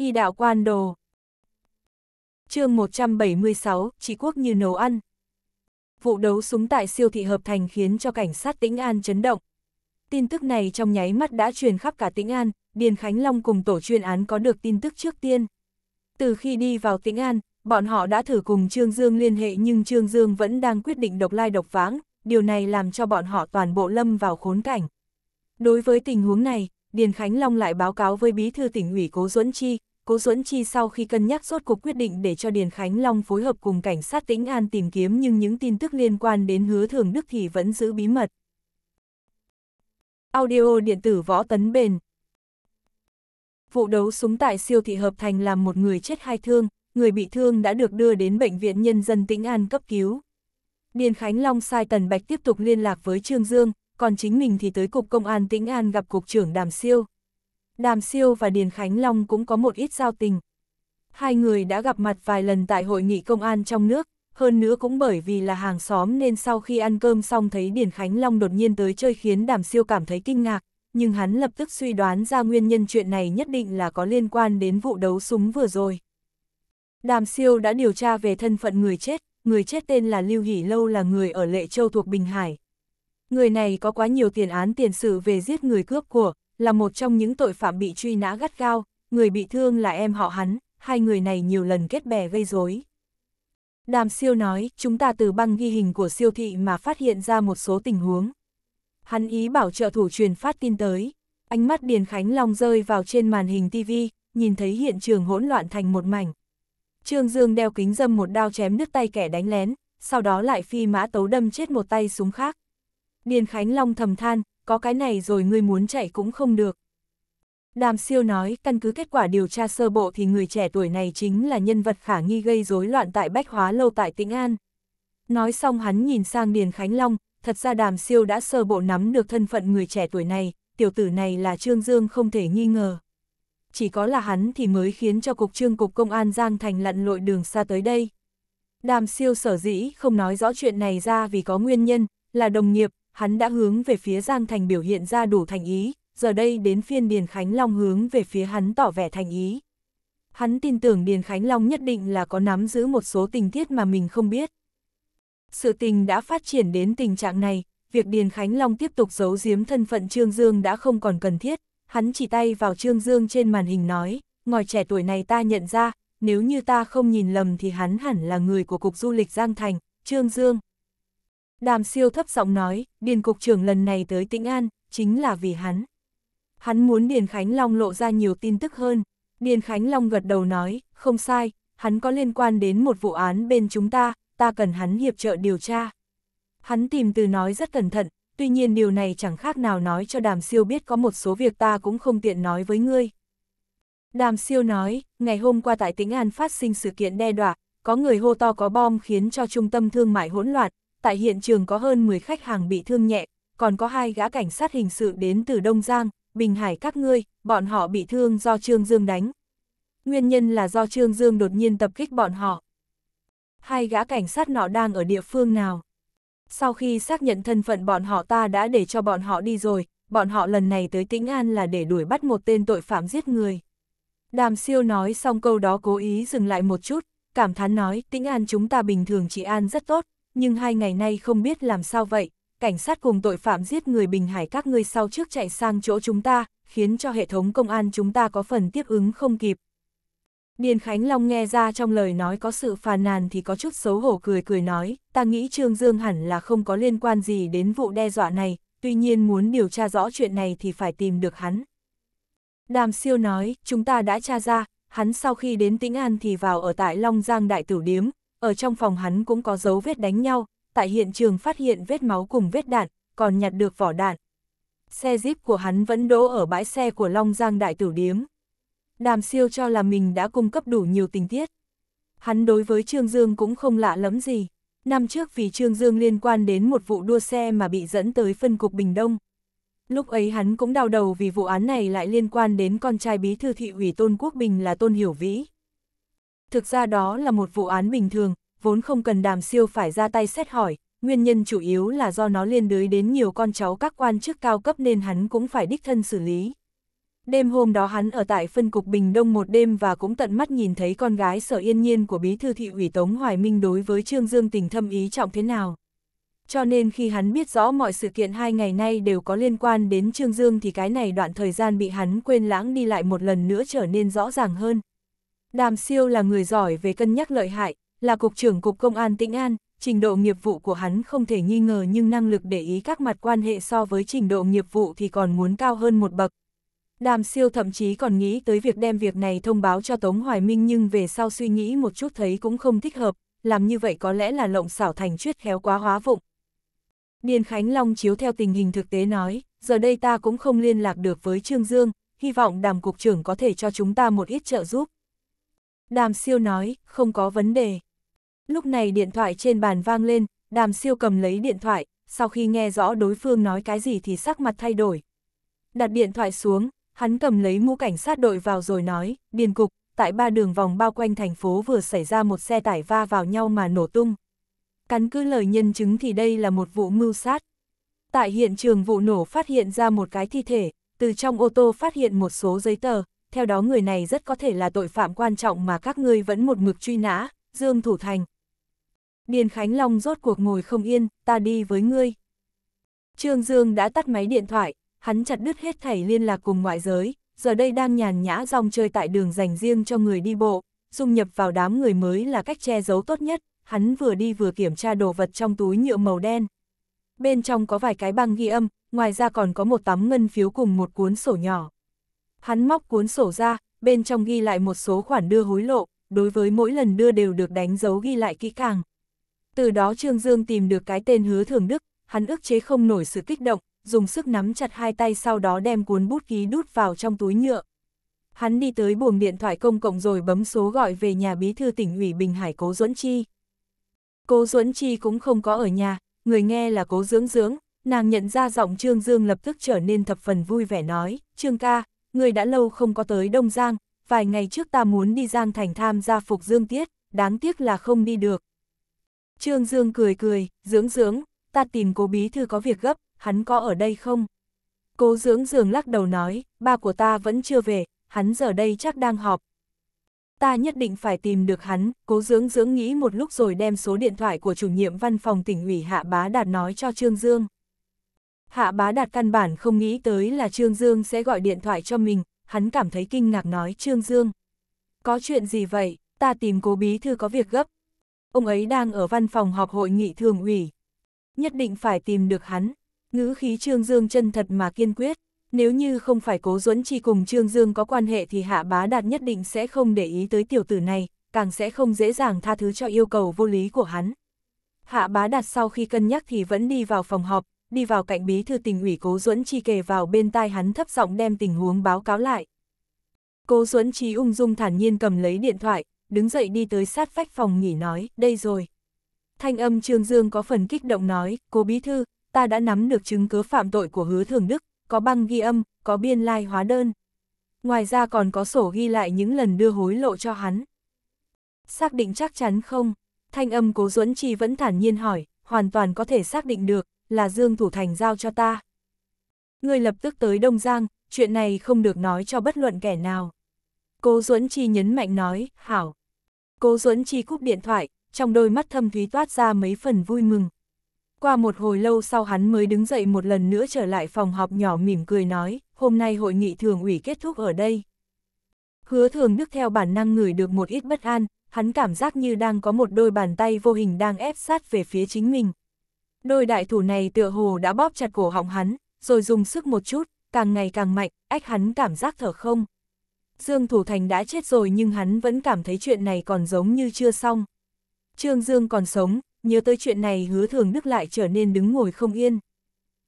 Y đạo quan đồ. chương 176, Trí quốc như nấu ăn. Vụ đấu súng tại siêu thị hợp thành khiến cho cảnh sát Tĩnh An chấn động. Tin tức này trong nháy mắt đã truyền khắp cả Tĩnh An, Điền Khánh Long cùng tổ chuyên án có được tin tức trước tiên. Từ khi đi vào Tĩnh An, bọn họ đã thử cùng Trương Dương liên hệ nhưng Trương Dương vẫn đang quyết định độc lai độc vãng, điều này làm cho bọn họ toàn bộ lâm vào khốn cảnh. Đối với tình huống này, Điền Khánh Long lại báo cáo với bí thư tỉnh ủy Cố Duẫn Chi, Cố Duẫn Chi sau khi cân nhắc rốt cuộc quyết định để cho Điền Khánh Long phối hợp cùng cảnh sát Tĩnh An tìm kiếm nhưng những tin tức liên quan đến hứa thường Đức thì vẫn giữ bí mật. Audio điện tử võ tấn bền Vụ đấu súng tại siêu thị hợp thành làm một người chết hai thương, người bị thương đã được đưa đến Bệnh viện Nhân dân Tĩnh An cấp cứu. Điền Khánh Long sai Tần Bạch tiếp tục liên lạc với Trương Dương, còn chính mình thì tới Cục Công an Tĩnh An gặp Cục trưởng Đàm Siêu. Đàm Siêu và Điền Khánh Long cũng có một ít giao tình. Hai người đã gặp mặt vài lần tại hội nghị công an trong nước, hơn nữa cũng bởi vì là hàng xóm nên sau khi ăn cơm xong thấy Điền Khánh Long đột nhiên tới chơi khiến Đàm Siêu cảm thấy kinh ngạc, nhưng hắn lập tức suy đoán ra nguyên nhân chuyện này nhất định là có liên quan đến vụ đấu súng vừa rồi. Đàm Siêu đã điều tra về thân phận người chết, người chết tên là Lưu Hỷ Lâu là người ở Lệ Châu thuộc Bình Hải. Người này có quá nhiều tiền án tiền sự về giết người cướp của, là một trong những tội phạm bị truy nã gắt gao, người bị thương là em họ hắn, hai người này nhiều lần kết bè gây rối. Đàm siêu nói, chúng ta từ băng ghi hình của siêu thị mà phát hiện ra một số tình huống. Hắn ý bảo trợ thủ truyền phát tin tới, ánh mắt Điền Khánh Long rơi vào trên màn hình TV, nhìn thấy hiện trường hỗn loạn thành một mảnh. Trương Dương đeo kính dâm một đao chém nước tay kẻ đánh lén, sau đó lại phi mã tấu đâm chết một tay súng khác. Điền Khánh Long thầm than, có cái này rồi ngươi muốn chạy cũng không được. Đàm siêu nói, căn cứ kết quả điều tra sơ bộ thì người trẻ tuổi này chính là nhân vật khả nghi gây rối loạn tại Bách Hóa Lâu tại Tĩnh An. Nói xong hắn nhìn sang Điền Khánh Long, thật ra đàm siêu đã sơ bộ nắm được thân phận người trẻ tuổi này, tiểu tử này là Trương Dương không thể nghi ngờ. Chỉ có là hắn thì mới khiến cho Cục Trương Cục Công an Giang Thành lặn lội đường xa tới đây. Đàm siêu sở dĩ không nói rõ chuyện này ra vì có nguyên nhân, là đồng nghiệp, hắn đã hướng về phía Giang Thành biểu hiện ra đủ thành ý, giờ đây đến phiên Điền Khánh Long hướng về phía hắn tỏ vẻ thành ý. Hắn tin tưởng Điền Khánh Long nhất định là có nắm giữ một số tình tiết mà mình không biết. Sự tình đã phát triển đến tình trạng này, việc Điền Khánh Long tiếp tục giấu giếm thân phận Trương Dương đã không còn cần thiết, hắn chỉ tay vào Trương Dương trên màn hình nói, ngòi trẻ tuổi này ta nhận ra, nếu như ta không nhìn lầm thì hắn hẳn là người của Cục Du lịch Giang Thành, Trương Dương. Đàm siêu thấp giọng nói, Điền Cục trưởng lần này tới Tĩnh An, chính là vì hắn. Hắn muốn Điền Khánh Long lộ ra nhiều tin tức hơn. Điền Khánh Long gật đầu nói, không sai, hắn có liên quan đến một vụ án bên chúng ta, ta cần hắn hiệp trợ điều tra. Hắn tìm từ nói rất cẩn thận, tuy nhiên điều này chẳng khác nào nói cho đàm siêu biết có một số việc ta cũng không tiện nói với ngươi. Đàm siêu nói, ngày hôm qua tại Tĩnh An phát sinh sự kiện đe dọa, có người hô to có bom khiến cho trung tâm thương mại hỗn loạn, tại hiện trường có hơn 10 khách hàng bị thương nhẹ, còn có hai gã cảnh sát hình sự đến từ Đông Giang, Bình Hải các ngươi, bọn họ bị thương do Trương Dương đánh. Nguyên nhân là do Trương Dương đột nhiên tập kích bọn họ. Hai gã cảnh sát nọ đang ở địa phương nào? Sau khi xác nhận thân phận bọn họ ta đã để cho bọn họ đi rồi, bọn họ lần này tới Tĩnh An là để đuổi bắt một tên tội phạm giết người. Đàm siêu nói xong câu đó cố ý dừng lại một chút, cảm thán nói Tĩnh An chúng ta bình thường chỉ an rất tốt, nhưng hai ngày nay không biết làm sao vậy, cảnh sát cùng tội phạm giết người Bình Hải các ngươi sau trước chạy sang chỗ chúng ta, khiến cho hệ thống công an chúng ta có phần tiếp ứng không kịp. Điền Khánh Long nghe ra trong lời nói có sự phàn nàn thì có chút xấu hổ cười cười nói, ta nghĩ Trương Dương hẳn là không có liên quan gì đến vụ đe dọa này, tuy nhiên muốn điều tra rõ chuyện này thì phải tìm được hắn. Đàm siêu nói, chúng ta đã tra ra, hắn sau khi đến Tĩnh An thì vào ở tại Long Giang Đại Tử Điếm, ở trong phòng hắn cũng có dấu vết đánh nhau, tại hiện trường phát hiện vết máu cùng vết đạn, còn nhặt được vỏ đạn. Xe Jeep của hắn vẫn đỗ ở bãi xe của Long Giang Đại Tử Điếm. Đàm siêu cho là mình đã cung cấp đủ nhiều tình tiết. Hắn đối với Trương Dương cũng không lạ lắm gì. Năm trước vì Trương Dương liên quan đến một vụ đua xe mà bị dẫn tới phân cục Bình Đông. Lúc ấy hắn cũng đau đầu vì vụ án này lại liên quan đến con trai bí thư thị ủy Tôn Quốc Bình là Tôn Hiểu Vĩ. Thực ra đó là một vụ án bình thường, vốn không cần đàm siêu phải ra tay xét hỏi, nguyên nhân chủ yếu là do nó liên đới đến nhiều con cháu các quan chức cao cấp nên hắn cũng phải đích thân xử lý. Đêm hôm đó hắn ở tại phân cục Bình Đông một đêm và cũng tận mắt nhìn thấy con gái sở yên nhiên của bí thư thị ủy Tống Hoài Minh đối với Trương Dương tình thâm ý trọng thế nào. Cho nên khi hắn biết rõ mọi sự kiện hai ngày nay đều có liên quan đến Trương Dương thì cái này đoạn thời gian bị hắn quên lãng đi lại một lần nữa trở nên rõ ràng hơn. Đàm siêu là người giỏi về cân nhắc lợi hại, là cục trưởng cục công an tĩnh an, trình độ nghiệp vụ của hắn không thể nghi ngờ nhưng năng lực để ý các mặt quan hệ so với trình độ nghiệp vụ thì còn muốn cao hơn một bậc. Đàm siêu thậm chí còn nghĩ tới việc đem việc này thông báo cho Tống Hoài Minh nhưng về sau suy nghĩ một chút thấy cũng không thích hợp, làm như vậy có lẽ là lộng xảo thành chuyết khéo quá hóa vụng. Điền Khánh Long chiếu theo tình hình thực tế nói, giờ đây ta cũng không liên lạc được với Trương Dương, hy vọng đàm cục trưởng có thể cho chúng ta một ít trợ giúp. Đàm siêu nói, không có vấn đề. Lúc này điện thoại trên bàn vang lên, đàm siêu cầm lấy điện thoại, sau khi nghe rõ đối phương nói cái gì thì sắc mặt thay đổi. Đặt điện thoại xuống, hắn cầm lấy mũ cảnh sát đội vào rồi nói, điền cục, tại ba đường vòng bao quanh thành phố vừa xảy ra một xe tải va vào nhau mà nổ tung. Cắn cứ lời nhân chứng thì đây là một vụ mưu sát. Tại hiện trường vụ nổ phát hiện ra một cái thi thể, từ trong ô tô phát hiện một số giấy tờ, theo đó người này rất có thể là tội phạm quan trọng mà các ngươi vẫn một mực truy nã, Dương Thủ Thành. Điền Khánh Long rốt cuộc ngồi không yên, ta đi với ngươi. Trương Dương đã tắt máy điện thoại, hắn chặt đứt hết thảy liên lạc cùng ngoại giới, giờ đây đang nhàn nhã rong chơi tại đường dành riêng cho người đi bộ, dung nhập vào đám người mới là cách che giấu tốt nhất, hắn vừa đi vừa kiểm tra đồ vật trong túi nhựa màu đen. Bên trong có vài cái băng ghi âm, ngoài ra còn có một tấm ngân phiếu cùng một cuốn sổ nhỏ. Hắn móc cuốn sổ ra, bên trong ghi lại một số khoản đưa hối lộ, đối với mỗi lần đưa đều được đánh dấu ghi lại kỹ càng. Từ đó Trương Dương tìm được cái tên hứa thường đức, hắn ức chế không nổi sự kích động, dùng sức nắm chặt hai tay sau đó đem cuốn bút ký đút vào trong túi nhựa. Hắn đi tới buồng điện thoại công cộng rồi bấm số gọi về nhà bí thư tỉnh ủy Bình Hải Cố Duẫn Chi. Cố Duẫn Chi cũng không có ở nhà, người nghe là Cố Dưỡng Dưỡng, nàng nhận ra giọng Trương Dương lập tức trở nên thập phần vui vẻ nói, Trương ca, người đã lâu không có tới Đông Giang, vài ngày trước ta muốn đi Giang Thành tham gia phục Dương Tiết, đáng tiếc là không đi được. Trương Dương cười cười, dưỡng dưỡng, ta tìm cố bí thư có việc gấp, hắn có ở đây không? Cố dưỡng dưỡng lắc đầu nói, ba của ta vẫn chưa về, hắn giờ đây chắc đang họp. Ta nhất định phải tìm được hắn, cố dưỡng dưỡng nghĩ một lúc rồi đem số điện thoại của chủ nhiệm văn phòng tỉnh ủy Hạ Bá Đạt nói cho Trương Dương. Hạ bá đạt căn bản không nghĩ tới là Trương Dương sẽ gọi điện thoại cho mình, hắn cảm thấy kinh ngạc nói Trương Dương. Có chuyện gì vậy, ta tìm cố bí thư có việc gấp. Ông ấy đang ở văn phòng họp hội nghị thường ủy. Nhất định phải tìm được hắn. Ngữ khí Trương Dương chân thật mà kiên quyết. Nếu như không phải cố duẫn chi cùng Trương Dương có quan hệ thì hạ bá đạt nhất định sẽ không để ý tới tiểu tử này, càng sẽ không dễ dàng tha thứ cho yêu cầu vô lý của hắn. Hạ bá đạt sau khi cân nhắc thì vẫn đi vào phòng họp, đi vào cạnh bí thư tỉnh ủy Cố Duẫn Chi kề vào bên tai hắn thấp giọng đem tình huống báo cáo lại. Cố Duẫn Chi ung dung thản nhiên cầm lấy điện thoại, đứng dậy đi tới sát vách phòng nghỉ nói, đây rồi. Thanh âm Trương Dương có phần kích động nói, cố bí thư, ta đã nắm được chứng cứ phạm tội của hứa thường Đức, có băng ghi âm, có biên lai hóa đơn. Ngoài ra còn có sổ ghi lại những lần đưa hối lộ cho hắn. Xác định chắc chắn không? Thanh âm cố duẫn chi vẫn thản nhiên hỏi, hoàn toàn có thể xác định được, là Dương Thủ Thành giao cho ta. Ngươi lập tức tới Đông Giang, chuyện này không được nói cho bất luận kẻ nào. Cố Duẫn Chi nhấn mạnh nói, hảo. Cố Duẫn Chi cúp điện thoại, trong đôi mắt thâm thúy toát ra mấy phần vui mừng. Qua một hồi lâu sau hắn mới đứng dậy một lần nữa trở lại phòng họp nhỏ mỉm cười nói, hôm nay hội nghị thường ủy kết thúc ở đây. Hứa thường đức theo bản năng ngửi được một ít bất an, hắn cảm giác như đang có một đôi bàn tay vô hình đang ép sát về phía chính mình. Đôi đại thủ này tựa hồ đã bóp chặt cổ họng hắn, rồi dùng sức một chút, càng ngày càng mạnh, ách hắn cảm giác thở không. Dương Thủ Thành đã chết rồi nhưng hắn vẫn cảm thấy chuyện này còn giống như chưa xong. Trương Dương còn sống, nhớ tới chuyện này hứa thường đức lại trở nên đứng ngồi không yên.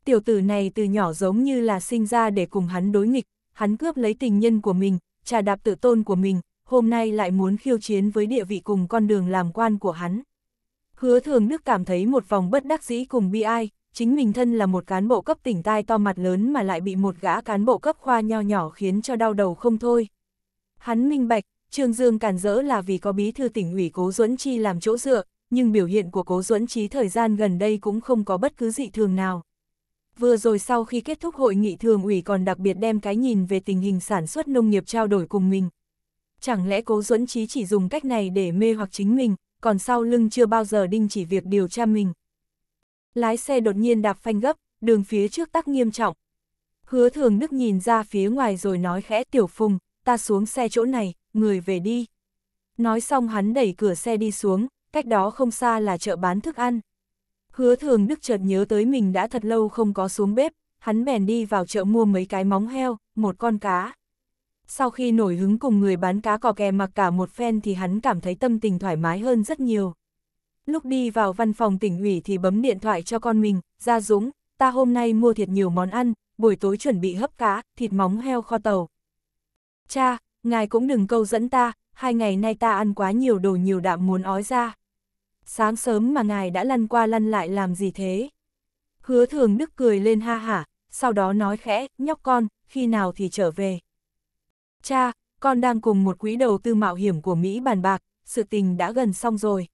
Tiểu tử này từ nhỏ giống như là sinh ra để cùng hắn đối nghịch, hắn cướp lấy tình nhân của mình, trà đạp tự tôn của mình, hôm nay lại muốn khiêu chiến với địa vị cùng con đường làm quan của hắn. Hứa thường nước cảm thấy một vòng bất đắc dĩ cùng bi ai, chính mình thân là một cán bộ cấp tỉnh tai to mặt lớn mà lại bị một gã cán bộ cấp khoa nho nhỏ khiến cho đau đầu không thôi. Hắn minh bạch, Trương Dương cản rỡ là vì có bí thư tỉnh ủy Cố Duẫn Chi làm chỗ dựa, nhưng biểu hiện của Cố Duẫn Chi thời gian gần đây cũng không có bất cứ dị thường nào. Vừa rồi sau khi kết thúc hội nghị thường ủy còn đặc biệt đem cái nhìn về tình hình sản xuất nông nghiệp trao đổi cùng mình. Chẳng lẽ Cố Duẫn Chí chỉ dùng cách này để mê hoặc chính mình, còn sau lưng chưa bao giờ đinh chỉ việc điều tra mình. Lái xe đột nhiên đạp phanh gấp, đường phía trước tắc nghiêm trọng. Hứa thường đức nhìn ra phía ngoài rồi nói khẽ tiểu phùng, ta xuống xe chỗ này, người về đi. Nói xong hắn đẩy cửa xe đi xuống, cách đó không xa là chợ bán thức ăn. Hứa thường đức chợt nhớ tới mình đã thật lâu không có xuống bếp, hắn bèn đi vào chợ mua mấy cái móng heo, một con cá. Sau khi nổi hứng cùng người bán cá cò kè mặc cả một phen thì hắn cảm thấy tâm tình thoải mái hơn rất nhiều. Lúc đi vào văn phòng tỉnh ủy thì bấm điện thoại cho con mình, ra Dũng, ta hôm nay mua thiệt nhiều món ăn, buổi tối chuẩn bị hấp cá, thịt móng heo kho tàu. Cha, ngài cũng đừng câu dẫn ta, hai ngày nay ta ăn quá nhiều đồ nhiều đạm muốn ói ra. Sáng sớm mà ngài đã lăn qua lăn lại làm gì thế? Hứa thường đức cười lên ha hả, sau đó nói khẽ, nhóc con, khi nào thì trở về cha, con đang cùng một quỹ đầu tư mạo hiểm của Mỹ bàn bạc, sự tình đã gần xong rồi.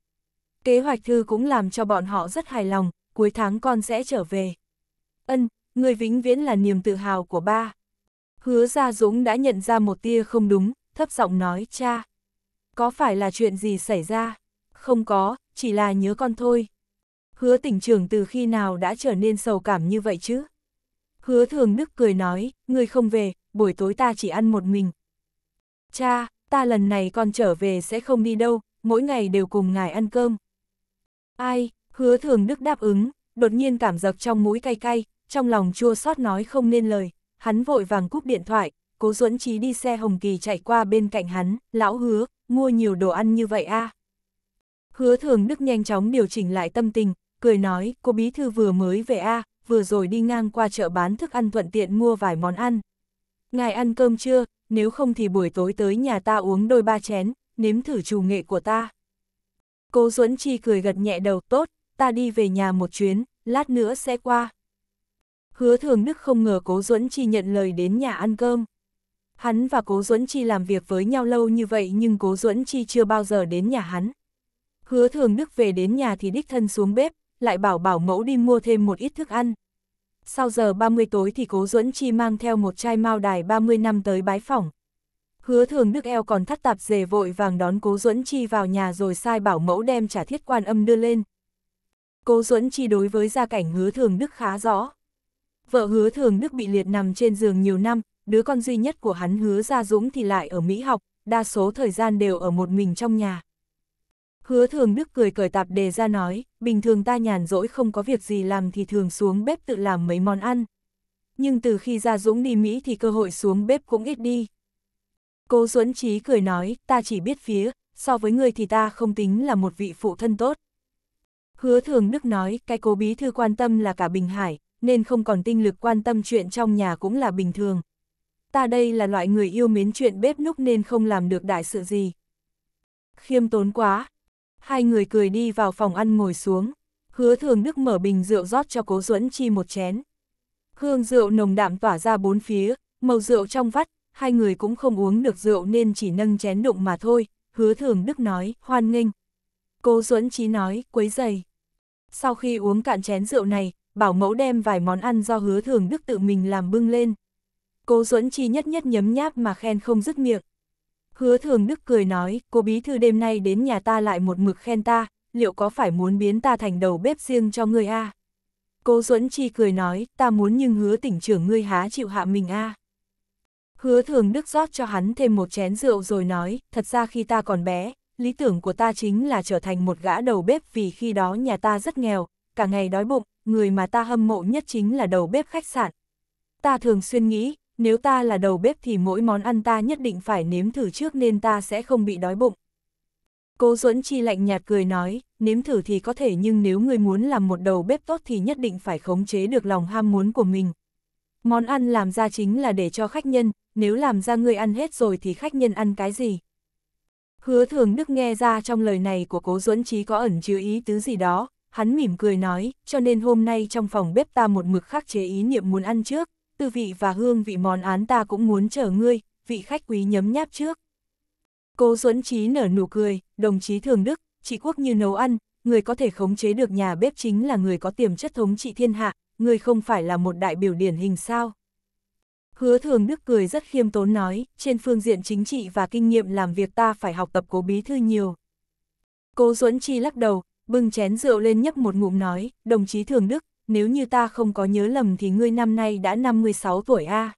Kế hoạch thư cũng làm cho bọn họ rất hài lòng, cuối tháng con sẽ trở về. Ân, người vĩnh viễn là niềm tự hào của ba. Hứa Gia Dũng đã nhận ra một tia không đúng, thấp giọng nói cha. Có phải là chuyện gì xảy ra? Không có, chỉ là nhớ con thôi. Hứa tỉnh trưởng từ khi nào đã trở nên sầu cảm như vậy chứ? Hứa Thường Đức cười nói, người không về, buổi tối ta chỉ ăn một mình, Cha, ta lần này còn trở về sẽ không đi đâu, mỗi ngày đều cùng ngài ăn cơm. Ai, hứa thường đức đáp ứng, đột nhiên cảm giật trong mũi cay cay, trong lòng chua xót nói không nên lời, hắn vội vàng cúp điện thoại, cố duẫn trí đi xe hồng kỳ chạy qua bên cạnh hắn, lão hứa, mua nhiều đồ ăn như vậy a à. Hứa thường đức nhanh chóng điều chỉnh lại tâm tình, cười nói, cô bí thư vừa mới về a à, vừa rồi đi ngang qua chợ bán thức ăn thuận tiện mua vài món ăn. Ngài ăn cơm chưa, nếu không thì buổi tối tới nhà ta uống đôi ba chén, nếm thử trù nghệ của ta. Cố Duẫn Chi cười gật nhẹ đầu, tốt, ta đi về nhà một chuyến, lát nữa sẽ qua. Hứa Thường Đức không ngờ Cố Duẫn Chi nhận lời đến nhà ăn cơm. Hắn và Cố Duẫn Chi làm việc với nhau lâu như vậy nhưng Cố Duẫn Chi chưa bao giờ đến nhà hắn. Hứa Thường Đức về đến nhà thì đích thân xuống bếp, lại bảo bảo mẫu đi mua thêm một ít thức ăn, sau giờ 30 tối thì Cố Duẫn Chi mang theo một chai mao đài 30 năm tới bái phỏng. Hứa thường Đức eo còn thắt tạp dề vội vàng đón Cố Duẫn Chi vào nhà rồi sai bảo mẫu đem trả thiết quan âm đưa lên. Cố Duẫn Chi đối với gia cảnh hứa thường Đức khá rõ. Vợ hứa thường Đức bị liệt nằm trên giường nhiều năm, đứa con duy nhất của hắn hứa Gia Dũng thì lại ở Mỹ học, đa số thời gian đều ở một mình trong nhà. Hứa thường đức cười cởi tạp đề ra nói, bình thường ta nhàn rỗi không có việc gì làm thì thường xuống bếp tự làm mấy món ăn. Nhưng từ khi ra Dũng đi Mỹ thì cơ hội xuống bếp cũng ít đi. Cố Duẫn Trí cười nói, ta chỉ biết phía, so với người thì ta không tính là một vị phụ thân tốt. Hứa thường đức nói, cái cố bí thư quan tâm là cả Bình Hải, nên không còn tinh lực quan tâm chuyện trong nhà cũng là bình thường. Ta đây là loại người yêu mến chuyện bếp núc nên không làm được đại sự gì. Khiêm tốn quá, Hai người cười đi vào phòng ăn ngồi xuống. Hứa thường đức mở bình rượu rót cho cố duẫn chi một chén. Hương rượu nồng đạm tỏa ra bốn phía, màu rượu trong vắt, hai người cũng không uống được rượu nên chỉ nâng chén đụng mà thôi, hứa thường đức nói, hoan nghênh. Cố duẫn chi nói, quấy dày. Sau khi uống cạn chén rượu này, bảo mẫu đem vài món ăn do hứa thường đức tự mình làm bưng lên. Cố duẫn chi nhất nhất nhấm nháp mà khen không dứt miệng, Hứa thường đức cười nói, cô bí thư đêm nay đến nhà ta lại một mực khen ta, liệu có phải muốn biến ta thành đầu bếp riêng cho ngươi a? cô Cố Duẫn Chi cười nói, ta muốn nhưng hứa tỉnh trưởng ngươi há chịu hạ mình a. Hứa thường đức rót cho hắn thêm một chén rượu rồi nói, thật ra khi ta còn bé, lý tưởng của ta chính là trở thành một gã đầu bếp vì khi đó nhà ta rất nghèo, cả ngày đói bụng, người mà ta hâm mộ nhất chính là đầu bếp khách sạn. Ta thường xuyên nghĩ, nếu ta là đầu bếp thì mỗi món ăn ta nhất định phải nếm thử trước nên ta sẽ không bị đói bụng. Cố Duẫn Chi lạnh nhạt cười nói, nếm thử thì có thể nhưng nếu người muốn làm một đầu bếp tốt thì nhất định phải khống chế được lòng ham muốn của mình. Món ăn làm ra chính là để cho khách nhân, nếu làm ra người ăn hết rồi thì khách nhân ăn cái gì? Hứa Thường Đức nghe ra trong lời này của Cố Duẫn Chi có ẩn chứa ý tứ gì đó, hắn mỉm cười nói, cho nên hôm nay trong phòng bếp ta một mực khắc chế ý niệm muốn ăn trước, tư vị và hương vị món án ta cũng muốn chờ ngươi, vị khách quý nhấm nháp trước. Cố Duẫn Trí nở nụ cười, đồng chí Thường Đức, chị quốc như nấu ăn, người có thể khống chế được nhà bếp chính là người có tiềm chất thống trị thiên hạ, người không phải là một đại biểu điển hình sao. Hứa Thường Đức cười rất khiêm tốn nói, trên phương diện chính trị và kinh nghiệm làm việc ta phải học tập cố bí thư nhiều. Cố Duẫn Chi lắc đầu, bưng chén rượu lên nhấp một ngụm nói, đồng chí Thường Đức, nếu như ta không có nhớ lầm thì ngươi năm nay đã 56 tuổi a. À.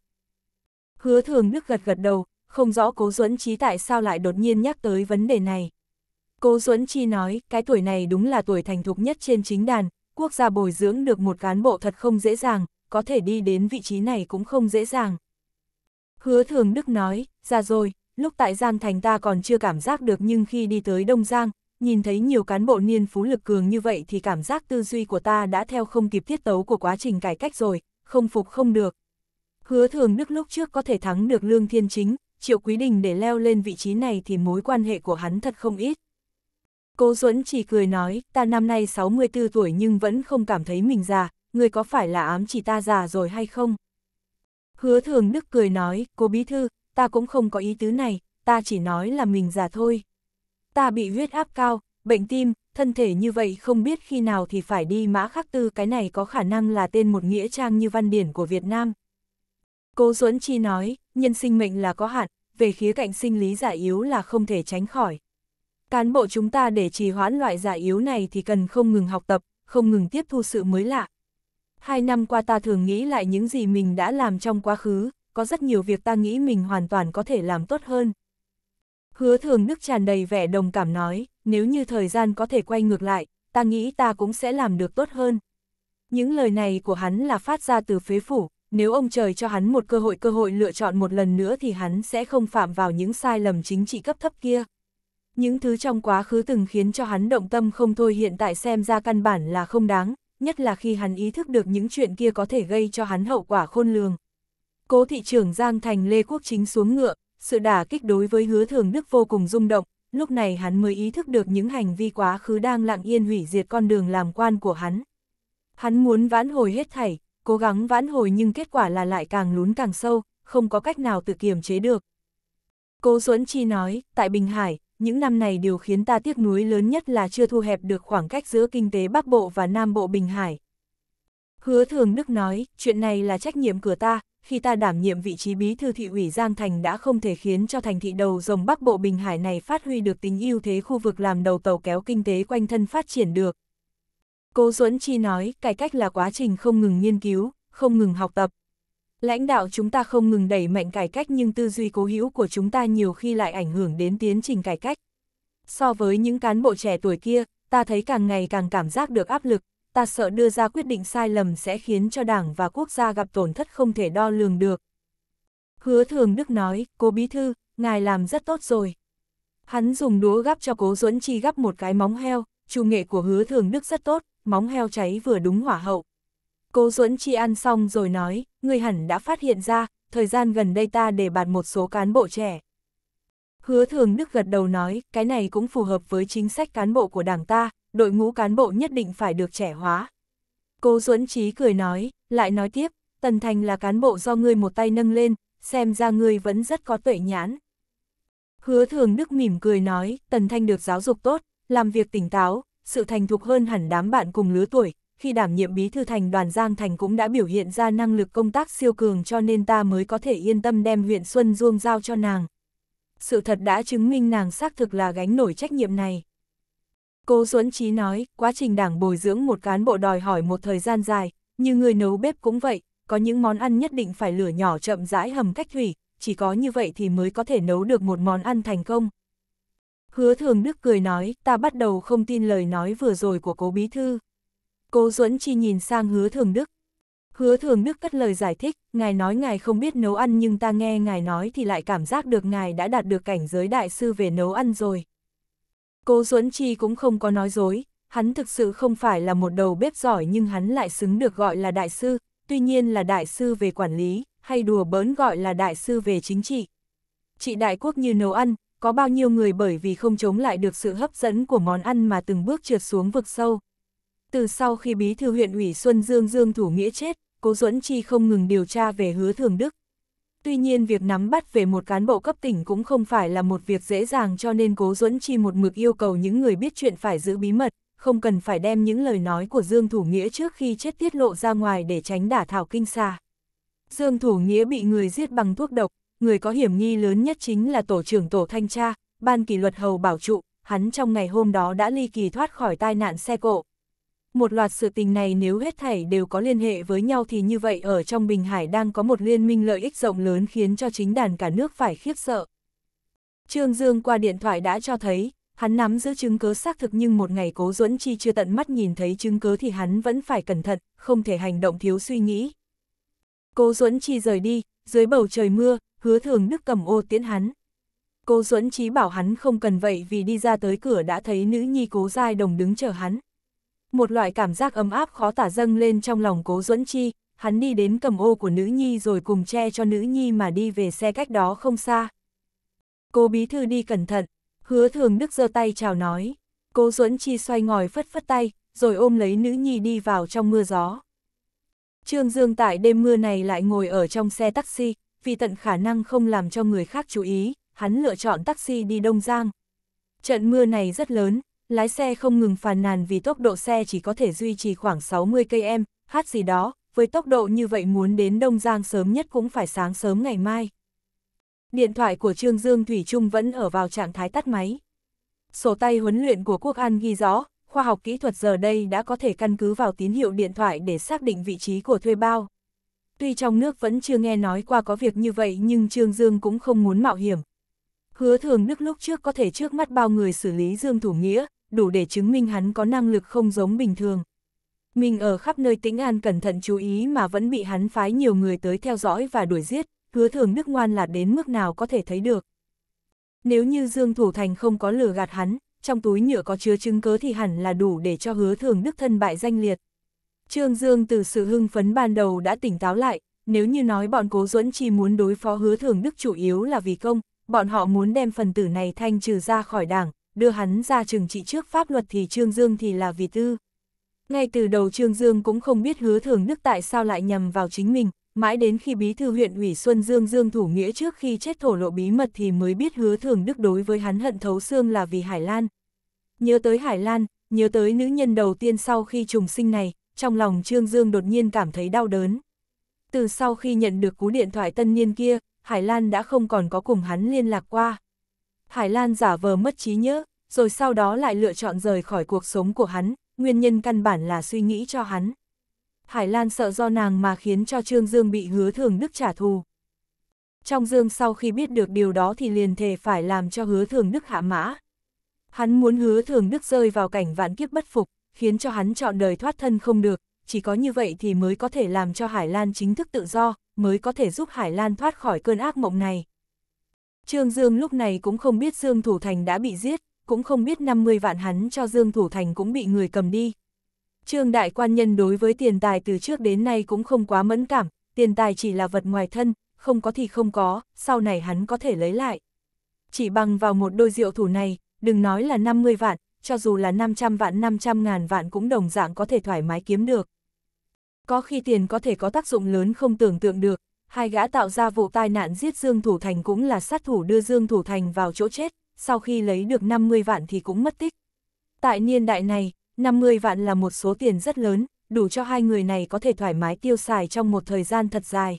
Hứa thường Đức gật gật đầu, không rõ Cố Duẫn Trí tại sao lại đột nhiên nhắc tới vấn đề này. Cố Duẫn Chi nói, cái tuổi này đúng là tuổi thành thục nhất trên chính đàn, quốc gia bồi dưỡng được một cán bộ thật không dễ dàng, có thể đi đến vị trí này cũng không dễ dàng. Hứa Thường Đức nói, ra rồi, lúc tại Giang Thành ta còn chưa cảm giác được nhưng khi đi tới Đông Giang, nhìn thấy nhiều cán bộ niên phú lực cường như vậy thì cảm giác tư duy của ta đã theo không kịp tiết tấu của quá trình cải cách rồi, không phục không được. Hứa thường đức lúc trước có thể thắng được Lương Thiên Chính, Triệu Quý Đình để leo lên vị trí này thì mối quan hệ của hắn thật không ít. Cố Duẫn chỉ cười nói, ta năm nay 64 tuổi nhưng vẫn không cảm thấy mình già, người có phải là ám chỉ ta già rồi hay không? Hứa thường đức cười nói, cô bí thư, ta cũng không có ý tứ này, ta chỉ nói là mình già thôi ta bị huyết áp cao, bệnh tim, thân thể như vậy không biết khi nào thì phải đi mã khắc tư cái này có khả năng là tên một nghĩa trang như văn điển của Việt Nam. Cố Duẫn Chi nói, nhân sinh mệnh là có hạn, về khía cạnh sinh lý giả yếu là không thể tránh khỏi. Cán bộ chúng ta để trì hoãn loại giả yếu này thì cần không ngừng học tập, không ngừng tiếp thu sự mới lạ. Hai năm qua ta thường nghĩ lại những gì mình đã làm trong quá khứ, có rất nhiều việc ta nghĩ mình hoàn toàn có thể làm tốt hơn. Hứa thường đức tràn đầy vẻ đồng cảm nói, nếu như thời gian có thể quay ngược lại, ta nghĩ ta cũng sẽ làm được tốt hơn. Những lời này của hắn là phát ra từ phế phủ, nếu ông trời cho hắn một cơ hội cơ hội lựa chọn một lần nữa thì hắn sẽ không phạm vào những sai lầm chính trị cấp thấp kia. Những thứ trong quá khứ từng khiến cho hắn động tâm không thôi hiện tại xem ra căn bản là không đáng, nhất là khi hắn ý thức được những chuyện kia có thể gây cho hắn hậu quả khôn lường. Cố thị trưởng Giang Thành Lê Quốc Chính xuống ngựa, sự đả kích đối với hứa thường đức vô cùng rung động, lúc này hắn mới ý thức được những hành vi quá khứ đang lặng yên hủy diệt con đường làm quan của hắn. Hắn muốn vãn hồi hết thảy, cố gắng vãn hồi nhưng kết quả là lại càng lún càng sâu, không có cách nào tự kiềm chế được. Cố Duẫn Chi nói, tại Bình Hải, những năm này điều khiến ta tiếc nuối lớn nhất là chưa thu hẹp được khoảng cách giữa kinh tế Bắc Bộ và Nam Bộ Bình Hải. Hứa Thường Đức nói, chuyện này là trách nhiệm của ta, khi ta đảm nhiệm vị trí bí thư thị ủy Giang Thành đã không thể khiến cho thành thị đầu rồng Bắc Bộ Bình Hải này phát huy được tính ưu thế khu vực làm đầu tàu kéo kinh tế quanh thân phát triển được. Cố Duẫn Chi nói, cải cách là quá trình không ngừng nghiên cứu, không ngừng học tập. Lãnh đạo chúng ta không ngừng đẩy mạnh cải cách nhưng tư duy cố hữu của chúng ta nhiều khi lại ảnh hưởng đến tiến trình cải cách. So với những cán bộ trẻ tuổi kia, ta thấy càng ngày càng cảm giác được áp lực, ta sợ đưa ra quyết định sai lầm sẽ khiến cho đảng và quốc gia gặp tổn thất không thể đo lường được. Hứa Thường Đức nói, cô Bí Thư, ngài làm rất tốt rồi. Hắn dùng đũa gắp cho cố Duẫn Chi gắp một cái móng heo, chủ nghệ của Hứa Thường Đức rất tốt, móng heo cháy vừa đúng hỏa hậu. Cố Duẫn Chi ăn xong rồi nói, người hẳn đã phát hiện ra, thời gian gần đây ta để bạt một số cán bộ trẻ. Hứa Thường Đức gật đầu nói, cái này cũng phù hợp với chính sách cán bộ của đảng ta, đội ngũ cán bộ nhất định phải được trẻ hóa. Cố Duẫn Trí cười nói, lại nói tiếp, Tần Thành là cán bộ do ngươi một tay nâng lên, xem ra ngươi vẫn rất có tuệ nhãn. Hứa Thường Đức mỉm cười nói, Tần Thanh được giáo dục tốt, làm việc tỉnh táo, sự thành thục hơn hẳn đám bạn cùng lứa tuổi, khi đảm nhiệm bí thư thành đoàn Giang Thành cũng đã biểu hiện ra năng lực công tác siêu cường cho nên ta mới có thể yên tâm đem huyện Xuân Duông giao cho nàng. Sự thật đã chứng minh nàng xác thực là gánh nổi trách nhiệm này. Cố Duấn Trí nói, quá trình đảng bồi dưỡng một cán bộ đòi hỏi một thời gian dài, như người nấu bếp cũng vậy, có những món ăn nhất định phải lửa nhỏ chậm rãi hầm cách thủy, chỉ có như vậy thì mới có thể nấu được một món ăn thành công. Hứa Thường Đức cười nói, ta bắt đầu không tin lời nói vừa rồi của cố bí thư. Cố Duẫn Chi nhìn sang Hứa Thường Đức. Hứa Thường Đức cất lời giải thích, ngài nói ngài không biết nấu ăn nhưng ta nghe ngài nói thì lại cảm giác được ngài đã đạt được cảnh giới đại sư về nấu ăn rồi. Cố Duẫn Chi cũng không có nói dối, hắn thực sự không phải là một đầu bếp giỏi nhưng hắn lại xứng được gọi là đại sư, tuy nhiên là đại sư về quản lý, hay đùa bỡn gọi là đại sư về chính trị. Chị đại quốc như nấu ăn, có bao nhiêu người bởi vì không chống lại được sự hấp dẫn của món ăn mà từng bước trượt xuống vực sâu. Từ sau khi bí thư huyện ủy Xuân Dương Dương Thủ Nghĩa chết, Cố Duẫn Chi không ngừng điều tra về hứa thường đức, Tuy nhiên việc nắm bắt về một cán bộ cấp tỉnh cũng không phải là một việc dễ dàng cho nên Cố Duẫn Chi một mực yêu cầu những người biết chuyện phải giữ bí mật, không cần phải đem những lời nói của Dương Thủ Nghĩa trước khi chết tiết lộ ra ngoài để tránh đả thảo kinh xa. Dương Thủ Nghĩa bị người giết bằng thuốc độc, người có hiểm nghi lớn nhất chính là tổ trưởng tổ thanh tra, ban kỷ luật hầu bảo trụ, hắn trong ngày hôm đó đã ly kỳ thoát khỏi tai nạn xe cộ một loạt sự tình này nếu hết thảy đều có liên hệ với nhau thì như vậy ở trong Bình Hải đang có một liên minh lợi ích rộng lớn khiến cho chính đàn cả nước phải khiếp sợ. Trương Dương qua điện thoại đã cho thấy, hắn nắm giữ chứng cứ xác thực nhưng một ngày cố duẫn chi chưa tận mắt nhìn thấy chứng cứ thì hắn vẫn phải cẩn thận, không thể hành động thiếu suy nghĩ. Cố duẫn chi rời đi, dưới bầu trời mưa, hứa thường đức cầm ô tiễn hắn. Cố duẫn chi bảo hắn không cần vậy vì đi ra tới cửa đã thấy nữ nhi cố giai đồng đứng chờ hắn một loại cảm giác ấm áp khó tả dâng lên trong lòng cố duẫn chi, hắn đi đến cầm ô của nữ nhi rồi cùng che cho nữ nhi mà đi về xe cách đó không xa. Cô bí thư đi cẩn thận, hứa thường đức giơ tay chào nói, cố duẫn chi xoay ngòi phất phất tay, rồi ôm lấy nữ nhi đi vào trong mưa gió. Trương Dương tại đêm mưa này lại ngồi ở trong xe taxi, vì tận khả năng không làm cho người khác chú ý, hắn lựa chọn taxi đi Đông Giang. Trận mưa này rất lớn, lái xe không ngừng phàn nàn vì tốc độ xe chỉ có thể duy trì khoảng 60 km, hát gì đó, với tốc độ như vậy muốn đến Đông Giang sớm nhất cũng phải sáng sớm ngày mai. Điện thoại của Trương Dương Thủy Trung vẫn ở vào trạng thái tắt máy. Sổ tay huấn luyện của Quốc An ghi rõ, khoa học kỹ thuật giờ đây đã có thể căn cứ vào tín hiệu điện thoại để xác định vị trí của thuê bao. Tuy trong nước vẫn chưa nghe nói qua có việc như vậy nhưng Trương Dương cũng không muốn mạo hiểm. Hứa thường Đức lúc trước có thể trước mắt bao người xử lý Dương Thủ Nghĩa, đủ để chứng minh hắn có năng lực không giống bình thường. Mình ở khắp nơi tĩnh an cẩn thận chú ý mà vẫn bị hắn phái nhiều người tới theo dõi và đuổi giết, hứa thường đức ngoan là đến mức nào có thể thấy được. Nếu như Dương Thủ Thành không có lừa gạt hắn, trong túi nhựa có chứa chứng cớ thì hẳn là đủ để cho hứa thường đức thân bại danh liệt. Trương Dương từ sự hưng phấn ban đầu đã tỉnh táo lại, nếu như nói bọn cố duẫn chi muốn đối phó hứa thường đức chủ yếu là vì công, bọn họ muốn đem phần tử này thanh trừ ra khỏi đảng, đưa hắn ra trừng trị trước pháp luật thì Trương Dương thì là vì tư. Ngay từ đầu Trương Dương cũng không biết hứa thường đức tại sao lại nhầm vào chính mình, mãi đến khi bí thư huyện ủy Xuân Dương Dương Thủ Nghĩa trước khi chết thổ lộ bí mật thì mới biết hứa thường đức đối với hắn hận thấu xương là vì Hải Lan. Nhớ tới Hải Lan, nhớ tới nữ nhân đầu tiên sau khi trùng sinh này, trong lòng Trương Dương đột nhiên cảm thấy đau đớn. Từ sau khi nhận được cú điện thoại tân niên kia, Hải Lan đã không còn có cùng hắn liên lạc qua. Hải Lan giả vờ mất trí nhớ, rồi sau đó lại lựa chọn rời khỏi cuộc sống của hắn, nguyên nhân căn bản là suy nghĩ cho hắn. Hải Lan sợ do nàng mà khiến cho Trương Dương bị hứa thường đức trả thù. Trong Dương sau khi biết được điều đó thì liền thề phải làm cho hứa thường đức hạ mã. Hắn muốn hứa thường đức rơi vào cảnh vạn kiếp bất phục, khiến cho hắn chọn đời thoát thân không được, chỉ có như vậy thì mới có thể làm cho Hải Lan chính thức tự do, mới có thể giúp Hải Lan thoát khỏi cơn ác mộng này. Trương Dương lúc này cũng không biết Dương Thủ Thành đã bị giết, cũng không biết 50 vạn hắn cho Dương Thủ Thành cũng bị người cầm đi. Trương Đại Quan Nhân đối với tiền tài từ trước đến nay cũng không quá mẫn cảm, tiền tài chỉ là vật ngoài thân, không có thì không có, sau này hắn có thể lấy lại. Chỉ bằng vào một đôi rượu thủ này, đừng nói là 50 vạn, cho dù là 500 vạn 500 ngàn vạn cũng đồng dạng có thể thoải mái kiếm được. Có khi tiền có thể có tác dụng lớn không tưởng tượng được, hai gã tạo ra vụ tai nạn giết Dương Thủ Thành cũng là sát thủ đưa Dương Thủ Thành vào chỗ chết, sau khi lấy được 50 vạn thì cũng mất tích. Tại niên đại này, 50 vạn là một số tiền rất lớn, đủ cho hai người này có thể thoải mái tiêu xài trong một thời gian thật dài.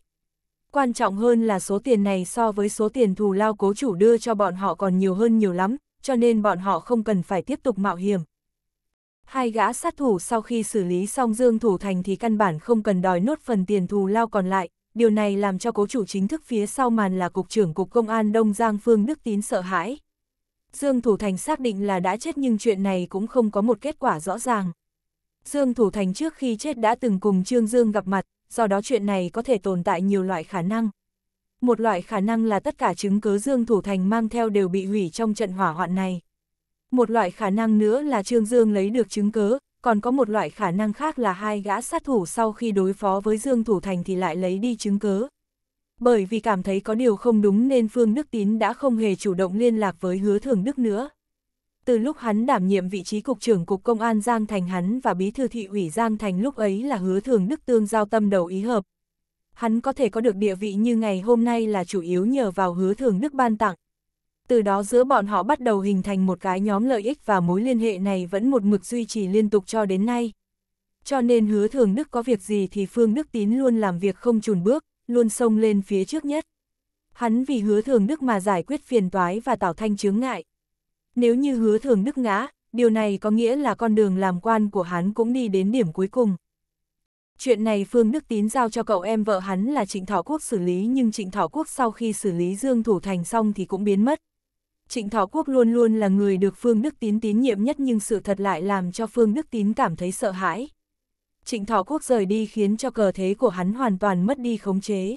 Quan trọng hơn là số tiền này so với số tiền thù lao cố chủ đưa cho bọn họ còn nhiều hơn nhiều lắm, cho nên bọn họ không cần phải tiếp tục mạo hiểm. Hai gã sát thủ sau khi xử lý xong Dương Thủ Thành thì căn bản không cần đòi nốt phần tiền thù lao còn lại, điều này làm cho cố chủ chính thức phía sau màn là Cục trưởng Cục Công an Đông Giang Phương Đức Tín sợ hãi. Dương Thủ Thành xác định là đã chết nhưng chuyện này cũng không có một kết quả rõ ràng. Dương Thủ Thành trước khi chết đã từng cùng Trương Dương gặp mặt, do đó chuyện này có thể tồn tại nhiều loại khả năng. Một loại khả năng là tất cả chứng cứ Dương Thủ Thành mang theo đều bị hủy trong trận hỏa hoạn này. Một loại khả năng nữa là Trương Dương lấy được chứng cứ, còn có một loại khả năng khác là hai gã sát thủ sau khi đối phó với Dương Thủ Thành thì lại lấy đi chứng cứ Bởi vì cảm thấy có điều không đúng nên Phương Đức Tín đã không hề chủ động liên lạc với hứa thường Đức nữa. Từ lúc hắn đảm nhiệm vị trí cục trưởng cục công an Giang Thành hắn và bí thư thị ủy Giang Thành lúc ấy là hứa thường Đức tương giao tâm đầu ý hợp. Hắn có thể có được địa vị như ngày hôm nay là chủ yếu nhờ vào hứa thường Đức ban tặng, từ đó giữa bọn họ bắt đầu hình thành một cái nhóm lợi ích và mối liên hệ này vẫn một mực duy trì liên tục cho đến nay. Cho nên hứa thường Đức có việc gì thì Phương Đức Tín luôn làm việc không chùn bước, luôn sông lên phía trước nhất. Hắn vì hứa thường Đức mà giải quyết phiền toái và tạo thanh chướng ngại. Nếu như hứa thường Đức ngã, điều này có nghĩa là con đường làm quan của hắn cũng đi đến điểm cuối cùng. Chuyện này Phương Đức Tín giao cho cậu em vợ hắn là Trịnh Thọ Quốc xử lý nhưng Trịnh Thọ Quốc sau khi xử lý Dương Thủ Thành xong thì cũng biến mất. Trịnh Thọ Quốc luôn luôn là người được Phương Đức Tín tín nhiệm nhất nhưng sự thật lại làm cho Phương Đức Tín cảm thấy sợ hãi. Trịnh Thọ Quốc rời đi khiến cho cờ thế của hắn hoàn toàn mất đi khống chế.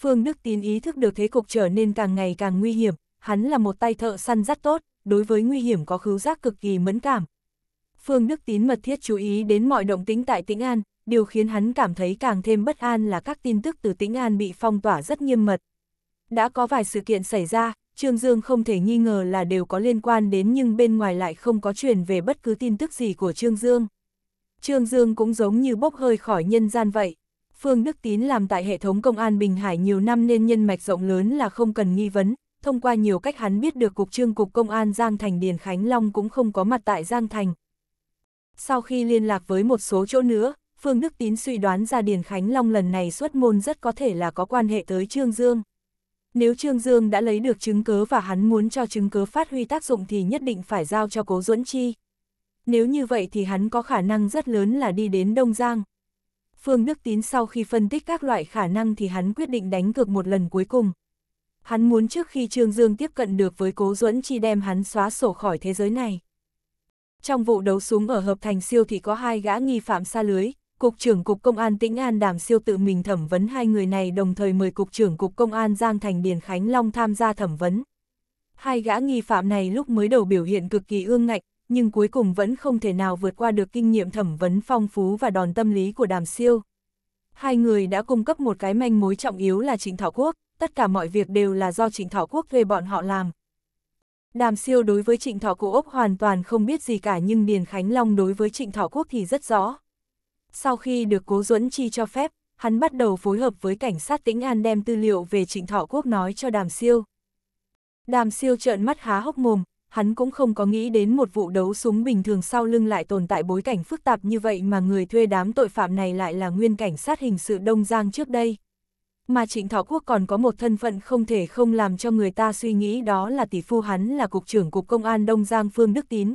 Phương Đức Tín ý thức được thế cục trở nên càng ngày càng nguy hiểm, hắn là một tay thợ săn rất tốt, đối với nguy hiểm có khứu giác cực kỳ mẫn cảm. Phương Đức Tín mật thiết chú ý đến mọi động tính tại Tĩnh An, điều khiến hắn cảm thấy càng thêm bất an là các tin tức từ Tĩnh An bị phong tỏa rất nghiêm mật. Đã có vài sự kiện xảy ra, Trương Dương không thể nghi ngờ là đều có liên quan đến nhưng bên ngoài lại không có truyền về bất cứ tin tức gì của Trương Dương. Trương Dương cũng giống như bốc hơi khỏi nhân gian vậy. Phương Đức Tín làm tại hệ thống công an Bình Hải nhiều năm nên nhân mạch rộng lớn là không cần nghi vấn. Thông qua nhiều cách hắn biết được Cục Trương Cục Công an Giang Thành Điền Khánh Long cũng không có mặt tại Giang Thành. Sau khi liên lạc với một số chỗ nữa, Phương Đức Tín suy đoán ra Điền Khánh Long lần này xuất môn rất có thể là có quan hệ tới Trương Dương. Nếu Trương Dương đã lấy được chứng cứ và hắn muốn cho chứng cứ phát huy tác dụng thì nhất định phải giao cho Cố Duẫn Chi. Nếu như vậy thì hắn có khả năng rất lớn là đi đến Đông Giang. Phương Đức Tín sau khi phân tích các loại khả năng thì hắn quyết định đánh cược một lần cuối cùng. Hắn muốn trước khi Trương Dương tiếp cận được với Cố Duẫn Chi đem hắn xóa sổ khỏi thế giới này. Trong vụ đấu súng ở Hợp Thành Siêu thì có hai gã nghi phạm xa lưới, Cục trưởng Cục Công an Tĩnh An Đàm Siêu tự mình thẩm vấn hai người này đồng thời mời Cục trưởng Cục Công an Giang Thành Điền Khánh Long tham gia thẩm vấn. Hai gã nghi phạm này lúc mới đầu biểu hiện cực kỳ ương ngạnh, nhưng cuối cùng vẫn không thể nào vượt qua được kinh nghiệm thẩm vấn phong phú và đòn tâm lý của Đàm Siêu. Hai người đã cung cấp một cái manh mối trọng yếu là Trịnh Thảo Quốc, tất cả mọi việc đều là do Trịnh Thảo Quốc thuê bọn họ làm. Đàm siêu đối với trịnh Thảo Quốc hoàn toàn không biết gì cả nhưng Điền Khánh Long đối với trịnh Thảo quốc thì rất rõ. Sau khi được Cố Duẫn Chi cho phép, hắn bắt đầu phối hợp với cảnh sát Tĩnh An đem tư liệu về Trịnh Thọ Quốc nói cho Đàm Siêu. Đàm Siêu trợn mắt há hốc mồm, hắn cũng không có nghĩ đến một vụ đấu súng bình thường sau lưng lại tồn tại bối cảnh phức tạp như vậy mà người thuê đám tội phạm này lại là nguyên cảnh sát hình sự Đông Giang trước đây. Mà Trịnh Thọ Quốc còn có một thân phận không thể không làm cho người ta suy nghĩ đó là tỷ phu hắn là Cục trưởng Cục Công an Đông Giang Phương Đức Tín,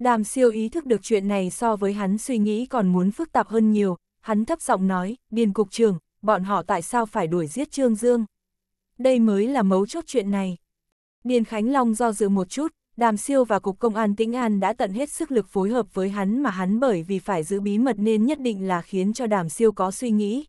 Đàm siêu ý thức được chuyện này so với hắn suy nghĩ còn muốn phức tạp hơn nhiều, hắn thấp giọng nói, biên cục trường, bọn họ tại sao phải đuổi giết Trương Dương? Đây mới là mấu chốt chuyện này. Điền Khánh Long do dự một chút, Đàm Siêu và Cục Công an Tĩnh An đã tận hết sức lực phối hợp với hắn mà hắn bởi vì phải giữ bí mật nên nhất định là khiến cho Đàm Siêu có suy nghĩ.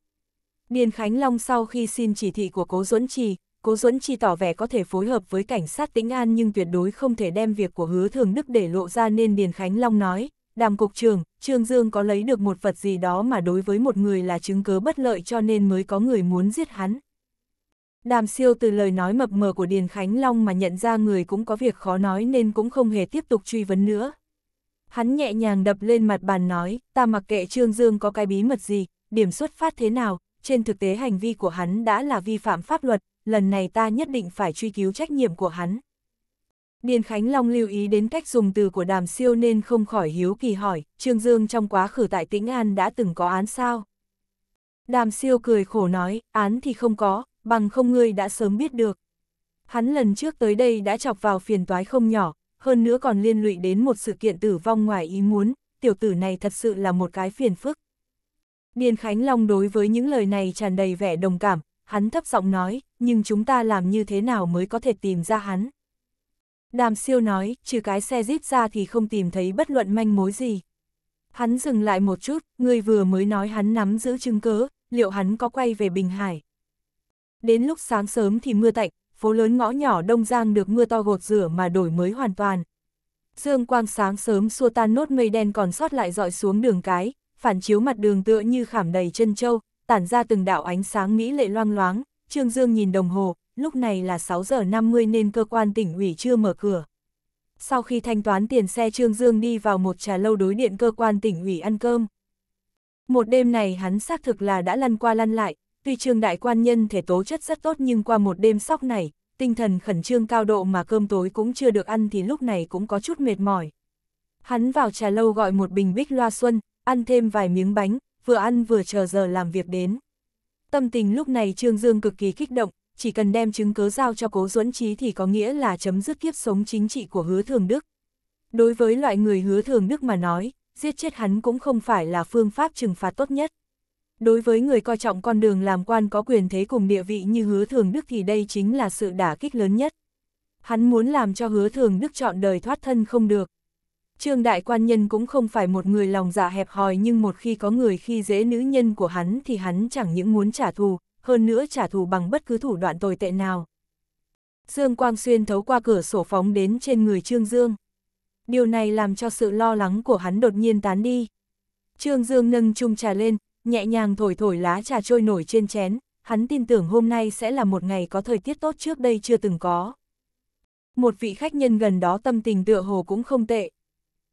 Điền Khánh Long sau khi xin chỉ thị của Cố Duẫn Trì, Cố Duẫn Chi tỏ vẻ có thể phối hợp với cảnh sát Tĩnh An nhưng tuyệt đối không thể đem việc của Hứa Thường Đức để lộ ra nên Điền Khánh Long nói, đàm cục trường, Trương Dương có lấy được một vật gì đó mà đối với một người là chứng cứ bất lợi cho nên mới có người muốn giết hắn. Đàm siêu từ lời nói mập mờ của Điền Khánh Long mà nhận ra người cũng có việc khó nói nên cũng không hề tiếp tục truy vấn nữa. Hắn nhẹ nhàng đập lên mặt bàn nói, ta mặc kệ Trương Dương có cái bí mật gì, điểm xuất phát thế nào, trên thực tế hành vi của hắn đã là vi phạm pháp luật, lần này ta nhất định phải truy cứu trách nhiệm của hắn. Điền Khánh Long lưu ý đến cách dùng từ của đàm siêu nên không khỏi hiếu kỳ hỏi, Trương Dương trong quá khứ tại Tĩnh An đã từng có án sao? Đàm siêu cười khổ nói, án thì không có, bằng không ngươi đã sớm biết được. Hắn lần trước tới đây đã chọc vào phiền toái không nhỏ, hơn nữa còn liên lụy đến một sự kiện tử vong ngoài ý muốn, tiểu tử này thật sự là một cái phiền phức. Điền Khánh Long đối với những lời này tràn đầy vẻ đồng cảm, hắn thấp giọng nói, nhưng chúng ta làm như thế nào mới có thể tìm ra hắn? Đàm siêu nói, trừ cái xe jeep ra thì không tìm thấy bất luận manh mối gì. Hắn dừng lại một chút, người vừa mới nói hắn nắm giữ chứng cớ, liệu hắn có quay về Bình Hải? Đến lúc sáng sớm thì mưa tạnh, phố lớn ngõ nhỏ Đông Giang được mưa to gột rửa mà đổi mới hoàn toàn. Dương quang sáng sớm xua tan nốt mây đen còn sót lại dọi xuống đường cái, phản chiếu mặt đường tựa như khảm đầy chân châu, tản ra từng đạo ánh sáng mỹ lệ loang loáng, Trương Dương nhìn đồng hồ, lúc này là 6 giờ 50 nên cơ quan tỉnh ủy chưa mở cửa. Sau khi thanh toán tiền xe Trương Dương đi vào một trà lâu đối điện cơ quan tỉnh ủy ăn cơm. Một đêm này hắn xác thực là đã lăn qua lăn lại, tuy Trương Đại Quan Nhân thể tố chất rất tốt nhưng qua một đêm sóc này, tinh thần khẩn trương cao độ mà cơm tối cũng chưa được ăn thì lúc này cũng có chút mệt mỏi. Hắn vào trà lâu gọi một bình bích loa xuân, ăn thêm vài miếng bánh, vừa ăn vừa chờ giờ làm việc đến. Tâm tình lúc này Trương Dương cực kỳ kích động, chỉ cần đem chứng cứ giao cho cố duẫn trí thì có nghĩa là chấm dứt kiếp sống chính trị của hứa thường Đức. Đối với loại người hứa thường Đức mà nói, giết chết hắn cũng không phải là phương pháp trừng phạt tốt nhất. Đối với người coi trọng con đường làm quan có quyền thế cùng địa vị như hứa thường Đức thì đây chính là sự đả kích lớn nhất. Hắn muốn làm cho hứa thường Đức chọn đời thoát thân không được, Trương Đại Quan Nhân cũng không phải một người lòng dạ hẹp hòi nhưng một khi có người khi dễ nữ nhân của hắn thì hắn chẳng những muốn trả thù, hơn nữa trả thù bằng bất cứ thủ đoạn tồi tệ nào. Dương Quang Xuyên thấu qua cửa sổ phóng đến trên người Trương Dương. Điều này làm cho sự lo lắng của hắn đột nhiên tán đi. Trương Dương nâng chung trà lên, nhẹ nhàng thổi thổi lá trà trôi nổi trên chén, hắn tin tưởng hôm nay sẽ là một ngày có thời tiết tốt trước đây chưa từng có. Một vị khách nhân gần đó tâm tình tựa hồ cũng không tệ,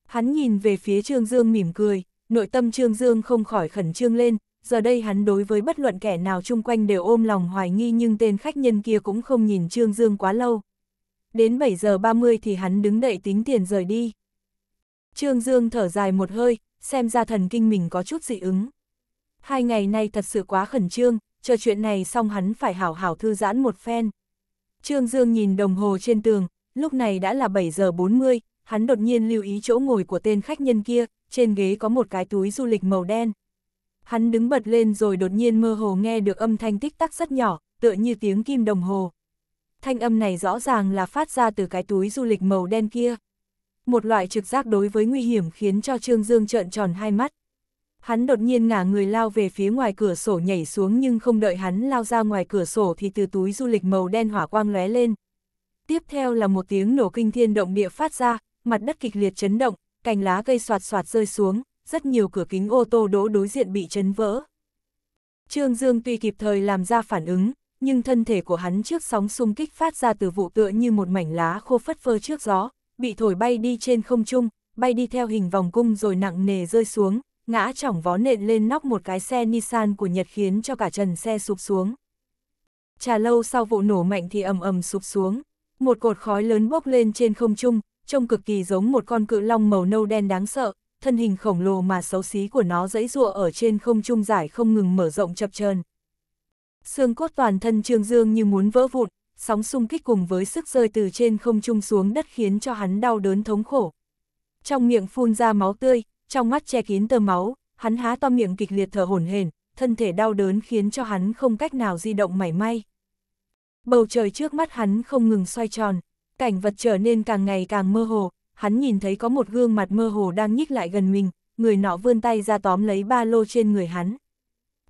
Hắn nhìn về phía Trương Dương mỉm cười, nội tâm Trương Dương không khỏi khẩn trương lên, giờ đây hắn đối với bất luận kẻ nào chung quanh đều ôm lòng hoài nghi nhưng tên khách nhân kia cũng không nhìn Trương Dương quá lâu. Đến 7 giờ 30 thì hắn đứng đậy tính tiền rời đi. Trương Dương thở dài một hơi, xem ra thần kinh mình có chút dị ứng. Hai ngày nay thật sự quá khẩn trương, chờ chuyện này xong hắn phải hảo hảo thư giãn một phen. Trương Dương nhìn đồng hồ trên tường, lúc này đã là 7 giờ 40, hắn đột nhiên lưu ý chỗ ngồi của tên khách nhân kia, trên ghế có một cái túi du lịch màu đen. Hắn đứng bật lên rồi đột nhiên mơ hồ nghe được âm thanh tích tắc rất nhỏ, tựa như tiếng kim đồng hồ. Thanh âm này rõ ràng là phát ra từ cái túi du lịch màu đen kia. Một loại trực giác đối với nguy hiểm khiến cho Trương Dương trợn tròn hai mắt. Hắn đột nhiên ngả người lao về phía ngoài cửa sổ nhảy xuống nhưng không đợi hắn lao ra ngoài cửa sổ thì từ túi du lịch màu đen hỏa quang lóe lên. Tiếp theo là một tiếng nổ kinh thiên động địa phát ra, mặt đất kịch liệt chấn động, cành lá gây soạt soạt rơi xuống, rất nhiều cửa kính ô tô đỗ đối diện bị chấn vỡ. Trương Dương tuy kịp thời làm ra phản ứng, nhưng thân thể của hắn trước sóng xung kích phát ra từ vụ tựa như một mảnh lá khô phất phơ trước gió, bị thổi bay đi trên không trung, bay đi theo hình vòng cung rồi nặng nề rơi xuống, ngã chỏng vó nện lên nóc một cái xe Nissan của Nhật khiến cho cả trần xe sụp xuống. Trà lâu sau vụ nổ mạnh thì ầm ầm sụp xuống, một cột khói lớn bốc lên trên không trung, trông cực kỳ giống một con cự long màu nâu đen đáng sợ, thân hình khổng lồ mà xấu xí của nó dãy giụa ở trên không trung giải không ngừng mở rộng chập chờn. Xương cốt toàn thân Trương Dương như muốn vỡ vụn, sóng xung kích cùng với sức rơi từ trên không trung xuống đất khiến cho hắn đau đớn thống khổ. Trong miệng phun ra máu tươi, trong mắt che kín tơ máu, hắn há to miệng kịch liệt thở hổn hển, thân thể đau đớn khiến cho hắn không cách nào di động mảy may. Bầu trời trước mắt hắn không ngừng xoay tròn, cảnh vật trở nên càng ngày càng mơ hồ, hắn nhìn thấy có một gương mặt mơ hồ đang nhích lại gần mình, người nọ vươn tay ra tóm lấy ba lô trên người hắn.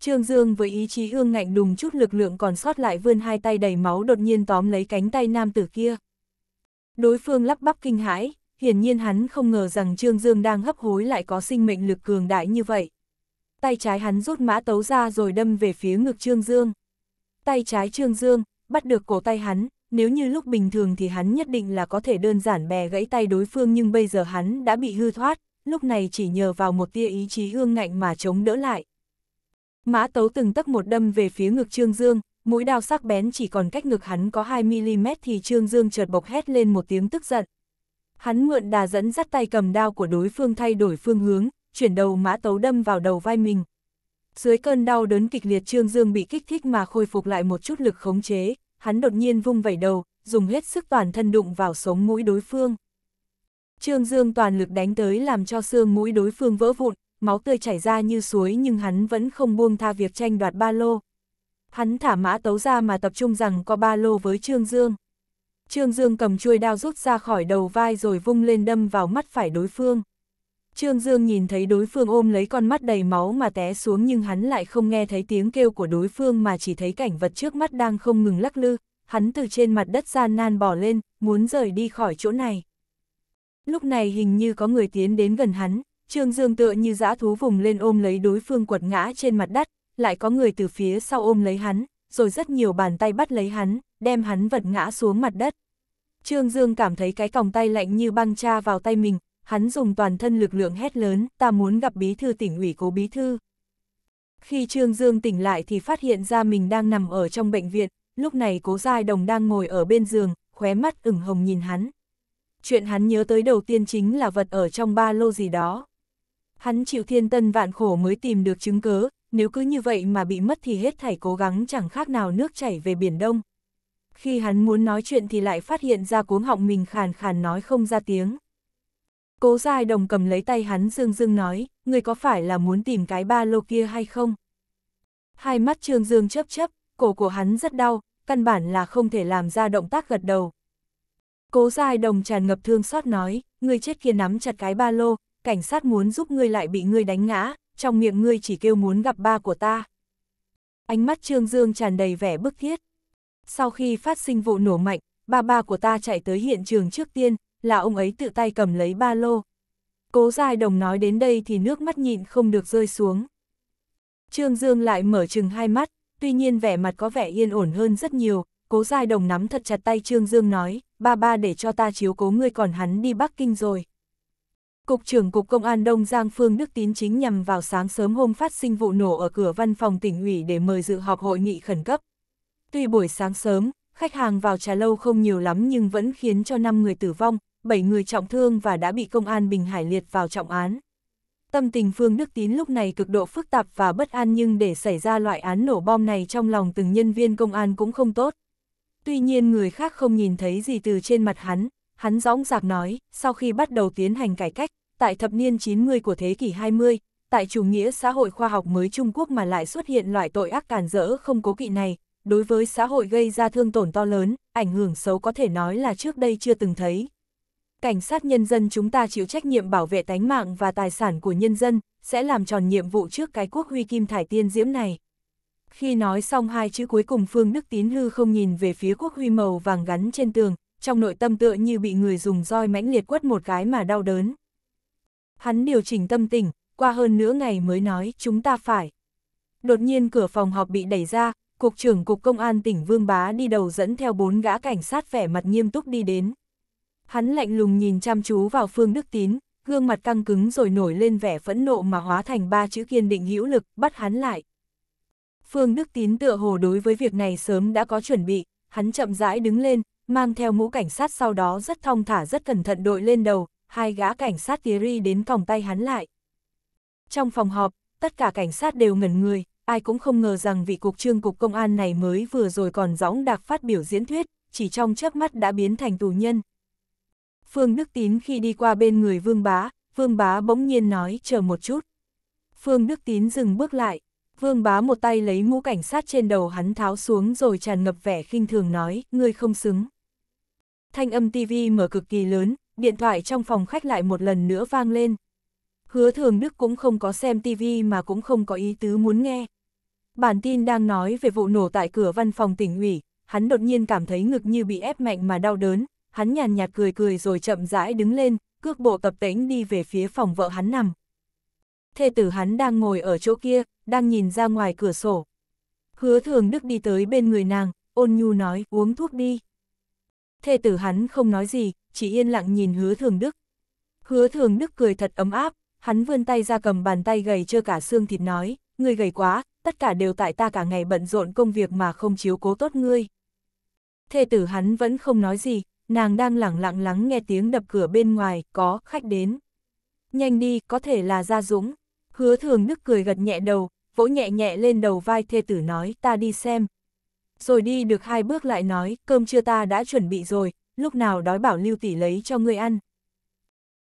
Trương Dương với ý chí ương ngạnh đùng chút lực lượng còn sót lại vươn hai tay đầy máu đột nhiên tóm lấy cánh tay nam tử kia. Đối phương lắp bắp kinh hãi, hiển nhiên hắn không ngờ rằng Trương Dương đang hấp hối lại có sinh mệnh lực cường đại như vậy. Tay trái hắn rút mã tấu ra rồi đâm về phía ngực Trương Dương. Tay trái Trương Dương, bắt được cổ tay hắn, nếu như lúc bình thường thì hắn nhất định là có thể đơn giản bè gãy tay đối phương nhưng bây giờ hắn đã bị hư thoát, lúc này chỉ nhờ vào một tia ý chí hương ngạnh mà chống đỡ lại. Mã tấu từng tấc một đâm về phía ngực Trương Dương, mũi đao sắc bén chỉ còn cách ngực hắn có 2mm thì Trương Dương chợt bộc hét lên một tiếng tức giận. Hắn mượn đà dẫn dắt tay cầm đao của đối phương thay đổi phương hướng, chuyển đầu mã tấu đâm vào đầu vai mình. Dưới cơn đau đớn kịch liệt Trương Dương bị kích thích mà khôi phục lại một chút lực khống chế, hắn đột nhiên vung vẩy đầu, dùng hết sức toàn thân đụng vào sống mũi đối phương. Trương Dương toàn lực đánh tới làm cho xương mũi đối phương vỡ vụn, máu tươi chảy ra như suối nhưng hắn vẫn không buông tha việc tranh đoạt ba lô. Hắn thả mã tấu ra mà tập trung rằng có ba lô với Trương Dương. Trương Dương cầm chuôi đao rút ra khỏi đầu vai rồi vung lên đâm vào mắt phải đối phương. Trương Dương nhìn thấy đối phương ôm lấy con mắt đầy máu mà té xuống nhưng hắn lại không nghe thấy tiếng kêu của đối phương mà chỉ thấy cảnh vật trước mắt đang không ngừng lắc lư, hắn từ trên mặt đất gian nan bỏ lên, muốn rời đi khỏi chỗ này. Lúc này hình như có người tiến đến gần hắn, Trương Dương tựa như dã thú vùng lên ôm lấy đối phương quật ngã trên mặt đất, lại có người từ phía sau ôm lấy hắn, rồi rất nhiều bàn tay bắt lấy hắn, đem hắn vật ngã xuống mặt đất. Trương Dương cảm thấy cái còng tay lạnh như băng cha vào tay mình, hắn dùng toàn thân lực lượng hét lớn, ta muốn gặp bí thư tỉnh ủy cố bí thư. Khi Trương Dương tỉnh lại thì phát hiện ra mình đang nằm ở trong bệnh viện, lúc này cố giai đồng đang ngồi ở bên giường, khóe mắt ửng hồng nhìn hắn. Chuyện hắn nhớ tới đầu tiên chính là vật ở trong ba lô gì đó. Hắn chịu thiên tân vạn khổ mới tìm được chứng cớ, nếu cứ như vậy mà bị mất thì hết thảy cố gắng chẳng khác nào nước chảy về biển đông. Khi hắn muốn nói chuyện thì lại phát hiện ra cuống họng mình khàn khàn nói không ra tiếng. Cố dài đồng cầm lấy tay hắn Dương Dương nói, người có phải là muốn tìm cái ba lô kia hay không? Hai mắt Trương Dương chấp chấp, cổ của hắn rất đau, căn bản là không thể làm ra động tác gật đầu. Cố dài đồng tràn ngập thương xót nói, người chết kia nắm chặt cái ba lô, cảnh sát muốn giúp ngươi lại bị ngươi đánh ngã, trong miệng ngươi chỉ kêu muốn gặp ba của ta. Ánh mắt Trương Dương tràn đầy vẻ bức thiết. Sau khi phát sinh vụ nổ mạnh, ba ba của ta chạy tới hiện trường trước tiên, là ông ấy tự tay cầm lấy ba lô. Cố dài đồng nói đến đây thì nước mắt nhịn không được rơi xuống. Trương Dương lại mở chừng hai mắt, tuy nhiên vẻ mặt có vẻ yên ổn hơn rất nhiều, cố dài đồng nắm thật chặt tay Trương Dương nói, ba ba để cho ta chiếu cố ngươi còn hắn đi Bắc Kinh rồi. Cục trưởng Cục Công an Đông Giang Phương Đức Tín chính nhằm vào sáng sớm hôm phát sinh vụ nổ ở cửa văn phòng tỉnh ủy để mời dự họp hội nghị khẩn cấp. Tuy buổi sáng sớm, khách hàng vào trà lâu không nhiều lắm nhưng vẫn khiến cho 5 người tử vong, 7 người trọng thương và đã bị công an Bình Hải liệt vào trọng án. Tâm tình Phương Đức Tín lúc này cực độ phức tạp và bất an nhưng để xảy ra loại án nổ bom này trong lòng từng nhân viên công an cũng không tốt. Tuy nhiên người khác không nhìn thấy gì từ trên mặt hắn, hắn dõng dạc nói, sau khi bắt đầu tiến hành cải cách, tại thập niên 90 của thế kỷ 20, tại chủ nghĩa xã hội khoa học mới Trung Quốc mà lại xuất hiện loại tội ác càn rỡ không cố kỵ này, đối với xã hội gây ra thương tổn to lớn, ảnh hưởng xấu có thể nói là trước đây chưa từng thấy, cảnh sát nhân dân chúng ta chịu trách nhiệm bảo vệ tánh mạng và tài sản của nhân dân, sẽ làm tròn nhiệm vụ trước cái quốc huy kim thải tiên diễm này. Khi nói xong hai chữ cuối cùng Phương Đức Tín lư không nhìn về phía quốc huy màu vàng gắn trên tường, trong nội tâm tựa như bị người dùng roi mãnh liệt quất một cái mà đau đớn. Hắn điều chỉnh tâm tình, qua hơn nửa ngày mới nói chúng ta phải. Đột nhiên cửa phòng họp bị đẩy ra, Cục trưởng Cục Công an tỉnh Vương Bá đi đầu dẫn theo bốn gã cảnh sát vẻ mặt nghiêm túc đi đến. Hắn lạnh lùng nhìn chăm chú vào Phương Đức Tín, gương mặt căng cứng rồi nổi lên vẻ phẫn nộ mà hóa thành ba chữ kiên định hữu lực, bắt hắn lại. Phương Đức Tín tựa hồ đối với việc này sớm đã có chuẩn bị, hắn chậm rãi đứng lên, mang theo mũ cảnh sát sau đó rất thong thả rất cẩn thận đội lên đầu, hai gã cảnh sát tía ri đến còng tay hắn lại. Trong phòng họp, tất cả cảnh sát đều ngẩn người, ai cũng không ngờ rằng vị cục trương cục công an này mới vừa rồi còn gióng đạc phát biểu diễn thuyết, chỉ trong chớp mắt đã biến thành tù nhân. Phương Đức Tín khi đi qua bên người Vương Bá, Vương Bá bỗng nhiên nói chờ một chút. Phương Đức Tín dừng bước lại, Vương Bá một tay lấy mũ cảnh sát trên đầu hắn tháo xuống rồi tràn ngập vẻ khinh thường nói, ngươi không xứng. Thanh âm TV mở cực kỳ lớn, điện thoại trong phòng khách lại một lần nữa vang lên. Hứa Thường Đức cũng không có xem TV mà cũng không có ý tứ muốn nghe. Bản tin đang nói về vụ nổ tại cửa văn phòng tỉnh ủy, hắn đột nhiên cảm thấy ngực như bị ép mạnh mà đau đớn, hắn nhàn nhạt cười cười rồi chậm rãi đứng lên, cước bộ tập tễnh đi về phía phòng vợ hắn nằm. Thê tử hắn đang ngồi ở chỗ kia, đang nhìn ra ngoài cửa sổ. Hứa thường đức đi tới bên người nàng, ôn nhu nói uống thuốc đi. Thê tử hắn không nói gì, chỉ yên lặng nhìn hứa thường đức. Hứa thường đức cười thật ấm áp, hắn vươn tay ra cầm bàn tay gầy chưa cả xương thịt nói, người gầy quá, tất cả đều tại ta cả ngày bận rộn công việc mà không chiếu cố tốt ngươi. Thê tử hắn vẫn không nói gì, nàng đang lẳng lặng lắng nghe tiếng đập cửa bên ngoài, có khách đến. Nhanh đi, có thể là Gia Dũng. Hứa thường đức cười gật nhẹ đầu, vỗ nhẹ nhẹ lên đầu vai thê tử nói ta đi xem. Rồi đi được hai bước lại nói, cơm trưa ta đã chuẩn bị rồi, lúc nào đói bảo lưu tỷ lấy cho ngươi ăn.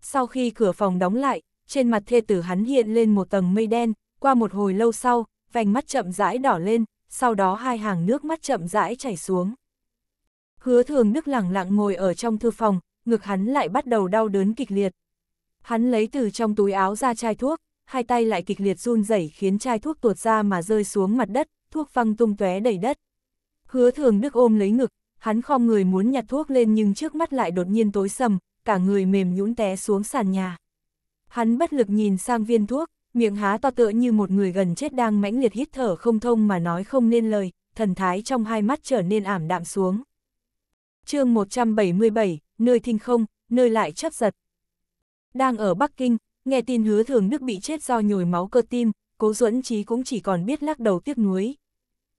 Sau khi cửa phòng đóng lại, trên mặt thê tử hắn hiện lên một tầng mây đen, qua một hồi lâu sau, vành mắt chậm rãi đỏ lên, sau đó hai hàng nước mắt chậm rãi chảy xuống. Hứa thường đức lẳng lặng ngồi ở trong thư phòng, ngực hắn lại bắt đầu đau đớn kịch liệt. Hắn lấy từ trong túi áo ra chai thuốc, hai tay lại kịch liệt run rẩy khiến chai thuốc tuột ra mà rơi xuống mặt đất, thuốc văng tung tóe đầy đất. Hứa thường đức ôm lấy ngực, hắn khom người muốn nhặt thuốc lên nhưng trước mắt lại đột nhiên tối sầm, cả người mềm nhũn té xuống sàn nhà. Hắn bất lực nhìn sang viên thuốc, miệng há to tựa như một người gần chết đang mãnh liệt hít thở không thông mà nói không nên lời, thần thái trong hai mắt trở nên ảm đạm xuống chương 177, nơi thinh không, nơi lại chấp giật. Đang ở Bắc Kinh, nghe tin hứa thường Đức bị chết do nhồi máu cơ tim, cố duẫn trí cũng chỉ còn biết lắc đầu tiếc nuối.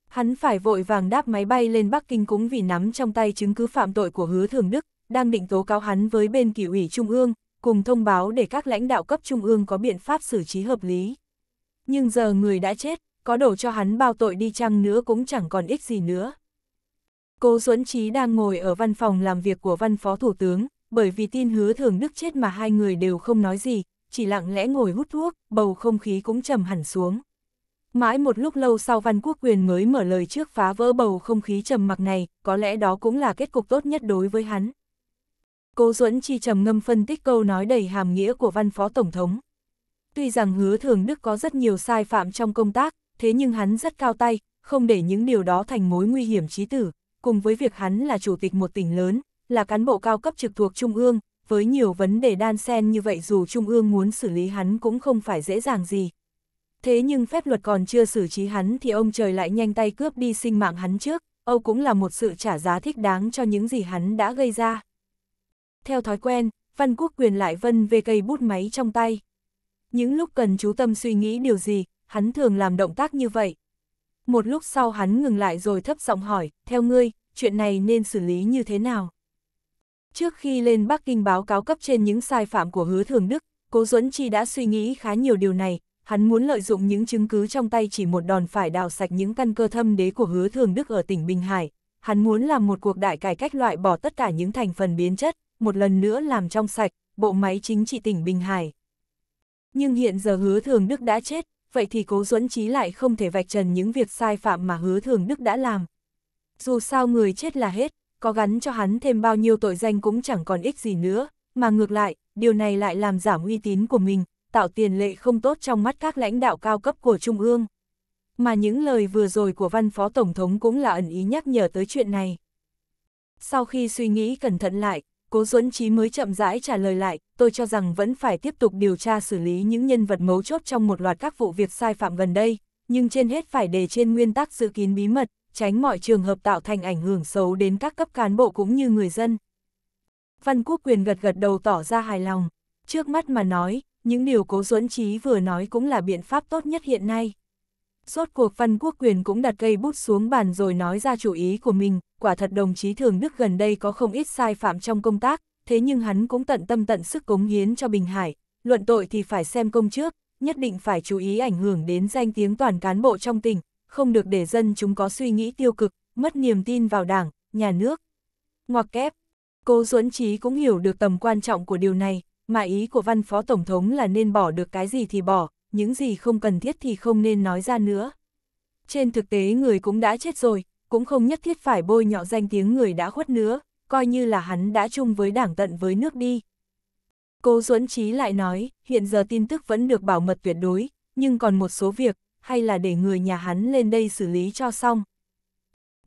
Hắn phải vội vàng đáp máy bay lên Bắc Kinh cũng vì nắm trong tay chứng cứ phạm tội của hứa thường Đức, đang định tố cáo hắn với bên kỷ ủy Trung ương, cùng thông báo để các lãnh đạo cấp Trung ương có biện pháp xử trí hợp lý. Nhưng giờ người đã chết, có đổ cho hắn bao tội đi chăng nữa cũng chẳng còn ích gì nữa. Cô Duẫn Trí đang ngồi ở văn phòng làm việc của văn phó thủ tướng, bởi vì tin hứa thường đức chết mà hai người đều không nói gì, chỉ lặng lẽ ngồi hút thuốc, bầu không khí cũng trầm hẳn xuống. Mãi một lúc lâu sau Văn Quốc Quyền mới mở lời trước phá vỡ bầu không khí trầm mặc này, có lẽ đó cũng là kết cục tốt nhất đối với hắn. Cô Duẫn Chi trầm ngâm phân tích câu nói đầy hàm nghĩa của Văn Phó Tổng thống. Tuy rằng hứa thường Đức có rất nhiều sai phạm trong công tác, thế nhưng hắn rất cao tay, không để những điều đó thành mối nguy hiểm trí tử, cùng với việc hắn là chủ tịch một tỉnh lớn, là cán bộ cao cấp trực thuộc Trung ương, với nhiều vấn đề đan xen như vậy dù Trung ương muốn xử lý hắn cũng không phải dễ dàng gì. Thế nhưng phép luật còn chưa xử trí hắn thì ông trời lại nhanh tay cướp đi sinh mạng hắn trước, Âu cũng là một sự trả giá thích đáng cho những gì hắn đã gây ra. Theo thói quen, Văn Quốc quyền lại vân về cây bút máy trong tay. Những lúc cần chú tâm suy nghĩ điều gì, hắn thường làm động tác như vậy, một lúc sau hắn ngừng lại rồi thấp giọng hỏi, theo ngươi, chuyện này nên xử lý như thế nào? Trước khi lên Bắc Kinh báo cáo cấp trên những sai phạm của hứa thường Đức, Cố Duẫn Chi đã suy nghĩ khá nhiều điều này, hắn muốn lợi dụng những chứng cứ trong tay chỉ một đòn phải đào sạch những căn cơ thâm đế của hứa thường Đức ở tỉnh Bình Hải. Hắn muốn làm một cuộc đại cải cách loại bỏ tất cả những thành phần biến chất, một lần nữa làm trong sạch, bộ máy chính trị tỉnh Bình Hải. Nhưng hiện giờ hứa thường Đức đã chết, vậy thì cố duẫn trí lại không thể vạch trần những việc sai phạm mà hứa thường đức đã làm. Dù sao người chết là hết, có gắn cho hắn thêm bao nhiêu tội danh cũng chẳng còn ích gì nữa, mà ngược lại, điều này lại làm giảm uy tín của mình, tạo tiền lệ không tốt trong mắt các lãnh đạo cao cấp của Trung ương. Mà những lời vừa rồi của văn phó tổng thống cũng là ẩn ý nhắc nhở tới chuyện này. Sau khi suy nghĩ cẩn thận lại, Cố Duẫn Chí mới chậm rãi trả lời lại, tôi cho rằng vẫn phải tiếp tục điều tra xử lý những nhân vật mấu chốt trong một loạt các vụ việc sai phạm gần đây, nhưng trên hết phải để trên nguyên tắc giữ kín bí mật, tránh mọi trường hợp tạo thành ảnh hưởng xấu đến các cấp cán bộ cũng như người dân. Văn Quốc Quyền gật gật đầu tỏ ra hài lòng, trước mắt mà nói, những điều cố Duẫn Chí vừa nói cũng là biện pháp tốt nhất hiện nay. Rốt cuộc Văn Quốc Quyền cũng đặt cây bút xuống bàn rồi nói ra chủ ý của mình, quả thật đồng chí Thường Đức gần đây có không ít sai phạm trong công tác, thế nhưng hắn cũng tận tâm tận sức cống hiến cho Bình Hải, luận tội thì phải xem công trước, nhất định phải chú ý ảnh hưởng đến danh tiếng toàn cán bộ trong tỉnh, không được để dân chúng có suy nghĩ tiêu cực, mất niềm tin vào đảng, nhà nước. Ngoặc kép, cô Duẫn Trí cũng hiểu được tầm quan trọng của điều này, mà ý của văn phó tổng thống là nên bỏ được cái gì thì bỏ, những gì không cần thiết thì không nên nói ra nữa. Trên thực tế người cũng đã chết rồi, cũng không nhất thiết phải bôi nhọ danh tiếng người đã khuất nữa, coi như là hắn đã chung với đảng tận với nước đi. Cố Duẫn Trí lại nói, hiện giờ tin tức vẫn được bảo mật tuyệt đối, nhưng còn một số việc, hay là để người nhà hắn lên đây xử lý cho xong.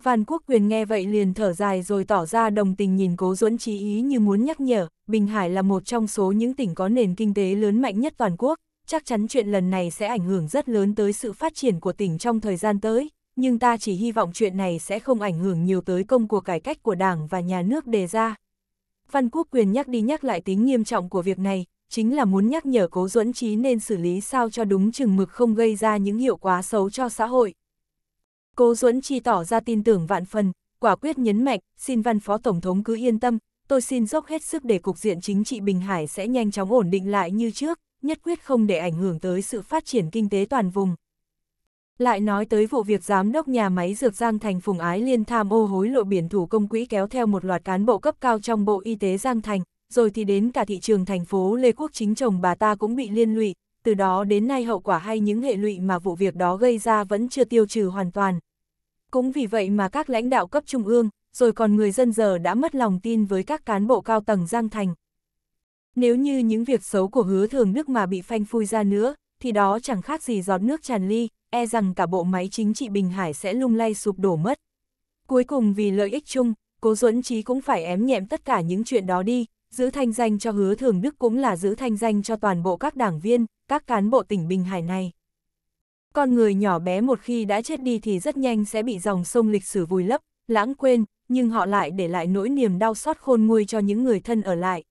Văn Quốc Quyền nghe vậy liền thở dài rồi tỏ ra đồng tình nhìn Cố Duẫn Trí ý như muốn nhắc nhở, Bình Hải là một trong số những tỉnh có nền kinh tế lớn mạnh nhất toàn quốc, chắc chắn chuyện lần này sẽ ảnh hưởng rất lớn tới sự phát triển của tỉnh trong thời gian tới, nhưng ta chỉ hy vọng chuyện này sẽ không ảnh hưởng nhiều tới công cuộc cải cách của Đảng và nhà nước đề ra. Văn Quốc Quyền nhắc đi nhắc lại tính nghiêm trọng của việc này, chính là muốn nhắc nhở cố duẫn trí nên xử lý sao cho đúng chừng mực không gây ra những hiệu quả xấu cho xã hội. Cố duẫn chi tỏ ra tin tưởng vạn phần, quả quyết nhấn mạnh, xin văn phó tổng thống cứ yên tâm, tôi xin dốc hết sức để cục diện chính trị Bình Hải sẽ nhanh chóng ổn định lại như trước, nhất quyết không để ảnh hưởng tới sự phát triển kinh tế toàn vùng. Lại nói tới vụ việc giám đốc nhà máy dược Giang Thành Phùng Ái Liên tham ô hối lộ biển thủ công quỹ kéo theo một loạt cán bộ cấp cao trong Bộ Y tế Giang Thành, rồi thì đến cả thị trường thành phố Lê Quốc Chính chồng bà ta cũng bị liên lụy, từ đó đến nay hậu quả hay những hệ lụy mà vụ việc đó gây ra vẫn chưa tiêu trừ hoàn toàn. Cũng vì vậy mà các lãnh đạo cấp trung ương, rồi còn người dân giờ đã mất lòng tin với các cán bộ cao tầng Giang Thành. Nếu như những việc xấu của hứa thường đức mà bị phanh phui ra nữa, thì đó chẳng khác gì giọt nước tràn ly, e rằng cả bộ máy chính trị Bình Hải sẽ lung lay sụp đổ mất. Cuối cùng vì lợi ích chung, cố duẫn trí cũng phải ém nhẹm tất cả những chuyện đó đi, giữ thanh danh cho hứa thường đức cũng là giữ thanh danh cho toàn bộ các đảng viên, các cán bộ tỉnh Bình Hải này. Con người nhỏ bé một khi đã chết đi thì rất nhanh sẽ bị dòng sông lịch sử vùi lấp, lãng quên, nhưng họ lại để lại nỗi niềm đau xót khôn nguôi cho những người thân ở lại,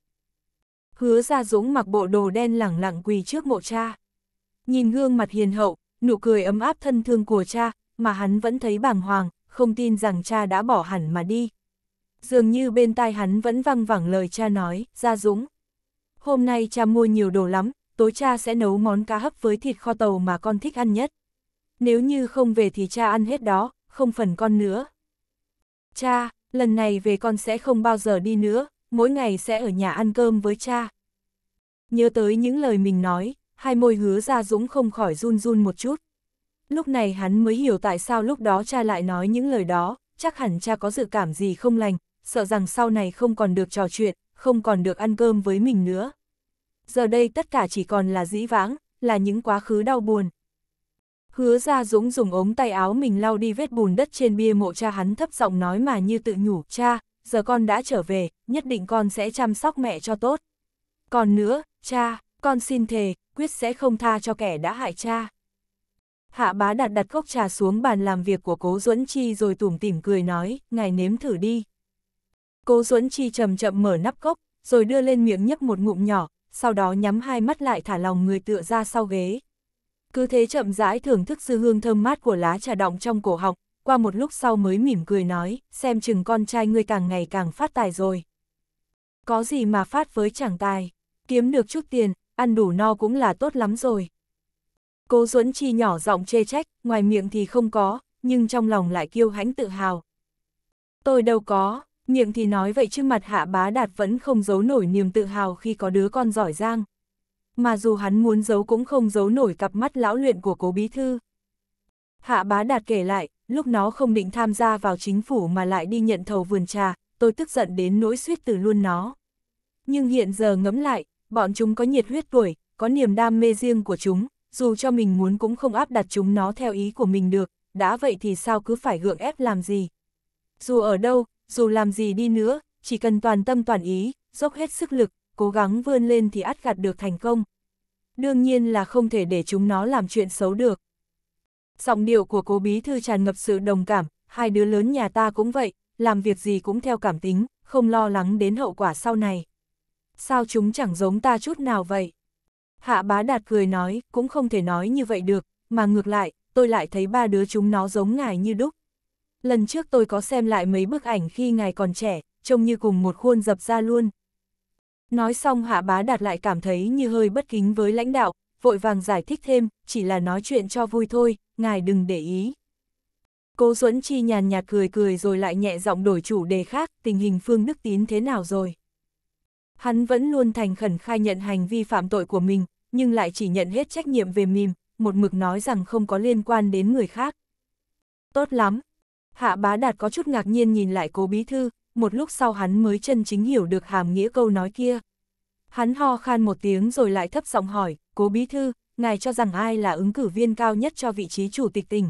hứa ra dũng mặc bộ đồ đen lẳng lặng quỳ trước mộ cha. Nhìn gương mặt hiền hậu, nụ cười ấm áp thân thương của cha, mà hắn vẫn thấy bàng hoàng, không tin rằng cha đã bỏ hẳn mà đi. Dường như bên tai hắn vẫn văng vẳng lời cha nói, ra dũng. Hôm nay cha mua nhiều đồ lắm, tối cha sẽ nấu món cá hấp với thịt kho tàu mà con thích ăn nhất. Nếu như không về thì cha ăn hết đó, không phần con nữa. Cha, lần này về con sẽ không bao giờ đi nữa, mỗi ngày sẽ ở nhà ăn cơm với cha. Nhớ tới những lời mình nói, hai môi hứa ra Dũng không khỏi run run một chút. Lúc này hắn mới hiểu tại sao lúc đó cha lại nói những lời đó, chắc hẳn cha có dự cảm gì không lành, sợ rằng sau này không còn được trò chuyện, không còn được ăn cơm với mình nữa. Giờ đây tất cả chỉ còn là dĩ vãng, là những quá khứ đau buồn. Hứa ra Dũng dùng ống tay áo mình lau đi vết bùn đất trên bia mộ cha hắn thấp giọng nói mà như tự nhủ, cha, giờ con đã trở về, nhất định con sẽ chăm sóc mẹ cho tốt. Còn nữa, cha, con xin thề, quyết sẽ không tha cho kẻ đã hại cha. Hạ bá đặt đặt cốc trà xuống bàn làm việc của cố duẫn Chi rồi tủm tỉm cười nói, ngài nếm thử đi. Cố duẫn Chi chậm chậm mở nắp cốc, rồi đưa lên miệng nhấp một ngụm nhỏ, sau đó nhắm hai mắt lại thả lòng người tựa ra sau ghế. Cứ thế chậm rãi thưởng thức dư hương thơm mát của lá trà đọng trong cổ họng, qua một lúc sau mới mỉm cười nói, xem chừng con trai ngươi càng ngày càng phát tài rồi. Có gì mà phát với chẳng tài, kiếm được chút tiền, ăn đủ no cũng là tốt lắm rồi. Cố Duẫn Chi nhỏ giọng chê trách, ngoài miệng thì không có, nhưng trong lòng lại kiêu hãnh tự hào. Tôi đâu có, miệng thì nói vậy chứ mặt hạ bá đạt vẫn không giấu nổi niềm tự hào khi có đứa con giỏi giang. Mà dù hắn muốn giấu cũng không giấu nổi cặp mắt lão luyện của cố bí thư. Hạ bá đạt kể lại, lúc nó không định tham gia vào chính phủ mà lại đi nhận thầu vườn trà, tôi tức giận đến nỗi suýt từ luôn nó. Nhưng hiện giờ ngẫm lại, bọn chúng có nhiệt huyết tuổi, có niềm đam mê riêng của chúng, dù cho mình muốn cũng không áp đặt chúng nó theo ý của mình được, đã vậy thì sao cứ phải gượng ép làm gì. Dù ở đâu, dù làm gì đi nữa, chỉ cần toàn tâm toàn ý, dốc hết sức lực, cố gắng vươn lên thì ắt gặt được thành công. Đương nhiên là không thể để chúng nó làm chuyện xấu được, Giọng điệu của cố bí thư tràn ngập sự đồng cảm, hai đứa lớn nhà ta cũng vậy, làm việc gì cũng theo cảm tính, không lo lắng đến hậu quả sau này. Sao chúng chẳng giống ta chút nào vậy? Hạ bá đạt cười nói, cũng không thể nói như vậy được, mà ngược lại, tôi lại thấy ba đứa chúng nó giống ngài như đúc. Lần trước tôi có xem lại mấy bức ảnh khi ngài còn trẻ, trông như cùng một khuôn dập ra luôn. Nói xong hạ bá đạt lại cảm thấy như hơi bất kính với lãnh đạo, vội vàng giải thích thêm, chỉ là nói chuyện cho vui thôi, ngài đừng để ý. Cố Duẫn Chi nhàn nhạt cười cười rồi lại nhẹ giọng đổi chủ đề khác, tình hình Phương Đức Tín thế nào rồi? Hắn vẫn luôn thành khẩn khai nhận hành vi phạm tội của mình, nhưng lại chỉ nhận hết trách nhiệm về mìm, một mực nói rằng không có liên quan đến người khác. Tốt lắm. Hạ bá đạt có chút ngạc nhiên nhìn lại cố bí thư, một lúc sau hắn mới chân chính hiểu được hàm nghĩa câu nói kia. Hắn ho khan một tiếng rồi lại thấp giọng hỏi, cố bí thư, ngài cho rằng ai là ứng cử viên cao nhất cho vị trí chủ tịch tỉnh.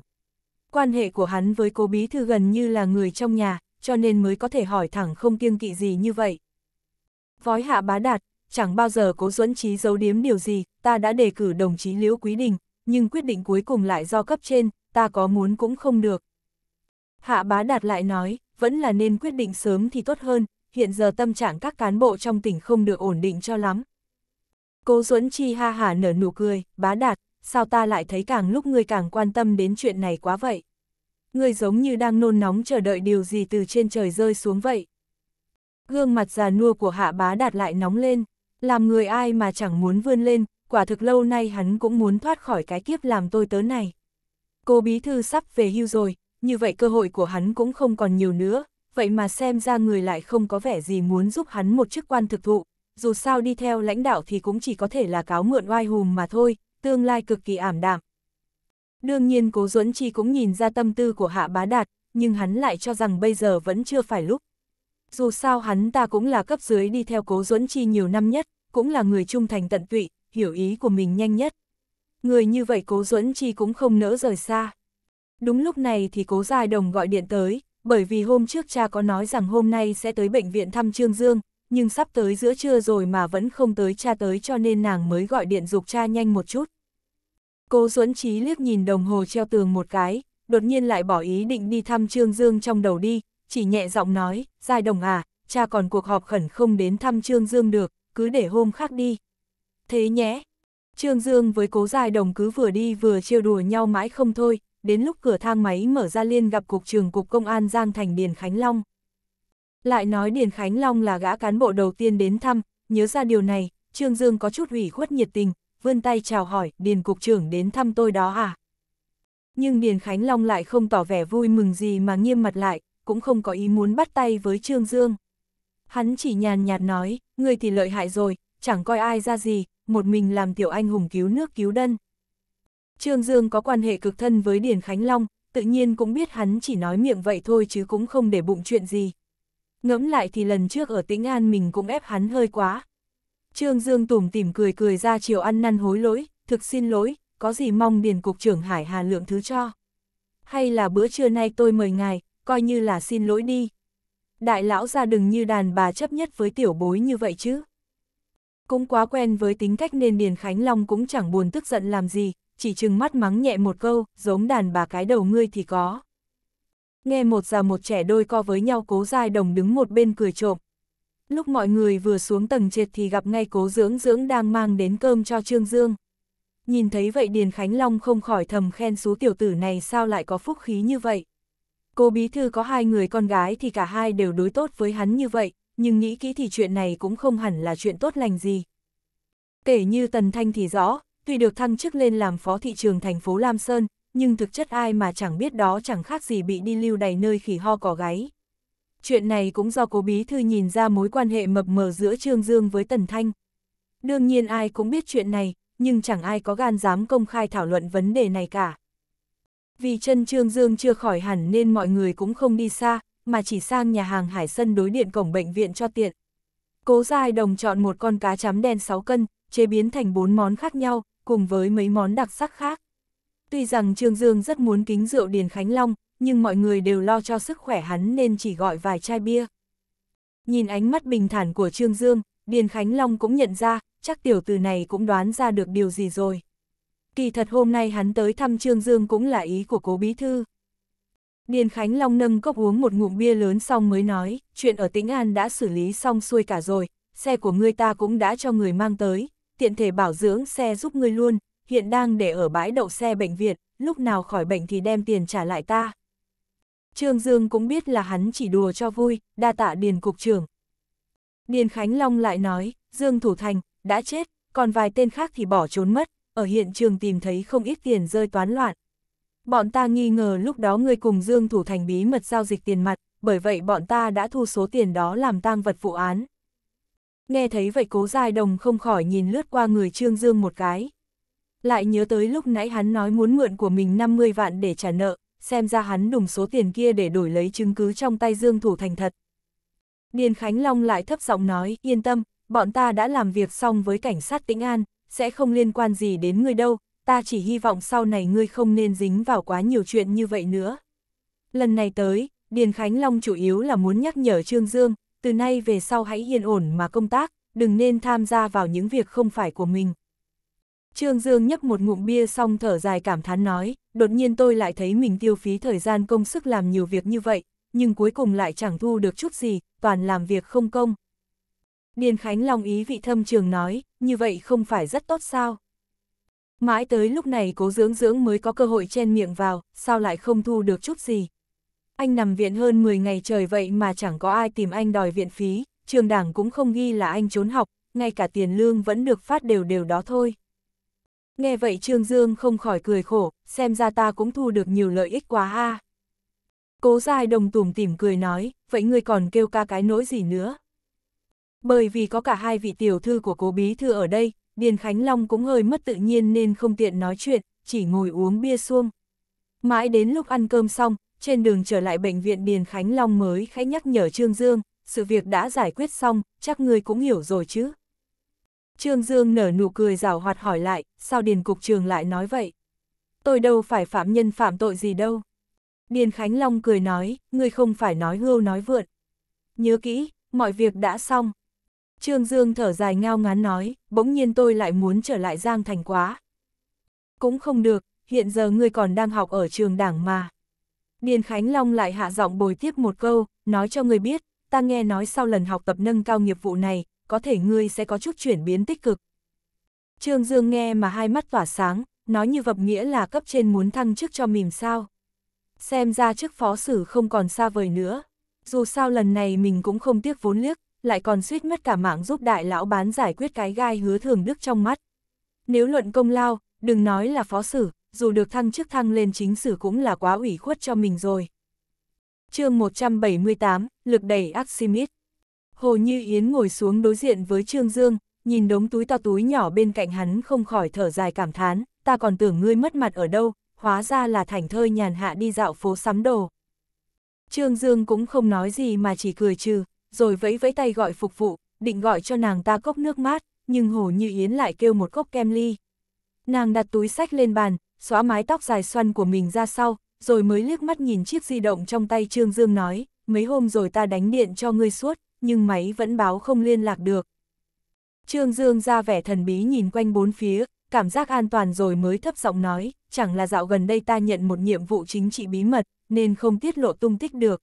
Quan hệ của hắn với cố bí thư gần như là người trong nhà, cho nên mới có thể hỏi thẳng không kiêng kỵ gì như vậy. Vói hạ bá đạt, chẳng bao giờ cố duẫn trí giấu điếm điều gì, ta đã đề cử đồng chí Liễu Quý Đình, nhưng quyết định cuối cùng lại do cấp trên, ta có muốn cũng không được. Hạ bá đạt lại nói, vẫn là nên quyết định sớm thì tốt hơn, hiện giờ tâm trạng các cán bộ trong tỉnh không được ổn định cho lắm, Cố Duẫn Chi ha hả nở nụ cười, bá đạt, sao ta lại thấy càng lúc ngươi càng quan tâm đến chuyện này quá vậy? Ngươi giống như đang nôn nóng chờ đợi điều gì từ trên trời rơi xuống vậy? Gương mặt già nua của hạ bá đạt lại nóng lên, làm người ai mà chẳng muốn vươn lên, quả thực lâu nay hắn cũng muốn thoát khỏi cái kiếp làm tôi tớ này. Cô bí thư sắp về hưu rồi, như vậy cơ hội của hắn cũng không còn nhiều nữa, vậy mà xem ra người lại không có vẻ gì muốn giúp hắn một chức quan thực thụ, dù sao đi theo lãnh đạo thì cũng chỉ có thể là cáo mượn oai hùm mà thôi, tương lai cực kỳ ảm đạm. Đương nhiên Cố Duẫn Chi cũng nhìn ra tâm tư của Hạ Bá Đạt, nhưng hắn lại cho rằng bây giờ vẫn chưa phải lúc. Dù sao hắn ta cũng là cấp dưới đi theo Cố Duẫn Chi nhiều năm nhất, cũng là người trung thành tận tụy, hiểu ý của mình nhanh nhất. Người như vậy Cố Duẫn Chi cũng không nỡ rời xa. Đúng lúc này thì Cố Giai Đồng gọi điện tới, bởi vì hôm trước cha có nói rằng hôm nay sẽ tới bệnh viện thăm Trương Dương, nhưng sắp tới giữa trưa rồi mà vẫn không tới cha tới cho nên nàng mới gọi điện dục cha nhanh một chút. Cô Duẫn Trí liếc nhìn đồng hồ treo tường một cái, đột nhiên lại bỏ ý định đi thăm Trương Dương trong đầu đi, chỉ nhẹ giọng nói, Giai Đồng à, cha còn cuộc họp khẩn không đến thăm Trương Dương được, cứ để hôm khác đi. Thế nhé, Trương Dương với cố Giai Đồng cứ vừa đi vừa trêu đùa nhau mãi không thôi, đến lúc cửa thang máy mở ra liên gặp cục trường cục công an Giang Thành Điền Khánh Long. Lại nói Điền Khánh Long là gã cán bộ đầu tiên đến thăm, nhớ ra điều này, Trương Dương có chút hủy khuất nhiệt tình, vươn tay chào hỏi, Điền Cục trưởng đến thăm tôi đó à? Nhưng Điền Khánh Long lại không tỏ vẻ vui mừng gì mà nghiêm mặt lại, cũng không có ý muốn bắt tay với Trương Dương. Hắn chỉ nhàn nhạt nói, người thì lợi hại rồi, chẳng coi ai ra gì, một mình làm tiểu anh hùng cứu nước cứu đân. Trương Dương có quan hệ cực thân với Điền Khánh Long, tự nhiên cũng biết hắn chỉ nói miệng vậy thôi chứ cũng không để bụng chuyện gì, ngẫm lại thì lần trước ở tĩnh an mình cũng ép hắn hơi quá. Trương Dương tủm tìm cười cười ra chiều ăn năn hối lỗi, thực xin lỗi, có gì mong điền cục trưởng Hải Hà lượng thứ cho. Hay là bữa trưa nay tôi mời ngài, coi như là xin lỗi đi. Đại lão ra đừng như đàn bà chấp nhất với tiểu bối như vậy chứ. Cũng quá quen với tính cách nên Điền Khánh Long cũng chẳng buồn tức giận làm gì, chỉ chừng mắt mắng nhẹ một câu, giống đàn bà cái đầu ngươi thì có nghe một già một trẻ đôi co với nhau cố dài đồng đứng một bên cười trộm. Lúc mọi người vừa xuống tầng trệt thì gặp ngay cố dưỡng dưỡng đang mang đến cơm cho Trương Dương. Nhìn thấy vậy Điền Khánh Long không khỏi thầm khen số tiểu tử này sao lại có phúc khí như vậy. Cô bí thư có hai người con gái thì cả hai đều đối tốt với hắn như vậy, nhưng nghĩ kỹ thì chuyện này cũng không hẳn là chuyện tốt lành gì. Kể như Tần Thanh thì rõ, tuy được thăng chức lên làm phó thị trường thành phố Lam Sơn, nhưng thực chất ai mà chẳng biết đó chẳng khác gì bị đi lưu đầy nơi khỉ ho cỏ gáy. Chuyện này cũng do cố bí thư nhìn ra mối quan hệ mập mờ giữa Trương Dương với Tần Thanh. Đương nhiên ai cũng biết chuyện này, nhưng chẳng ai có gan dám công khai thảo luận vấn đề này cả. Vì chân Trương Dương chưa khỏi hẳn nên mọi người cũng không đi xa, mà chỉ sang nhà hàng hải sân đối điện cổng bệnh viện cho tiện. Cố Giai Đồng chọn một con cá chấm đen 6 cân, chế biến thành 4 món khác nhau, cùng với mấy món đặc sắc khác. Tuy rằng Trương Dương rất muốn kính rượu Điền Khánh Long, nhưng mọi người đều lo cho sức khỏe hắn nên chỉ gọi vài chai bia. Nhìn ánh mắt bình thản của Trương Dương, Điền Khánh Long cũng nhận ra, chắc tiểu từ này cũng đoán ra được điều gì rồi. Kỳ thật hôm nay hắn tới thăm Trương Dương cũng là ý của cố bí thư. Điền Khánh Long nâng cốc uống một ngụm bia lớn xong mới nói, chuyện ở Tĩnh An đã xử lý xong xuôi cả rồi, xe của người ta cũng đã cho người mang tới, tiện thể bảo dưỡng xe giúp ngươi luôn, hiện đang để ở bãi đậu xe bệnh viện, lúc nào khỏi bệnh thì đem tiền trả lại ta. Trương Dương cũng biết là hắn chỉ đùa cho vui, đa tạ Điền Cục trưởng. Điền Khánh Long lại nói, Dương Thủ Thành, đã chết, còn vài tên khác thì bỏ trốn mất, ở hiện trường tìm thấy không ít tiền rơi toán loạn. Bọn ta nghi ngờ lúc đó người cùng Dương Thủ Thành bí mật giao dịch tiền mặt, bởi vậy bọn ta đã thu số tiền đó làm tang vật vụ án. Nghe thấy vậy cố dài đồng không khỏi nhìn lướt qua người Trương Dương một cái lại nhớ tới lúc nãy hắn nói muốn mượn của mình 50 vạn để trả nợ, xem ra hắn đùng số tiền kia để đổi lấy chứng cứ trong tay Dương Thủ Thành thật. Điền Khánh Long lại thấp giọng nói, yên tâm, bọn ta đã làm việc xong với cảnh sát Tĩnh An, sẽ không liên quan gì đến ngươi đâu, ta chỉ hy vọng sau này ngươi không nên dính vào quá nhiều chuyện như vậy nữa. Lần này tới, Điền Khánh Long chủ yếu là muốn nhắc nhở Trương Dương, từ nay về sau hãy yên ổn mà công tác, đừng nên tham gia vào những việc không phải của mình. Trương Dương nhấp một ngụm bia xong thở dài cảm thán nói, đột nhiên tôi lại thấy mình tiêu phí thời gian công sức làm nhiều việc như vậy, nhưng cuối cùng lại chẳng thu được chút gì, toàn làm việc không công. Điền Khánh Long ý vị thâm trường nói, như vậy không phải rất tốt sao? Mãi tới lúc này cố dưỡng dưỡng mới có cơ hội chen miệng vào, sao lại không thu được chút gì? Anh nằm viện hơn 10 ngày trời vậy mà chẳng có ai tìm anh đòi viện phí, trường đảng cũng không ghi là anh trốn học, ngay cả tiền lương vẫn được phát đều đều đó thôi. Nghe vậy Trương Dương không khỏi cười khổ, xem ra ta cũng thu được nhiều lợi ích quá ha. Cố dài đồng tùm tìm cười nói, vậy ngươi còn kêu ca cái nỗi gì nữa? Bởi vì có cả hai vị tiểu thư của cố bí thư ở đây, Điền Khánh Long cũng hơi mất tự nhiên nên không tiện nói chuyện, chỉ ngồi uống bia xuông. Mãi đến lúc ăn cơm xong, trên đường trở lại bệnh viện Điền Khánh Long mới khẽ nhắc nhở Trương Dương, sự việc đã giải quyết xong, chắc ngươi cũng hiểu rồi chứ. Trương Dương nở nụ cười rào hoạt hỏi lại, sao Điền Cục Trường lại nói vậy? Tôi đâu phải phạm nhân phạm tội gì đâu. Điền Khánh Long cười nói, ngươi không phải nói hưu nói vượn. Nhớ kỹ, mọi việc đã xong. Trương Dương thở dài ngao ngán nói, bỗng nhiên tôi lại muốn trở lại Giang Thành quá. Cũng không được, hiện giờ ngươi còn đang học ở trường đảng mà. Điền Khánh Long lại hạ giọng bồi tiếp một câu, nói cho người biết, ta nghe nói sau lần học tập nâng cao nghiệp vụ này, có thể ngươi sẽ có chút chuyển biến tích cực. Trương Dương nghe mà hai mắt tỏa sáng, nói như vập nghĩa là cấp trên muốn thăng chức cho mìm sao. Xem ra chức phó xử không còn xa vời nữa, dù sao lần này mình cũng không tiếc vốn liếc, lại còn suýt mất cả mạng giúp đại lão bán giải quyết cái gai hứa thường đức trong mắt. Nếu luận công lao, đừng nói là phó xử, dù được thăng chức thăng lên chính xử cũng là quá ủy khuất cho mình rồi. chương 178, lực đẩy Archimedes Hồ Như Yến ngồi xuống đối diện với Trương Dương, nhìn đống túi to túi nhỏ bên cạnh hắn không khỏi thở dài cảm thán, ta còn tưởng ngươi mất mặt ở đâu, hóa ra là thành thơ nhàn hạ đi dạo phố sắm đồ. Trương Dương cũng không nói gì mà chỉ cười trừ, rồi vẫy vẫy tay gọi phục vụ, định gọi cho nàng ta cốc nước mát, nhưng Hồ Như Yến lại kêu một cốc kem ly. Nàng đặt túi sách lên bàn, xóa mái tóc dài xoăn của mình ra sau, rồi mới liếc mắt nhìn chiếc di động trong tay Trương Dương nói, mấy hôm rồi ta đánh điện cho ngươi suốt, nhưng máy vẫn báo không liên lạc được. Trương Dương ra vẻ thần bí nhìn quanh bốn phía, cảm giác an toàn rồi mới thấp giọng nói, chẳng là dạo gần đây ta nhận một nhiệm vụ chính trị bí mật, nên không tiết lộ tung tích được.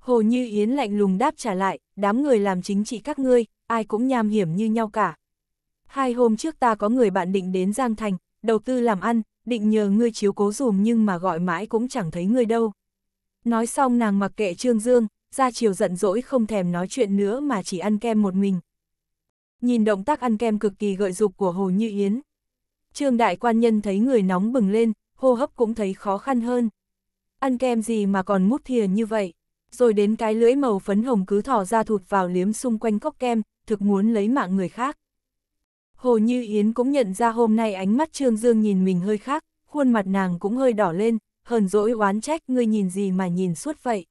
Hồ Như Yến lạnh lùng đáp trả lại, đám người làm chính trị các ngươi, ai cũng nham hiểm như nhau cả. Hai hôm trước ta có người bạn định đến Giang Thành, đầu tư làm ăn, định nhờ ngươi chiếu cố dùm nhưng mà gọi mãi cũng chẳng thấy ngươi đâu. Nói xong nàng mặc kệ Trương Dương, ra chiều giận dỗi không thèm nói chuyện nữa mà chỉ ăn kem một mình. Nhìn động tác ăn kem cực kỳ gợi dục của Hồ Như Yến. Trương đại quan nhân thấy người nóng bừng lên, hô hấp cũng thấy khó khăn hơn. Ăn kem gì mà còn mút thìa như vậy, rồi đến cái lưỡi màu phấn hồng cứ thỏ ra thụt vào liếm xung quanh cốc kem, thực muốn lấy mạng người khác. Hồ Như Yến cũng nhận ra hôm nay ánh mắt Trương Dương nhìn mình hơi khác, khuôn mặt nàng cũng hơi đỏ lên, hờn dỗi oán trách ngươi nhìn gì mà nhìn suốt vậy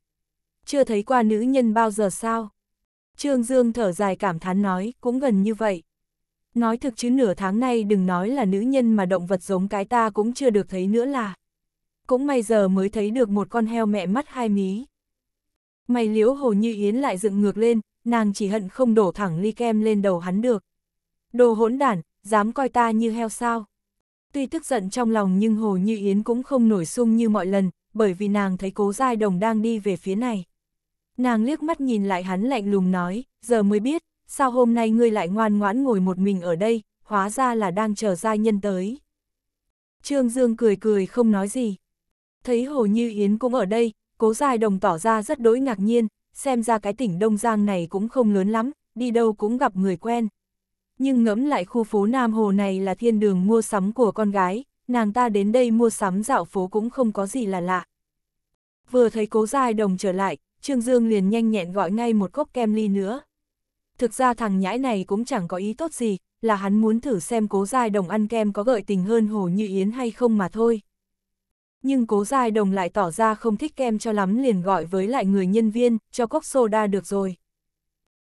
chưa thấy qua nữ nhân bao giờ sao? Trương Dương thở dài cảm thán nói, cũng gần như vậy. Nói thực chứ nửa tháng nay đừng nói là nữ nhân mà động vật giống cái ta cũng chưa được thấy nữa là. Cũng may giờ mới thấy được một con heo mẹ mắt hai mí. Mày liếu hồ như yến lại dựng ngược lên, nàng chỉ hận không đổ thẳng ly kem lên đầu hắn được. Đồ hỗn đản, dám coi ta như heo sao. Tuy tức giận trong lòng nhưng hồ như yến cũng không nổi sung như mọi lần, bởi vì nàng thấy cố giai đồng đang đi về phía này. Nàng liếc mắt nhìn lại hắn lạnh lùng nói, giờ mới biết, sao hôm nay ngươi lại ngoan ngoãn ngồi một mình ở đây, hóa ra là đang chờ gia nhân tới. Trương Dương cười cười không nói gì. Thấy Hồ Như Yến cũng ở đây, cố Giai đồng tỏ ra rất đối ngạc nhiên, xem ra cái tỉnh Đông Giang này cũng không lớn lắm, đi đâu cũng gặp người quen. Nhưng ngẫm lại khu phố Nam Hồ này là thiên đường mua sắm của con gái, nàng ta đến đây mua sắm dạo phố cũng không có gì là lạ. Vừa thấy cố Giai đồng trở lại, Trương Dương liền nhanh nhẹn gọi ngay một cốc kem ly nữa. Thực ra thằng nhãi này cũng chẳng có ý tốt gì, là hắn muốn thử xem cố giai đồng ăn kem có gợi tình hơn hồ như yến hay không mà thôi. Nhưng cố giai đồng lại tỏ ra không thích kem cho lắm liền gọi với lại người nhân viên, cho cốc soda được rồi.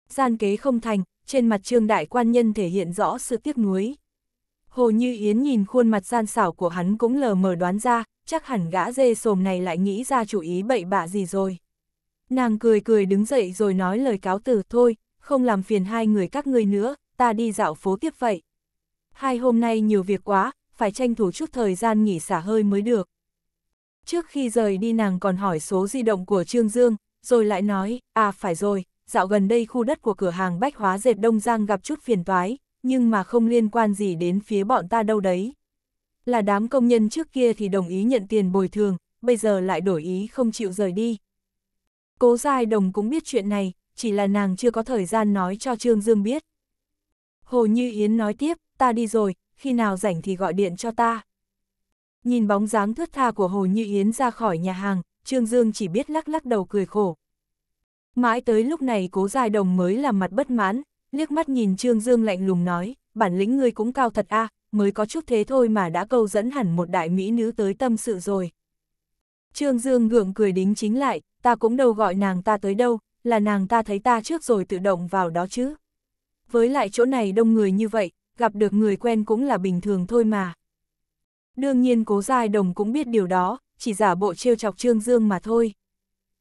Gian kế không thành, trên mặt trương đại quan nhân thể hiện rõ sự tiếc nuối. Hồ Như Yến nhìn khuôn mặt gian xảo của hắn cũng lờ mờ đoán ra, chắc hẳn gã dê sồm này lại nghĩ ra chủ ý bậy bạ gì rồi. Nàng cười cười đứng dậy rồi nói lời cáo từ thôi, không làm phiền hai người các ngươi nữa, ta đi dạo phố tiếp vậy. Hai hôm nay nhiều việc quá, phải tranh thủ chút thời gian nghỉ xả hơi mới được. Trước khi rời đi nàng còn hỏi số di động của Trương Dương, rồi lại nói, à phải rồi, dạo gần đây khu đất của cửa hàng bách hóa dệt Đông Giang gặp chút phiền toái, nhưng mà không liên quan gì đến phía bọn ta đâu đấy. Là đám công nhân trước kia thì đồng ý nhận tiền bồi thường, bây giờ lại đổi ý không chịu rời đi. Cố Giai Đồng cũng biết chuyện này, chỉ là nàng chưa có thời gian nói cho Trương Dương biết. Hồ Như Yến nói tiếp, ta đi rồi, khi nào rảnh thì gọi điện cho ta. Nhìn bóng dáng thướt tha của Hồ Như Yến ra khỏi nhà hàng, Trương Dương chỉ biết lắc lắc đầu cười khổ. Mãi tới lúc này cố dài đồng mới làm mặt bất mãn, liếc mắt nhìn Trương Dương lạnh lùng nói, bản lĩnh ngươi cũng cao thật a mới có chút thế thôi mà đã câu dẫn hẳn một đại mỹ nữ tới tâm sự rồi. Trương Dương gượng cười đính chính lại, ta cũng đâu gọi nàng ta tới đâu, là nàng ta thấy ta trước rồi tự động vào đó chứ. Với lại chỗ này đông người như vậy, gặp được người quen cũng là bình thường thôi mà. Đương nhiên cố giai đồng cũng biết điều đó, chỉ giả bộ trêu chọc Trương Dương mà thôi.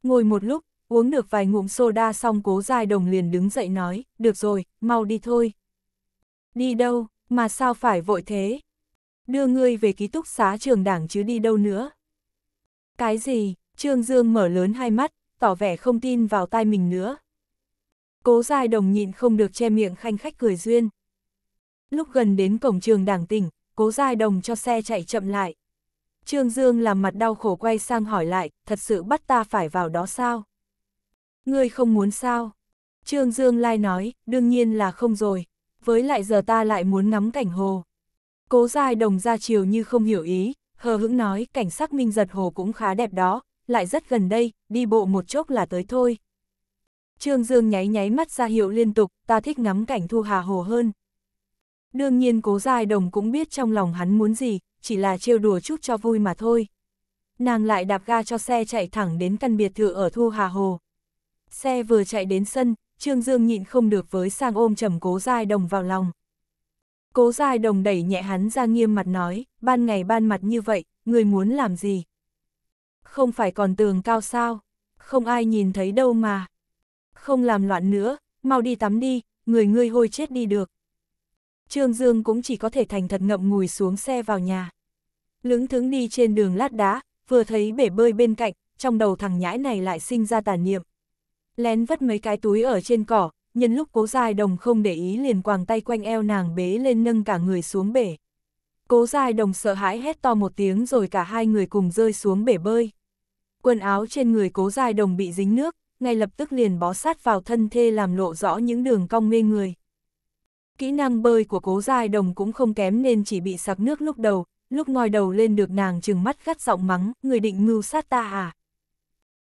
Ngồi một lúc, uống được vài ngụm soda xong cố giai đồng liền đứng dậy nói, được rồi, mau đi thôi. Đi đâu, mà sao phải vội thế? Đưa ngươi về ký túc xá trường đảng chứ đi đâu nữa? Cái gì, Trương Dương mở lớn hai mắt, tỏ vẻ không tin vào tai mình nữa. Cố dài đồng nhịn không được che miệng khanh khách cười duyên. Lúc gần đến cổng trường đảng tỉnh, cố dài đồng cho xe chạy chậm lại. Trương Dương làm mặt đau khổ quay sang hỏi lại, thật sự bắt ta phải vào đó sao? Ngươi không muốn sao? Trương Dương lai nói, đương nhiên là không rồi, với lại giờ ta lại muốn ngắm cảnh hồ. Cố dài đồng ra chiều như không hiểu ý, hờ hững nói cảnh sắc minh giật hồ cũng khá đẹp đó, lại rất gần đây, đi bộ một chốc là tới thôi. Trương Dương nháy nháy mắt ra hiệu liên tục, ta thích ngắm cảnh thu hà hồ hơn. Đương nhiên cố giai đồng cũng biết trong lòng hắn muốn gì, chỉ là trêu đùa chút cho vui mà thôi. Nàng lại đạp ga cho xe chạy thẳng đến căn biệt thự ở thu hà hồ. Xe vừa chạy đến sân, Trương Dương nhịn không được với sang ôm trầm cố giai đồng vào lòng. Cố giai đồng đẩy nhẹ hắn ra nghiêm mặt nói, ban ngày ban mặt như vậy, người muốn làm gì? không phải còn tường cao sao, không ai nhìn thấy đâu mà. Không làm loạn nữa, mau đi tắm đi, người ngươi hôi chết đi được. Trương Dương cũng chỉ có thể thành thật ngậm ngùi xuống xe vào nhà. Lững thững đi trên đường lát đá, vừa thấy bể bơi bên cạnh, trong đầu thằng nhãi này lại sinh ra tà niệm. Lén vất mấy cái túi ở trên cỏ, nhân lúc cố dài đồng không để ý liền quàng tay quanh eo nàng bế lên nâng cả người xuống bể. Cố dài đồng sợ hãi hét to một tiếng rồi cả hai người cùng rơi xuống bể bơi quần áo trên người cố dài đồng bị dính nước, ngay lập tức liền bó sát vào thân thê làm lộ rõ những đường cong mê người. Kỹ năng bơi của cố dài đồng cũng không kém nên chỉ bị sặc nước lúc đầu, lúc ngòi đầu lên được nàng trừng mắt gắt giọng mắng, người định mưu sát ta à.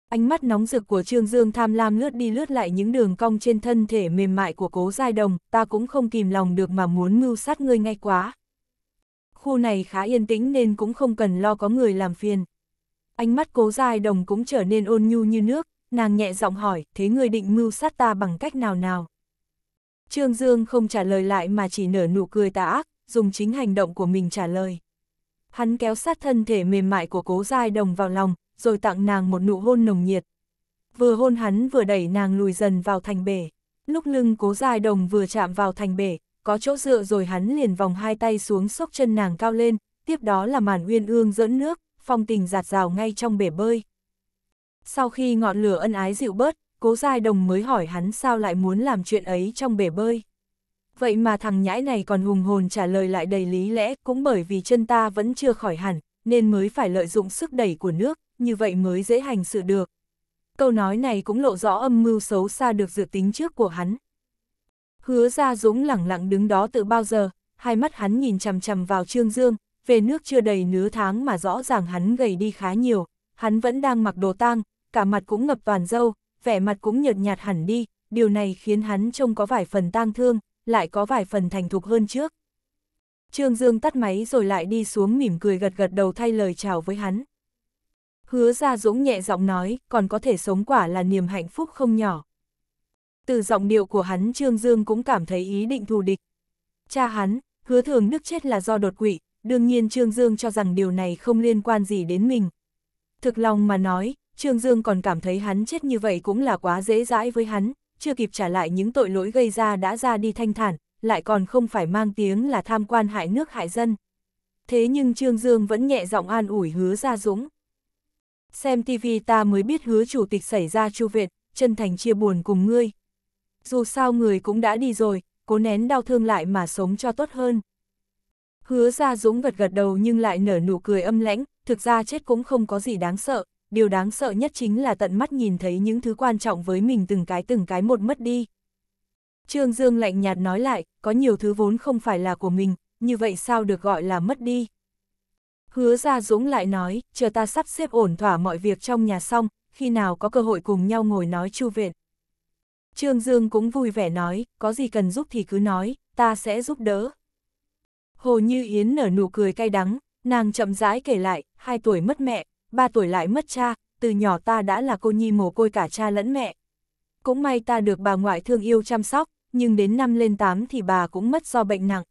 Ánh mắt nóng rực của Trương Dương tham lam lướt đi lướt lại những đường cong trên thân thể mềm mại của cố giai đồng, ta cũng không kìm lòng được mà muốn mưu sát ngươi ngay quá. Khu này khá yên tĩnh nên cũng không cần lo có người làm phiền, ánh mắt cố dài đồng cũng trở nên ôn nhu như nước, nàng nhẹ giọng hỏi, thế người định mưu sát ta bằng cách nào nào? Trương Dương không trả lời lại mà chỉ nở nụ cười tà ác, dùng chính hành động của mình trả lời. Hắn kéo sát thân thể mềm mại của cố dài đồng vào lòng, rồi tặng nàng một nụ hôn nồng nhiệt. Vừa hôn hắn vừa đẩy nàng lùi dần vào thành bể. Lúc lưng cố dài đồng vừa chạm vào thành bể, có chỗ dựa rồi hắn liền vòng hai tay xuống sốc chân nàng cao lên, tiếp đó là màn uyên ương dẫn nước, phong tình giạt rào ngay trong bể bơi. Sau khi ngọn lửa ân ái dịu bớt, cố giai đồng mới hỏi hắn sao lại muốn làm chuyện ấy trong bể bơi. Vậy mà thằng nhãi này còn hùng hồn trả lời lại đầy lý lẽ, cũng bởi vì chân ta vẫn chưa khỏi hẳn, nên mới phải lợi dụng sức đẩy của nước, như vậy mới dễ hành sự được. Câu nói này cũng lộ rõ âm mưu xấu xa được dự tính trước của hắn. Hứa ra Dũng lẳng lặng đứng đó từ bao giờ, hai mắt hắn nhìn chằm chằm vào Trương Dương, về nước chưa đầy nửa tháng mà rõ ràng hắn gầy đi khá nhiều, hắn vẫn đang mặc đồ tang, cả mặt cũng ngập toàn dâu, vẻ mặt cũng nhợt nhạt hẳn đi, điều này khiến hắn trông có vài phần tang thương, lại có vài phần thành thục hơn trước. Trương Dương tắt máy rồi lại đi xuống mỉm cười gật gật đầu thay lời chào với hắn. Hứa ra dũng nhẹ giọng nói, còn có thể sống quả là niềm hạnh phúc không nhỏ. Từ giọng điệu của hắn Trương Dương cũng cảm thấy ý định thù địch. Cha hắn, hứa thường đức chết là do đột quỵ, đương nhiên Trương Dương cho rằng điều này không liên quan gì đến mình. Thực lòng mà nói, Trương Dương còn cảm thấy hắn chết như vậy cũng là quá dễ dãi với hắn, chưa kịp trả lại những tội lỗi gây ra đã ra đi thanh thản, lại còn không phải mang tiếng là tham quan hại nước hại dân. Thế nhưng Trương Dương vẫn nhẹ giọng an ủi hứa ra dũng. Xem TV ta mới biết hứa chủ tịch xảy ra chu vệt, chân thành chia buồn cùng ngươi. Dù sao người cũng đã đi rồi, cố nén đau thương lại mà sống cho tốt hơn. Hứa ra dũng gật gật đầu nhưng lại nở nụ cười âm lãnh, thực ra chết cũng không có gì đáng sợ, điều đáng sợ nhất chính là tận mắt nhìn thấy những thứ quan trọng với mình từng cái từng cái một mất đi. Trương Dương lạnh nhạt nói lại, có nhiều thứ vốn không phải là của mình, như vậy sao được gọi là mất đi. Hứa ra Dũng lại nói, chờ ta sắp xếp ổn thỏa mọi việc trong nhà xong, khi nào có cơ hội cùng nhau ngồi nói chu viện. Trương Dương cũng vui vẻ nói, có gì cần giúp thì cứ nói, ta sẽ giúp đỡ. Hồ Như Yến nở nụ cười cay đắng, nàng chậm rãi kể lại, hai tuổi mất mẹ, ba tuổi lại mất cha, từ nhỏ ta đã là cô nhi mồ côi cả cha lẫn mẹ. Cũng may ta được bà ngoại thương yêu chăm sóc, nhưng đến năm lên tám thì bà cũng mất do bệnh nặng.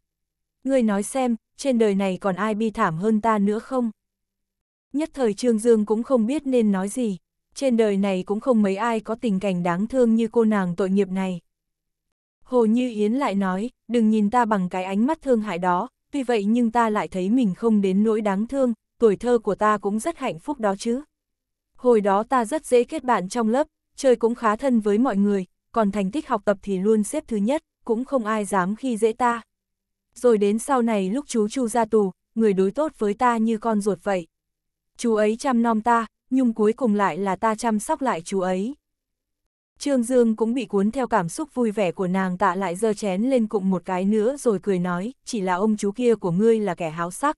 Ngươi nói xem, trên đời này còn ai bi thảm hơn ta nữa không? Nhất thời Trương Dương cũng không biết nên nói gì, trên đời này cũng không mấy ai có tình cảnh đáng thương như cô nàng tội nghiệp này. Hồ Như Yến lại nói, đừng nhìn ta bằng cái ánh mắt thương hại đó, tuy vậy nhưng ta lại thấy mình không đến nỗi đáng thương, tuổi thơ của ta cũng rất hạnh phúc đó chứ. Hồi đó ta rất dễ kết bạn trong lớp, chơi cũng khá thân với mọi người, còn thành tích học tập thì luôn xếp thứ nhất, cũng không ai dám khi dễ ta. Rồi đến sau này lúc chú Chu ra tù, người đối tốt với ta như con ruột vậy. Chú ấy chăm nom ta, nhưng cuối cùng lại là ta chăm sóc lại chú ấy. Trương Dương cũng bị cuốn theo cảm xúc vui vẻ của nàng tạ lại dơ chén lên cụng một cái nữa rồi cười nói, chỉ là ông chú kia của ngươi là kẻ háo sắc.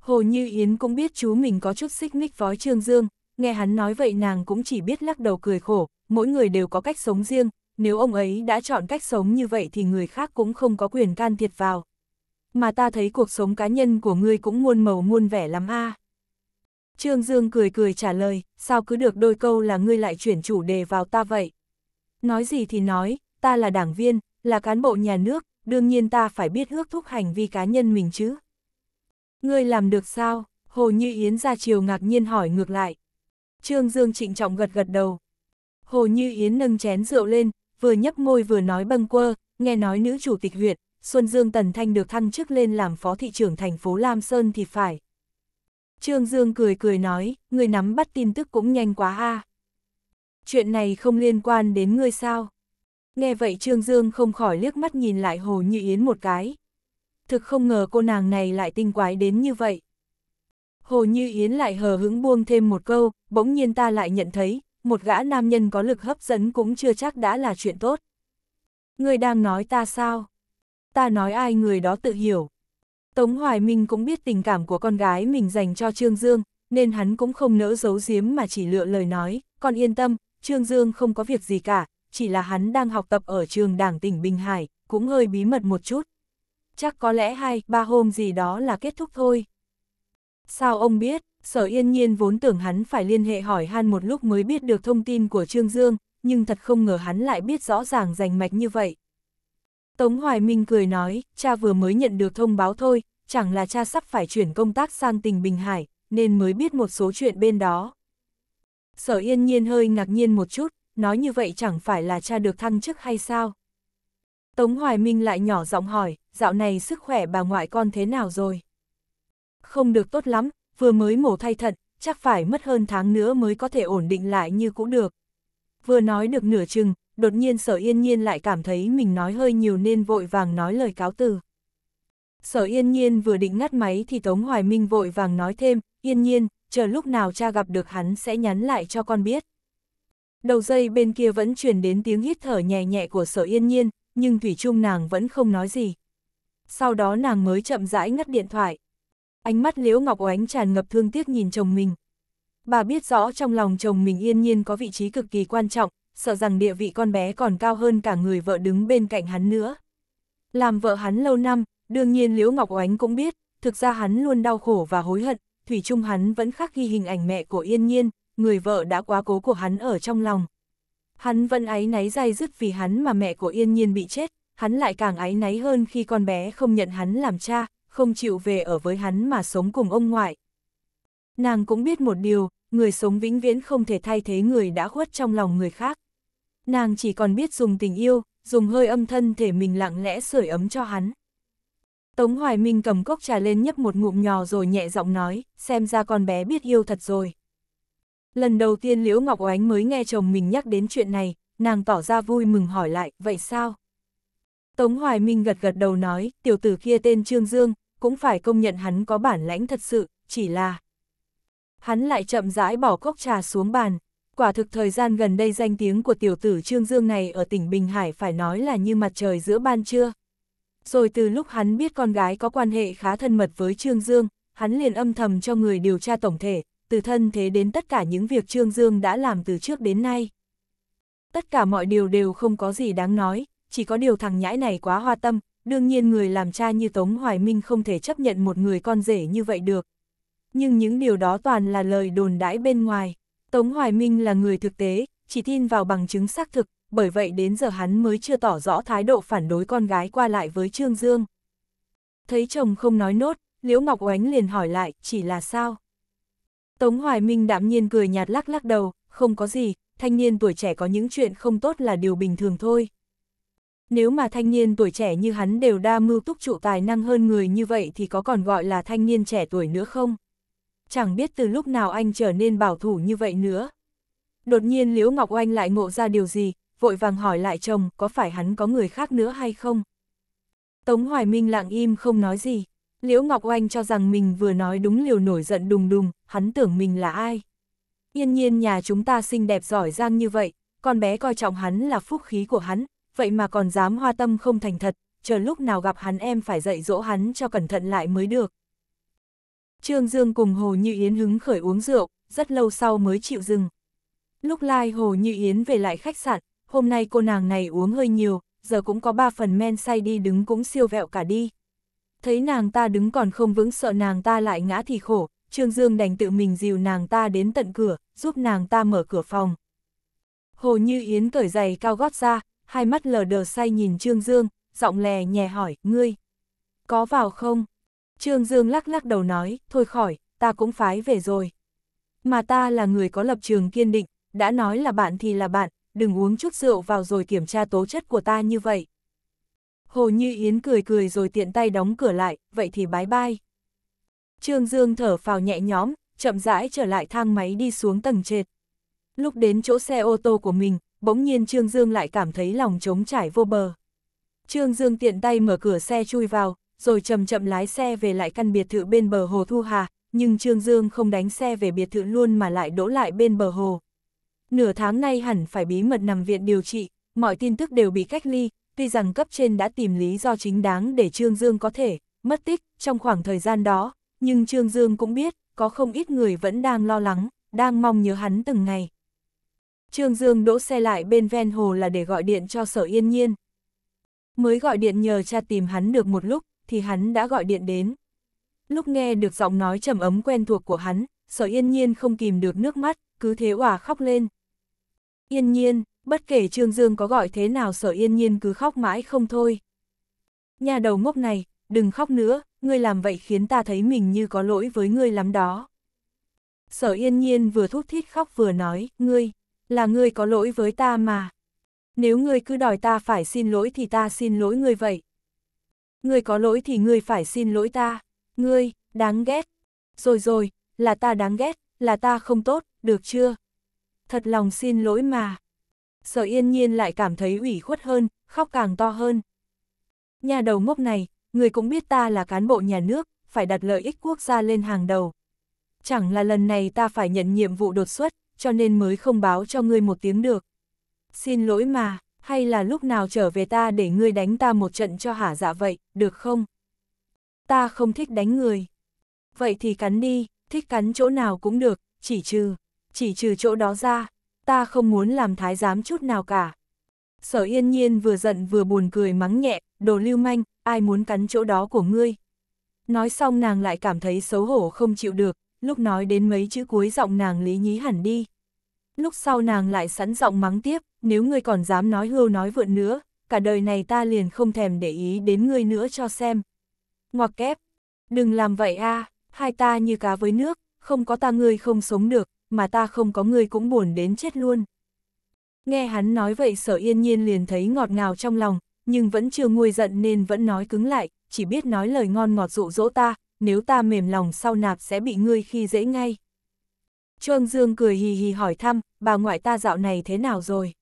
Hồ Như Yến cũng biết chú mình có chút xích mích vói Trương Dương, nghe hắn nói vậy nàng cũng chỉ biết lắc đầu cười khổ, mỗi người đều có cách sống riêng, nếu ông ấy đã chọn cách sống như vậy thì người khác cũng không có quyền can thiệp vào. Mà ta thấy cuộc sống cá nhân của ngươi cũng muôn màu muôn vẻ lắm a. À. Trương Dương cười cười trả lời, sao cứ được đôi câu là ngươi lại chuyển chủ đề vào ta vậy? Nói gì thì nói, ta là đảng viên, là cán bộ nhà nước, đương nhiên ta phải biết hước thúc hành vi cá nhân mình chứ. Ngươi làm được sao? Hồ Như Yến ra chiều ngạc nhiên hỏi ngược lại. Trương Dương trịnh trọng gật gật đầu. Hồ Như Yến nâng chén rượu lên, vừa nhấp môi vừa nói bâng quơ, nghe nói nữ chủ tịch huyện, Xuân Dương Tần Thanh được thăng chức lên làm phó thị trưởng thành phố Lam Sơn thì phải, Trương Dương cười cười nói, người nắm bắt tin tức cũng nhanh quá ha. Chuyện này không liên quan đến ngươi sao? Nghe vậy Trương Dương không khỏi liếc mắt nhìn lại Hồ Như Yến một cái. Thực không ngờ cô nàng này lại tinh quái đến như vậy. Hồ Như Yến lại hờ hững buông thêm một câu, bỗng nhiên ta lại nhận thấy, một gã nam nhân có lực hấp dẫn cũng chưa chắc đã là chuyện tốt. Ngươi đang nói ta sao? Ta nói ai người đó tự hiểu. Tống Hoài Minh cũng biết tình cảm của con gái mình dành cho Trương Dương, nên hắn cũng không nỡ giấu giếm mà chỉ lựa lời nói, con yên tâm, Trương Dương không có việc gì cả, chỉ là hắn đang học tập ở trường đảng tỉnh Bình Hải, cũng hơi bí mật một chút. Chắc có lẽ hai, ba hôm gì đó là kết thúc thôi. Sao ông biết, sở yên nhiên vốn tưởng hắn phải liên hệ hỏi han một lúc mới biết được thông tin của Trương Dương, nhưng thật không ngờ hắn lại biết rõ ràng rành mạch như vậy. Tống Hoài Minh cười nói, cha vừa mới nhận được thông báo thôi, chẳng là cha sắp phải chuyển công tác sang tỉnh Bình Hải, nên mới biết một số chuyện bên đó. Sở yên nhiên hơi ngạc nhiên một chút, nói như vậy chẳng phải là cha được thăng chức hay sao? Tống Hoài Minh lại nhỏ giọng hỏi, dạo này sức khỏe bà ngoại con thế nào rồi? Không được tốt lắm, vừa mới mổ thay thận, chắc phải mất hơn tháng nữa mới có thể ổn định lại như cũ được. Vừa nói được nửa chừng, đột nhiên sở yên nhiên lại cảm thấy mình nói hơi nhiều nên vội vàng nói lời cáo từ. Sở yên nhiên vừa định ngắt máy thì Tống Hoài Minh vội vàng nói thêm, yên nhiên, chờ lúc nào cha gặp được hắn sẽ nhắn lại cho con biết. Đầu dây bên kia vẫn truyền đến tiếng hít thở nhẹ nhẹ của sở yên nhiên, nhưng Thủy Trung nàng vẫn không nói gì. Sau đó nàng mới chậm rãi ngắt điện thoại. Ánh mắt Liễu Ngọc Oánh tràn ngập thương tiếc nhìn chồng mình. Bà biết rõ trong lòng chồng mình yên nhiên có vị trí cực kỳ quan trọng, sợ rằng địa vị con bé còn cao hơn cả người vợ đứng bên cạnh hắn nữa. Làm vợ hắn lâu năm, đương nhiên Liễu Ngọc Oánh cũng biết, thực ra hắn luôn đau khổ và hối hận, thủy chung hắn vẫn khắc ghi hình ảnh mẹ của Yên Nhiên, người vợ đã quá cố của hắn ở trong lòng. Hắn vẫn áy náy dai dứt vì hắn mà mẹ của Yên Nhiên bị chết, hắn lại càng áy náy hơn khi con bé không nhận hắn làm cha, không chịu về ở với hắn mà sống cùng ông ngoại. Nàng cũng biết một điều, người sống vĩnh viễn không thể thay thế người đã khuất trong lòng người khác nàng chỉ còn biết dùng tình yêu, dùng hơi âm thân thể mình lặng lẽ sưởi ấm cho hắn. Tống Hoài Minh cầm cốc trà lên nhấp một ngụm nhỏ rồi nhẹ giọng nói, xem ra con bé biết yêu thật rồi. Lần đầu tiên Liễu Ngọc Oánh mới nghe chồng mình nhắc đến chuyện này, nàng tỏ ra vui mừng hỏi lại, vậy sao? Tống Hoài Minh gật gật đầu nói, tiểu tử kia tên Trương Dương, cũng phải công nhận hắn có bản lãnh thật sự, chỉ là... Hắn lại chậm rãi bỏ cốc trà xuống bàn, quả thực thời gian gần đây danh tiếng của tiểu tử Trương Dương này ở tỉnh Bình Hải phải nói là như mặt trời giữa ban trưa. Rồi từ lúc hắn biết con gái có quan hệ khá thân mật với Trương Dương, hắn liền âm thầm cho người điều tra tổng thể, từ thân thế đến tất cả những việc Trương Dương đã làm từ trước đến nay. Tất cả mọi điều đều không có gì đáng nói, chỉ có điều thằng nhãi này quá hoa tâm, đương nhiên người làm cha như Tống Hoài Minh không thể chấp nhận một người con rể như vậy được. Nhưng những điều đó toàn là lời đồn đãi bên ngoài. Tống Hoài Minh là người thực tế, chỉ tin vào bằng chứng xác thực, bởi vậy đến giờ hắn mới chưa tỏ rõ thái độ phản đối con gái qua lại với Trương Dương. Thấy chồng không nói nốt, Liễu Ngọc Oánh liền hỏi lại, chỉ là sao? Tống Hoài Minh đạm nhiên cười nhạt lắc lắc đầu, không có gì, thanh niên tuổi trẻ có những chuyện không tốt là điều bình thường thôi. Nếu mà thanh niên tuổi trẻ như hắn đều đa mưu túc trụ tài năng hơn người như vậy thì có còn gọi là thanh niên trẻ tuổi nữa không? chẳng biết từ lúc nào anh trở nên bảo thủ như vậy nữa. Đột nhiên Liễu Ngọc Oanh lại ngộ ra điều gì, vội vàng hỏi lại chồng có phải hắn có người khác nữa hay không. Tống Hoài Minh lặng im không nói gì, Liễu Ngọc Oanh cho rằng mình vừa nói đúng liều nổi giận đùng đùng, hắn tưởng mình là ai. Yên nhiên nhà chúng ta xinh đẹp giỏi giang như vậy, con bé coi trọng hắn là phúc khí của hắn, vậy mà còn dám hoa tâm không thành thật, chờ lúc nào gặp hắn em phải dạy dỗ hắn cho cẩn thận lại mới được. Trương Dương cùng Hồ Như Yến hứng khởi uống rượu, rất lâu sau mới chịu dừng. Lúc lai Hồ Như Yến về lại khách sạn, hôm nay cô nàng này uống hơi nhiều, giờ cũng có ba phần men say đi đứng cũng siêu vẹo cả đi. Thấy nàng ta đứng còn không vững sợ nàng ta lại ngã thì khổ, Trương Dương đành tự mình dìu nàng ta đến tận cửa, giúp nàng ta mở cửa phòng. Hồ Như Yến cởi giày cao gót ra, hai mắt lờ đờ say nhìn Trương Dương, giọng lè nhẹ hỏi, ngươi, có vào không? Trương Dương lắc lắc đầu nói, thôi khỏi, ta cũng phái về rồi. Mà ta là người có lập trường kiên định, đã nói là bạn thì là bạn, đừng uống chút rượu vào rồi kiểm tra tố chất của ta như vậy. Hồ Như Yến cười cười rồi tiện tay đóng cửa lại, vậy thì bái bai. Trương Dương thở phào nhẹ nhõm, chậm rãi trở lại thang máy đi xuống tầng trệt. Lúc đến chỗ xe ô tô của mình, bỗng nhiên Trương Dương lại cảm thấy lòng trống trải vô bờ. Trương Dương tiện tay mở cửa xe chui vào, rồi chậm chậm lái xe về lại căn biệt thự bên bờ hồ Thu Hà, nhưng Trương Dương không đánh xe về biệt thự luôn mà lại đỗ lại bên bờ hồ. Nửa tháng nay hẳn phải bí mật nằm viện điều trị, mọi tin tức đều bị cách ly, tuy rằng cấp trên đã tìm lý do chính đáng để Trương Dương có thể mất tích trong khoảng thời gian đó, nhưng Trương Dương cũng biết, có không ít người vẫn đang lo lắng, đang mong nhớ hắn từng ngày. Trương Dương đỗ xe lại bên ven hồ là để gọi điện cho Sở Yên Nhiên. Mới gọi điện nhờ cha tìm hắn được một lúc, thì hắn đã gọi điện đến. Lúc nghe được giọng nói trầm ấm quen thuộc của hắn, sở yên nhiên không kìm được nước mắt, cứ thế òa khóc lên. Yên nhiên, bất kể Trương Dương có gọi thế nào sở yên nhiên cứ khóc mãi không thôi. Nhà đầu ngốc này, đừng khóc nữa, ngươi làm vậy khiến ta thấy mình như có lỗi với ngươi lắm đó. Sở yên nhiên vừa thúc thít khóc vừa nói, ngươi, là ngươi có lỗi với ta mà. Nếu ngươi cứ đòi ta phải xin lỗi thì ta xin lỗi ngươi vậy ngươi có lỗi thì ngươi phải xin lỗi ta, ngươi, đáng ghét. Rồi rồi, là ta đáng ghét, là ta không tốt, được chưa? Thật lòng xin lỗi mà. Sở yên nhiên lại cảm thấy ủy khuất hơn, khóc càng to hơn. Nhà đầu ngốc này, người cũng biết ta là cán bộ nhà nước, phải đặt lợi ích quốc gia lên hàng đầu. Chẳng là lần này ta phải nhận nhiệm vụ đột xuất, cho nên mới không báo cho ngươi một tiếng được. Xin lỗi mà, hay là lúc nào trở về ta để ngươi đánh ta một trận cho hả dạ vậy, được không? Ta không thích đánh người. Vậy thì cắn đi, thích cắn chỗ nào cũng được, chỉ trừ, chỉ trừ chỗ đó ra, ta không muốn làm thái giám chút nào cả. Sở yên nhiên vừa giận vừa buồn cười mắng nhẹ, đồ lưu manh, ai muốn cắn chỗ đó của ngươi. Nói xong nàng lại cảm thấy xấu hổ không chịu được, lúc nói đến mấy chữ cuối giọng nàng lý nhí hẳn đi. Lúc sau nàng lại sẵn giọng mắng tiếp, nếu ngươi còn dám nói hưu nói vượn nữa, cả đời này ta liền không thèm để ý đến ngươi nữa cho xem. Ngoặc kép, đừng làm vậy a, hai ta như cá với nước, không có ta ngươi không sống được, mà ta không có ngươi cũng buồn đến chết luôn. Nghe hắn nói vậy sở yên nhiên liền thấy ngọt ngào trong lòng, nhưng vẫn chưa nguôi giận nên vẫn nói cứng lại, chỉ biết nói lời ngon ngọt dụ dỗ ta, nếu ta mềm lòng sau nạp sẽ bị ngươi khi dễ ngay. Trương Dương cười hì hì hỏi thăm, bà ngoại ta dạo này thế nào rồi?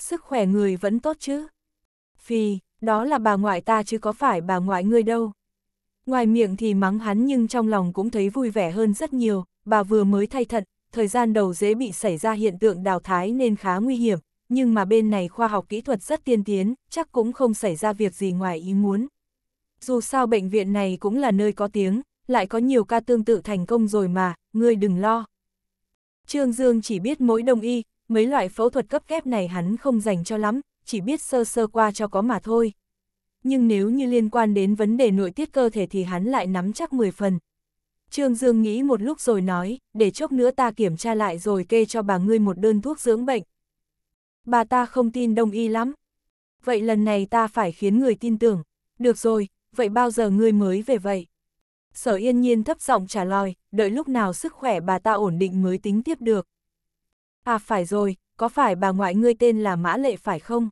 sức khỏe người vẫn tốt chứ? Phi, đó là bà ngoại ta chứ có phải bà ngoại ngươi đâu. Ngoài miệng thì mắng hắn nhưng trong lòng cũng thấy vui vẻ hơn rất nhiều, bà vừa mới thay thận, thời gian đầu dễ bị xảy ra hiện tượng đào thái nên khá nguy hiểm, nhưng mà bên này khoa học kỹ thuật rất tiên tiến, chắc cũng không xảy ra việc gì ngoài ý muốn. Dù sao bệnh viện này cũng là nơi có tiếng, lại có nhiều ca tương tự thành công rồi mà, ngươi đừng lo. Trương Dương chỉ biết mỗi đồng y, mấy loại phẫu thuật cấp ghép này hắn không dành cho lắm, chỉ biết sơ sơ qua cho có mà thôi. Nhưng nếu như liên quan đến vấn đề nội tiết cơ thể thì hắn lại nắm chắc 10 phần. Trương Dương nghĩ một lúc rồi nói, để chốc nữa ta kiểm tra lại rồi kê cho bà ngươi một đơn thuốc dưỡng bệnh. Bà ta không tin đồng y lắm. Vậy lần này ta phải khiến người tin tưởng. Được rồi, vậy bao giờ ngươi mới về vậy? Sở yên nhiên thấp giọng trả lời, đợi lúc nào sức khỏe bà ta ổn định mới tính tiếp được. À phải rồi, có phải bà ngoại ngươi tên là Mã Lệ phải không?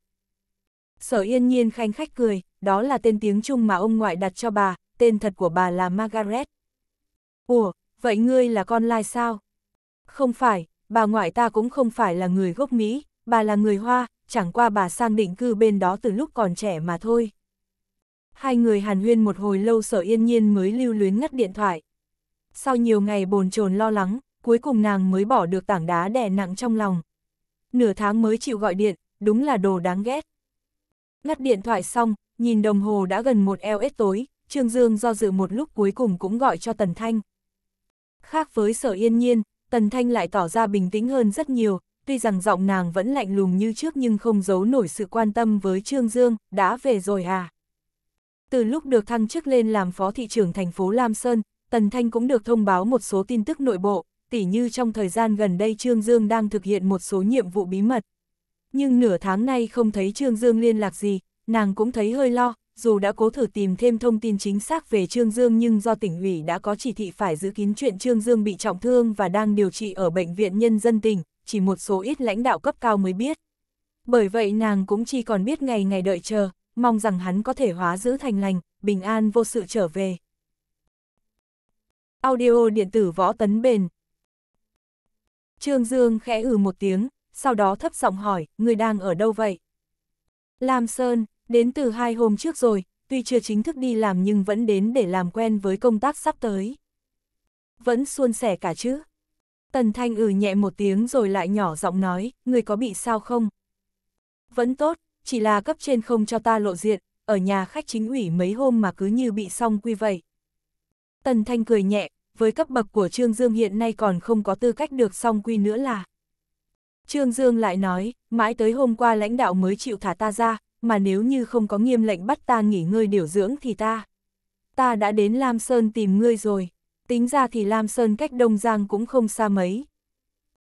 Sở yên nhiên khanh khách cười, đó là tên tiếng Trung mà ông ngoại đặt cho bà, tên thật của bà là Margaret. Ủa, vậy ngươi là con lai sao? Không phải, bà ngoại ta cũng không phải là người gốc Mỹ, bà là người Hoa, chẳng qua bà sang định cư bên đó từ lúc còn trẻ mà thôi. Hai người hàn huyên một hồi lâu sở yên nhiên mới lưu luyến ngắt điện thoại. Sau nhiều ngày bồn chồn lo lắng, cuối cùng nàng mới bỏ được tảng đá đè nặng trong lòng. Nửa tháng mới chịu gọi điện, đúng là đồ đáng ghét. Ngắt điện thoại xong, nhìn đồng hồ đã gần một LS tối, Trương Dương do dự một lúc cuối cùng cũng gọi cho Tần Thanh. Khác với sở yên nhiên, Tần Thanh lại tỏ ra bình tĩnh hơn rất nhiều, tuy rằng giọng nàng vẫn lạnh lùng như trước nhưng không giấu nổi sự quan tâm với Trương Dương, đã về rồi à. Từ lúc được thăng chức lên làm phó thị trưởng thành phố Lam Sơn, Tần Thanh cũng được thông báo một số tin tức nội bộ, tỉ như trong thời gian gần đây Trương Dương đang thực hiện một số nhiệm vụ bí mật. Nhưng nửa tháng nay không thấy Trương Dương liên lạc gì, nàng cũng thấy hơi lo, dù đã cố thử tìm thêm thông tin chính xác về Trương Dương nhưng do tỉnh ủy đã có chỉ thị phải giữ kín chuyện Trương Dương bị trọng thương và đang điều trị ở Bệnh viện Nhân dân tỉnh, chỉ một số ít lãnh đạo cấp cao mới biết. Bởi vậy nàng cũng chỉ còn biết ngày ngày đợi chờ, mong rằng hắn có thể hóa giữ thành lành, bình an vô sự trở về. Audio điện tử võ tấn bền Trương Dương khẽ ừ một tiếng, sau đó thấp giọng hỏi, người đang ở đâu vậy? Lam Sơn, đến từ hai hôm trước rồi, tuy chưa chính thức đi làm nhưng vẫn đến để làm quen với công tác sắp tới. Vẫn suôn sẻ cả chứ. Tần Thanh ừ nhẹ một tiếng rồi lại nhỏ giọng nói, người có bị sao không? Vẫn tốt, chỉ là cấp trên không cho ta lộ diện, ở nhà khách chính ủy mấy hôm mà cứ như bị xong quy vậy. Tần Thanh cười nhẹ, với cấp bậc của Trương Dương hiện nay còn không có tư cách được song quy nữa là. Trương Dương lại nói, mãi tới hôm qua lãnh đạo mới chịu thả ta ra, mà nếu như không có nghiêm lệnh bắt ta nghỉ ngơi điều dưỡng thì ta. Ta đã đến Lam Sơn tìm ngươi rồi, tính ra thì Lam Sơn cách Đông Giang cũng không xa mấy.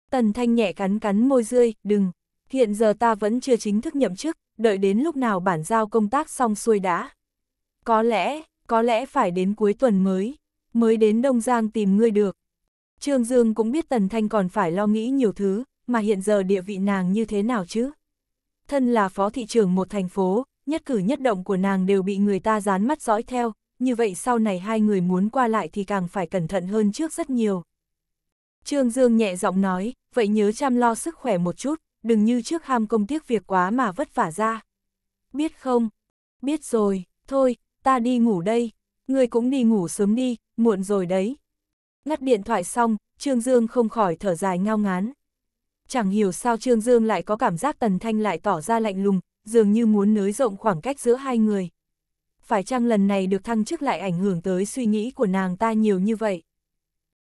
Tần Thanh nhẹ cắn cắn môi rươi, đừng, hiện giờ ta vẫn chưa chính thức nhậm chức, đợi đến lúc nào bản giao công tác xong xuôi đã. Có lẽ, có lẽ phải đến cuối tuần mới mới đến Đông Giang tìm ngươi được. Trương Dương cũng biết Tần Thanh còn phải lo nghĩ nhiều thứ, mà hiện giờ địa vị nàng như thế nào chứ? Thân là phó thị trưởng một thành phố, nhất cử nhất động của nàng đều bị người ta dán mắt dõi theo, như vậy sau này hai người muốn qua lại thì càng phải cẩn thận hơn trước rất nhiều. Trương Dương nhẹ giọng nói, vậy nhớ chăm lo sức khỏe một chút, đừng như trước ham công tiếc việc quá mà vất vả ra. Biết không? Biết rồi, thôi, ta đi ngủ đây ngươi cũng đi ngủ sớm đi, muộn rồi đấy. Ngắt điện thoại xong, Trương Dương không khỏi thở dài ngao ngán. Chẳng hiểu sao Trương Dương lại có cảm giác Tần Thanh lại tỏ ra lạnh lùng, dường như muốn nới rộng khoảng cách giữa hai người. Phải chăng lần này được thăng chức lại ảnh hưởng tới suy nghĩ của nàng ta nhiều như vậy?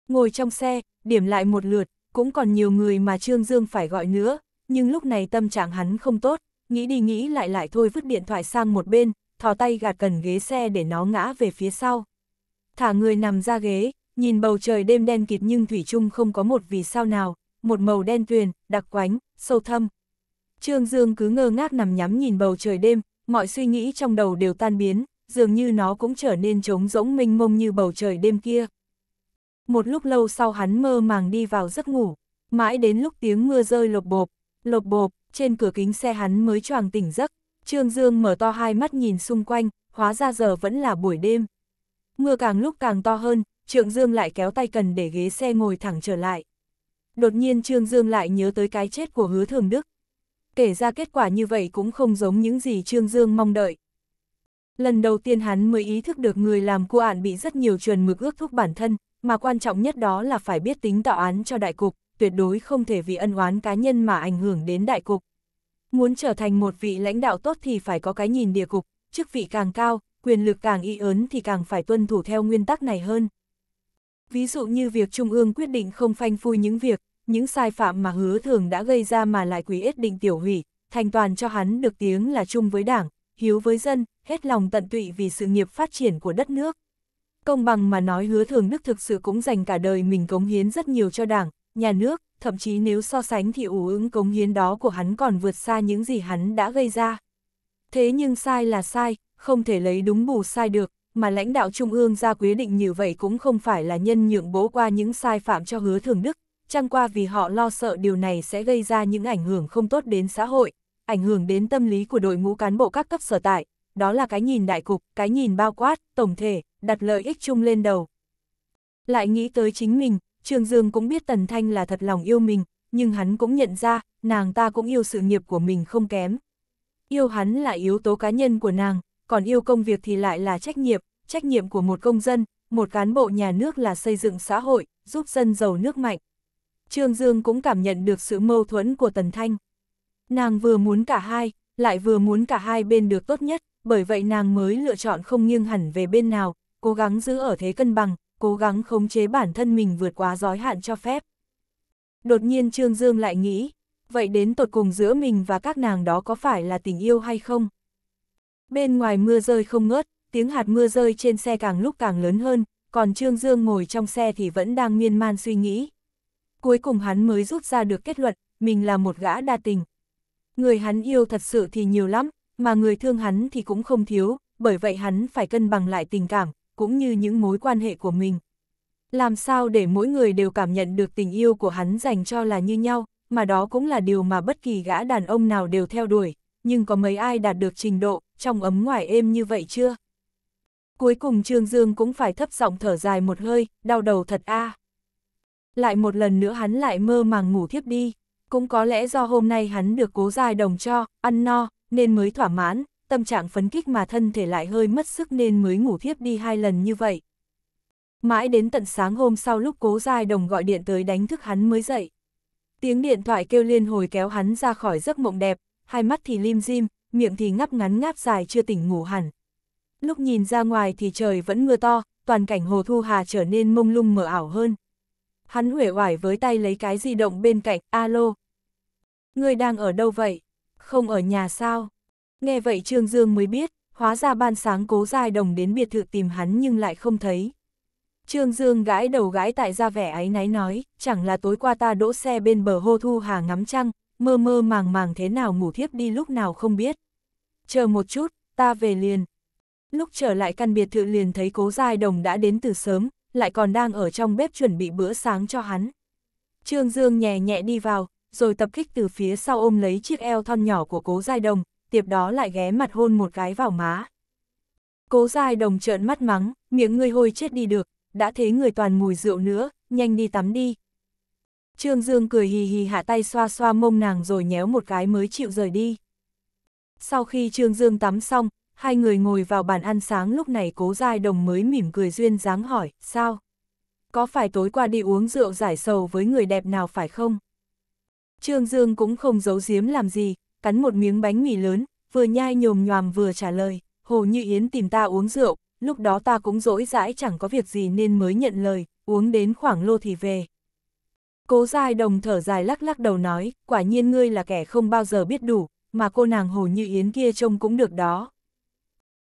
Ngồi trong xe, điểm lại một lượt, cũng còn nhiều người mà Trương Dương phải gọi nữa, nhưng lúc này tâm trạng hắn không tốt, nghĩ đi nghĩ lại lại thôi vứt điện thoại sang một bên, thò tay gạt cần ghế xe để nó ngã về phía sau. Thả người nằm ra ghế, nhìn bầu trời đêm đen kịt nhưng Thủy chung không có một vì sao nào, một màu đen tuyền, đặc quánh, sâu thâm. Trương Dương cứ ngơ ngác nằm nhắm nhìn bầu trời đêm, mọi suy nghĩ trong đầu đều tan biến, dường như nó cũng trở nên trống rỗng mênh mông như bầu trời đêm kia. Một lúc lâu sau hắn mơ màng đi vào giấc ngủ, mãi đến lúc tiếng mưa rơi lộp bộp, lộp bộp, trên cửa kính xe hắn mới choàng tỉnh giấc, Trương Dương mở to hai mắt nhìn xung quanh, hóa ra giờ vẫn là buổi đêm. Mưa càng lúc càng to hơn, Trương Dương lại kéo tay cần để ghế xe ngồi thẳng trở lại. Đột nhiên Trương Dương lại nhớ tới cái chết của hứa thường Đức. Kể ra kết quả như vậy cũng không giống những gì Trương Dương mong đợi. Lần đầu tiên hắn mới ý thức được người làm cô ản bị rất nhiều truyền mực ước thúc bản thân, mà quan trọng nhất đó là phải biết tính tạo án cho đại cục, tuyệt đối không thể vì ân oán cá nhân mà ảnh hưởng đến đại cục. Muốn trở thành một vị lãnh đạo tốt thì phải có cái nhìn địa cục, chức vị càng cao, quyền lực càng y ớn thì càng phải tuân thủ theo nguyên tắc này hơn. Ví dụ như việc Trung ương quyết định không phanh phui những việc, những sai phạm mà hứa thường đã gây ra mà lại quý ít định tiểu hủy, thành toàn cho hắn được tiếng là chung với đảng, hiếu với dân, hết lòng tận tụy vì sự nghiệp phát triển của đất nước. Công bằng mà nói hứa thường đức thực sự cũng dành cả đời mình cống hiến rất nhiều cho đảng, nhà nước, thậm chí nếu so sánh thì ủ ứng cống hiến đó của hắn còn vượt xa những gì hắn đã gây ra. Thế nhưng sai là sai, không thể lấy đúng bù sai được, mà lãnh đạo Trung ương ra quyết định như vậy cũng không phải là nhân nhượng bố qua những sai phạm cho hứa thường đức, chăng qua vì họ lo sợ điều này sẽ gây ra những ảnh hưởng không tốt đến xã hội, ảnh hưởng đến tâm lý của đội ngũ cán bộ các cấp sở tại, đó là cái nhìn đại cục, cái nhìn bao quát, tổng thể, đặt lợi ích chung lên đầu. Lại nghĩ tới chính mình, Trương Dương cũng biết Tần Thanh là thật lòng yêu mình, nhưng hắn cũng nhận ra, nàng ta cũng yêu sự nghiệp của mình không kém. Yêu hắn là yếu tố cá nhân của nàng, còn yêu công việc thì lại là trách nhiệm, trách nhiệm của một công dân, một cán bộ nhà nước là xây dựng xã hội, giúp dân giàu nước mạnh. Trương Dương cũng cảm nhận được sự mâu thuẫn của Tần Thanh. Nàng vừa muốn cả hai, lại vừa muốn cả hai bên được tốt nhất, bởi vậy nàng mới lựa chọn không nghiêng hẳn về bên nào, cố gắng giữ ở thế cân bằng, cố gắng khống chế bản thân mình vượt quá giới hạn cho phép. Đột nhiên Trương Dương lại nghĩ, vậy đến tột cùng giữa mình và các nàng đó có phải là tình yêu hay không? Bên ngoài mưa rơi không ngớt, tiếng hạt mưa rơi trên xe càng lúc càng lớn hơn, còn Trương Dương ngồi trong xe thì vẫn đang miên man suy nghĩ. Cuối cùng hắn mới rút ra được kết luận, mình là một gã đa tình. Người hắn yêu thật sự thì nhiều lắm, mà người thương hắn thì cũng không thiếu, bởi vậy hắn phải cân bằng lại tình cảm, cũng như những mối quan hệ của mình. Làm sao để mỗi người đều cảm nhận được tình yêu của hắn dành cho là như nhau, mà đó cũng là điều mà bất kỳ gã đàn ông nào đều theo đuổi, nhưng có mấy ai đạt được trình độ, trong ấm ngoài êm như vậy chưa? Cuối cùng Trương Dương cũng phải thấp giọng thở dài một hơi, đau đầu thật a à. Lại một lần nữa hắn lại mơ màng ngủ thiếp đi, cũng có lẽ do hôm nay hắn được cố dài đồng cho, ăn no, nên mới thỏa mãn, tâm trạng phấn kích mà thân thể lại hơi mất sức nên mới ngủ thiếp đi hai lần như vậy. Mãi đến tận sáng hôm sau lúc cố giai đồng gọi điện tới đánh thức hắn mới dậy. Tiếng điện thoại kêu liên hồi kéo hắn ra khỏi giấc mộng đẹp, hai mắt thì lim dim, miệng thì ngắp ngắn ngáp dài chưa tỉnh ngủ hẳn. Lúc nhìn ra ngoài thì trời vẫn mưa to, toàn cảnh hồ thu hà trở nên mông lung mờ ảo hơn. Hắn uể hoài với tay lấy cái di động bên cạnh, alo. người đang ở đâu vậy? Không ở nhà sao? Nghe vậy Trương Dương mới biết, hóa ra ban sáng cố giai đồng đến biệt thự tìm hắn nhưng lại không thấy. Trương Dương gãi đầu gãi tại ra vẻ áy náy nói, chẳng là tối qua ta đỗ xe bên bờ hô thu hà ngắm trăng, mơ mơ màng màng thế nào ngủ thiếp đi lúc nào không biết. Chờ một chút, ta về liền. Lúc trở lại căn biệt thự liền thấy cố giai đồng đã đến từ sớm, lại còn đang ở trong bếp chuẩn bị bữa sáng cho hắn. Trương Dương nhẹ nhẹ đi vào, rồi tập kích từ phía sau ôm lấy chiếc eo thon nhỏ của cố giai đồng, tiếp đó lại ghé mặt hôn một cái vào má. Cố dài đồng trợn mắt mắng, miệng ngươi hôi chết đi được, đã thấy người toàn mùi rượu nữa, nhanh đi tắm đi. Trương Dương cười hì hì hạ tay xoa xoa mông nàng rồi nhéo một cái mới chịu rời đi. Sau khi Trương Dương tắm xong, hai người ngồi vào bàn ăn sáng lúc này cố dài đồng mới mỉm cười duyên dáng hỏi, sao? Có phải tối qua đi uống rượu giải sầu với người đẹp nào phải không? Trương Dương cũng không giấu giếm làm gì, cắn một miếng bánh mì lớn, vừa nhai nhồm nhòm vừa trả lời, Hồ Như Yến tìm ta uống rượu, lúc đó ta cũng dỗi dãi chẳng có việc gì nên mới nhận lời, uống đến khoảng lô thì về. Cố dài đồng thở dài lắc lắc đầu nói, quả nhiên ngươi là kẻ không bao giờ biết đủ, mà cô nàng Hồ Như Yến kia trông cũng được đó.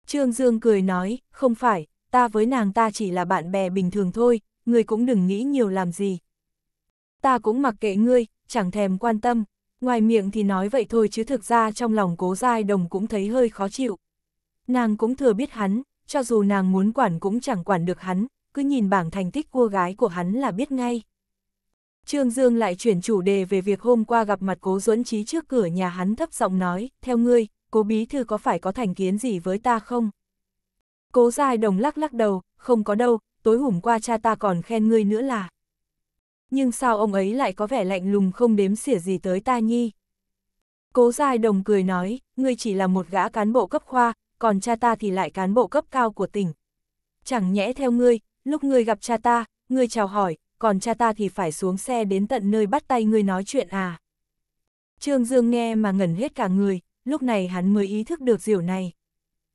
Trương Dương cười nói, không phải, ta với nàng ta chỉ là bạn bè bình thường thôi, ngươi cũng đừng nghĩ nhiều làm gì. Ta cũng mặc kệ ngươi, chẳng thèm quan tâm, Ngoài miệng thì nói vậy thôi chứ thực ra trong lòng cố giai đồng cũng thấy hơi khó chịu. Nàng cũng thừa biết hắn, cho dù nàng muốn quản cũng chẳng quản được hắn, cứ nhìn bảng thành tích cô gái của hắn là biết ngay. Trương Dương lại chuyển chủ đề về việc hôm qua gặp mặt cố duẫn trí trước cửa nhà hắn thấp giọng nói, theo ngươi, cố bí thư có phải có thành kiến gì với ta không? Cố dài đồng lắc lắc đầu, không có đâu, tối hủm qua cha ta còn khen ngươi nữa là nhưng sao ông ấy lại có vẻ lạnh lùng không đếm xỉa gì tới ta nhi. Cố Giai Đồng cười nói, ngươi chỉ là một gã cán bộ cấp khoa, còn cha ta thì lại cán bộ cấp cao của tỉnh. Chẳng nhẽ theo ngươi, lúc ngươi gặp cha ta, ngươi chào hỏi, còn cha ta thì phải xuống xe đến tận nơi bắt tay ngươi nói chuyện à. Trương Dương nghe mà ngẩn hết cả người, lúc này hắn mới ý thức được diểu này.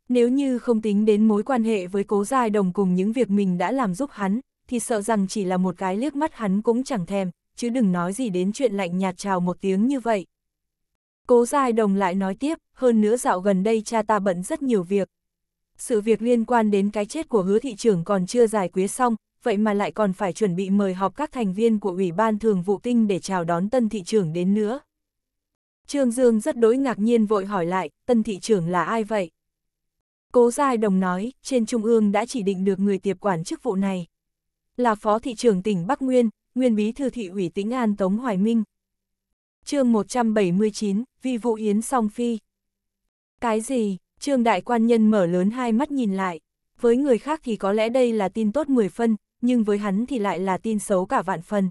Nếu như không tính đến mối quan hệ với cố giai đồng cùng những việc mình đã làm giúp hắn, thì sợ rằng chỉ là một cái liếc mắt hắn cũng chẳng thèm, chứ đừng nói gì đến chuyện lạnh nhạt chào một tiếng như vậy. Cố Giai Đồng lại nói tiếp, hơn nữa dạo gần đây cha ta bận rất nhiều việc. Sự việc liên quan đến cái chết của hứa thị trưởng còn chưa giải quyết xong, vậy mà lại còn phải chuẩn bị mời họp các thành viên của Ủy ban Thường vụ tinh để chào đón tân thị trưởng đến nữa. Trương Dương rất đối ngạc nhiên vội hỏi lại, tân thị trưởng là ai vậy? Cố Giai Đồng nói, trên Trung ương đã chỉ định được người tiệp quản chức vụ này là Phó Thị trưởng tỉnh Bắc Nguyên, Nguyên Bí Thư Thị ủy Tĩnh An Tống Hoài Minh. chương 179, Vi vụ Yến Song Phi. Cái gì, Trương Đại Quan Nhân mở lớn hai mắt nhìn lại, với người khác thì có lẽ đây là tin tốt 10 phân, nhưng với hắn thì lại là tin xấu cả vạn phần.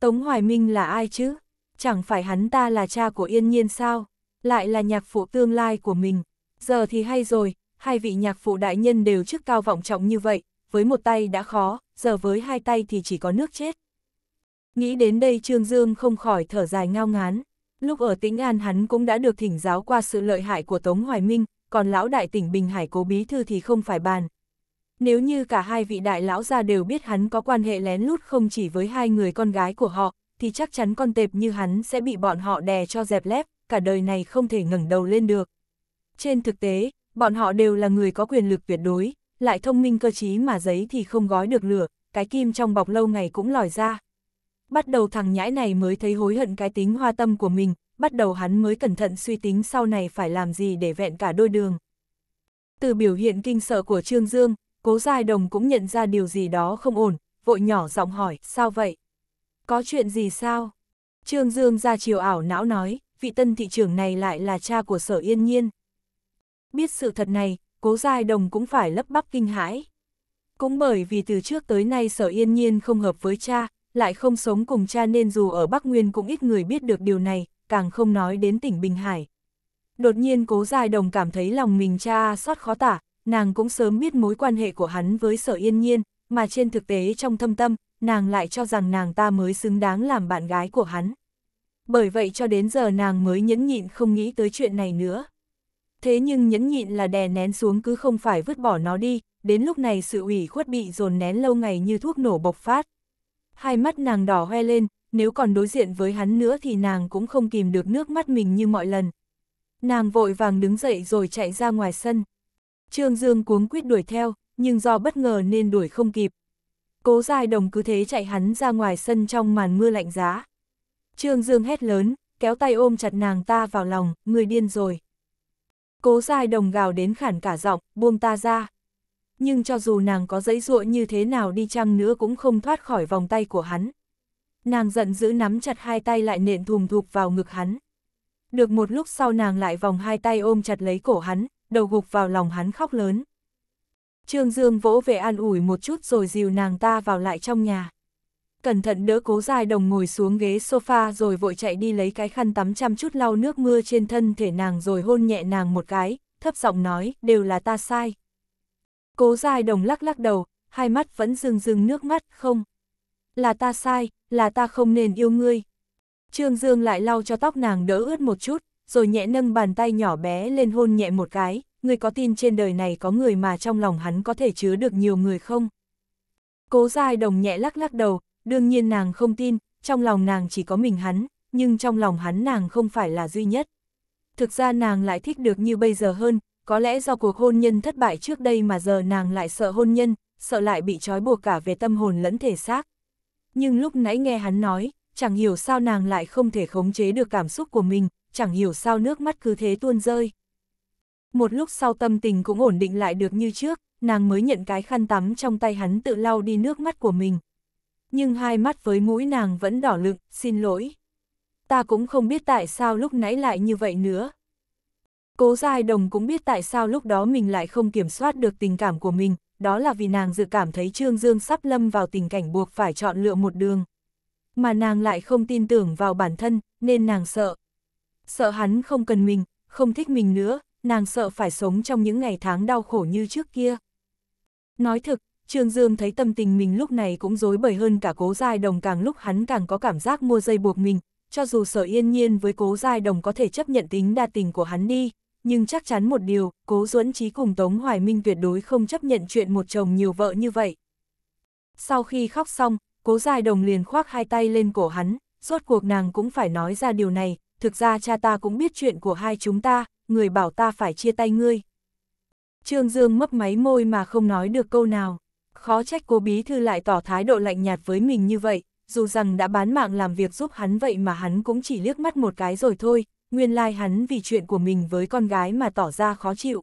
Tống Hoài Minh là ai chứ? Chẳng phải hắn ta là cha của Yên Nhiên sao? Lại là nhạc phụ tương lai của mình. Giờ thì hay rồi, hai vị nhạc phụ đại nhân đều chức cao vọng trọng như vậy, với một tay đã khó, giờ với hai tay thì chỉ có nước chết. Nghĩ đến đây Trương Dương không khỏi thở dài ngao ngán. Lúc ở Tĩnh An hắn cũng đã được thỉnh giáo qua sự lợi hại của Tống Hoài Minh, còn lão đại tỉnh Bình Hải cố bí thư thì không phải bàn. Nếu như cả hai vị đại lão gia đều biết hắn có quan hệ lén lút không chỉ với hai người con gái của họ, thì chắc chắn con tệp như hắn sẽ bị bọn họ đè cho dẹp lép, cả đời này không thể ngẩng đầu lên được. Trên thực tế, bọn họ đều là người có quyền lực tuyệt đối, lại thông minh cơ trí mà giấy thì không gói được lửa, cái kim trong bọc lâu ngày cũng lòi ra. Bắt đầu thằng nhãi này mới thấy hối hận cái tính hoa tâm của mình, bắt đầu hắn mới cẩn thận suy tính sau này phải làm gì để vẹn cả đôi đường. Từ biểu hiện kinh sợ của Trương Dương, Cố Giai Đồng cũng nhận ra điều gì đó không ổn, vội nhỏ giọng hỏi, sao vậy? Có chuyện gì sao? Trương Dương ra chiều ảo não nói, vị tân thị trưởng này lại là cha của sở yên nhiên. Biết sự thật này, cố giai đồng cũng phải lấp bắp kinh hãi. Cũng bởi vì từ trước tới nay sở yên nhiên không hợp với cha, lại không sống cùng cha nên dù ở Bắc Nguyên cũng ít người biết được điều này, càng không nói đến tỉnh Bình Hải. Đột nhiên cố giai đồng cảm thấy lòng mình cha xót khó tả, nàng cũng sớm biết mối quan hệ của hắn với sở yên nhiên, mà trên thực tế trong thâm tâm, nàng lại cho rằng nàng ta mới xứng đáng làm bạn gái của hắn. Bởi vậy cho đến giờ nàng mới nhẫn nhịn không nghĩ tới chuyện này nữa thế nhưng nhẫn nhịn là đè nén xuống cứ không phải vứt bỏ nó đi, đến lúc này sự ủy khuất bị dồn nén lâu ngày như thuốc nổ bộc phát. Hai mắt nàng đỏ hoe lên, nếu còn đối diện với hắn nữa thì nàng cũng không kìm được nước mắt mình như mọi lần. Nàng vội vàng đứng dậy rồi chạy ra ngoài sân. Trương Dương cuống quýt đuổi theo, nhưng do bất ngờ nên đuổi không kịp. Cố dài đồng cứ thế chạy hắn ra ngoài sân trong màn mưa lạnh giá. Trương Dương hét lớn, kéo tay ôm chặt nàng ta vào lòng, người điên rồi. Cố dai đồng gào đến khản cả giọng, buông ta ra. Nhưng cho dù nàng có dãy ruộng như thế nào đi chăng nữa cũng không thoát khỏi vòng tay của hắn. Nàng giận dữ nắm chặt hai tay lại nện thùng thục vào ngực hắn. Được một lúc sau nàng lại vòng hai tay ôm chặt lấy cổ hắn, đầu gục vào lòng hắn khóc lớn. Trương Dương vỗ về an ủi một chút rồi dìu nàng ta vào lại trong nhà cẩn thận đỡ cố dài đồng ngồi xuống ghế sofa rồi vội chạy đi lấy cái khăn tắm chăm chút lau nước mưa trên thân thể nàng rồi hôn nhẹ nàng một cái, thấp giọng nói, đều là ta sai. Cố dài đồng lắc lắc đầu, hai mắt vẫn rưng rưng nước mắt, không. Là ta sai, là ta không nên yêu ngươi. Trương Dương lại lau cho tóc nàng đỡ ướt một chút, rồi nhẹ nâng bàn tay nhỏ bé lên hôn nhẹ một cái, ngươi có tin trên đời này có người mà trong lòng hắn có thể chứa được nhiều người không? Cố dài đồng nhẹ lắc lắc đầu, Đương nhiên nàng không tin, trong lòng nàng chỉ có mình hắn, nhưng trong lòng hắn nàng không phải là duy nhất. Thực ra nàng lại thích được như bây giờ hơn, có lẽ do cuộc hôn nhân thất bại trước đây mà giờ nàng lại sợ hôn nhân, sợ lại bị trói buộc cả về tâm hồn lẫn thể xác. Nhưng lúc nãy nghe hắn nói, chẳng hiểu sao nàng lại không thể khống chế được cảm xúc của mình, chẳng hiểu sao nước mắt cứ thế tuôn rơi. Một lúc sau tâm tình cũng ổn định lại được như trước, nàng mới nhận cái khăn tắm trong tay hắn tự lau đi nước mắt của mình nhưng hai mắt với mũi nàng vẫn đỏ lựng, xin lỗi. Ta cũng không biết tại sao lúc nãy lại như vậy nữa. Cố Giai Đồng cũng biết tại sao lúc đó mình lại không kiểm soát được tình cảm của mình, đó là vì nàng dự cảm thấy Trương Dương sắp lâm vào tình cảnh buộc phải chọn lựa một đường. Mà nàng lại không tin tưởng vào bản thân, nên nàng sợ. Sợ hắn không cần mình, không thích mình nữa, nàng sợ phải sống trong những ngày tháng đau khổ như trước kia. Nói thực, Trương Dương thấy tâm tình mình lúc này cũng dối bời hơn cả cố giai đồng càng lúc hắn càng có cảm giác mua dây buộc mình, cho dù sở yên nhiên với cố giai đồng có thể chấp nhận tính đa tình của hắn đi, nhưng chắc chắn một điều, cố duẫn trí cùng Tống Hoài Minh tuyệt đối không chấp nhận chuyện một chồng nhiều vợ như vậy. Sau khi khóc xong, cố giai đồng liền khoác hai tay lên cổ hắn, rốt cuộc nàng cũng phải nói ra điều này, thực ra cha ta cũng biết chuyện của hai chúng ta, người bảo ta phải chia tay ngươi. Trương Dương mấp máy môi mà không nói được câu nào. Khó trách cô bí thư lại tỏ thái độ lạnh nhạt với mình như vậy, dù rằng đã bán mạng làm việc giúp hắn vậy mà hắn cũng chỉ liếc mắt một cái rồi thôi, nguyên lai like hắn vì chuyện của mình với con gái mà tỏ ra khó chịu.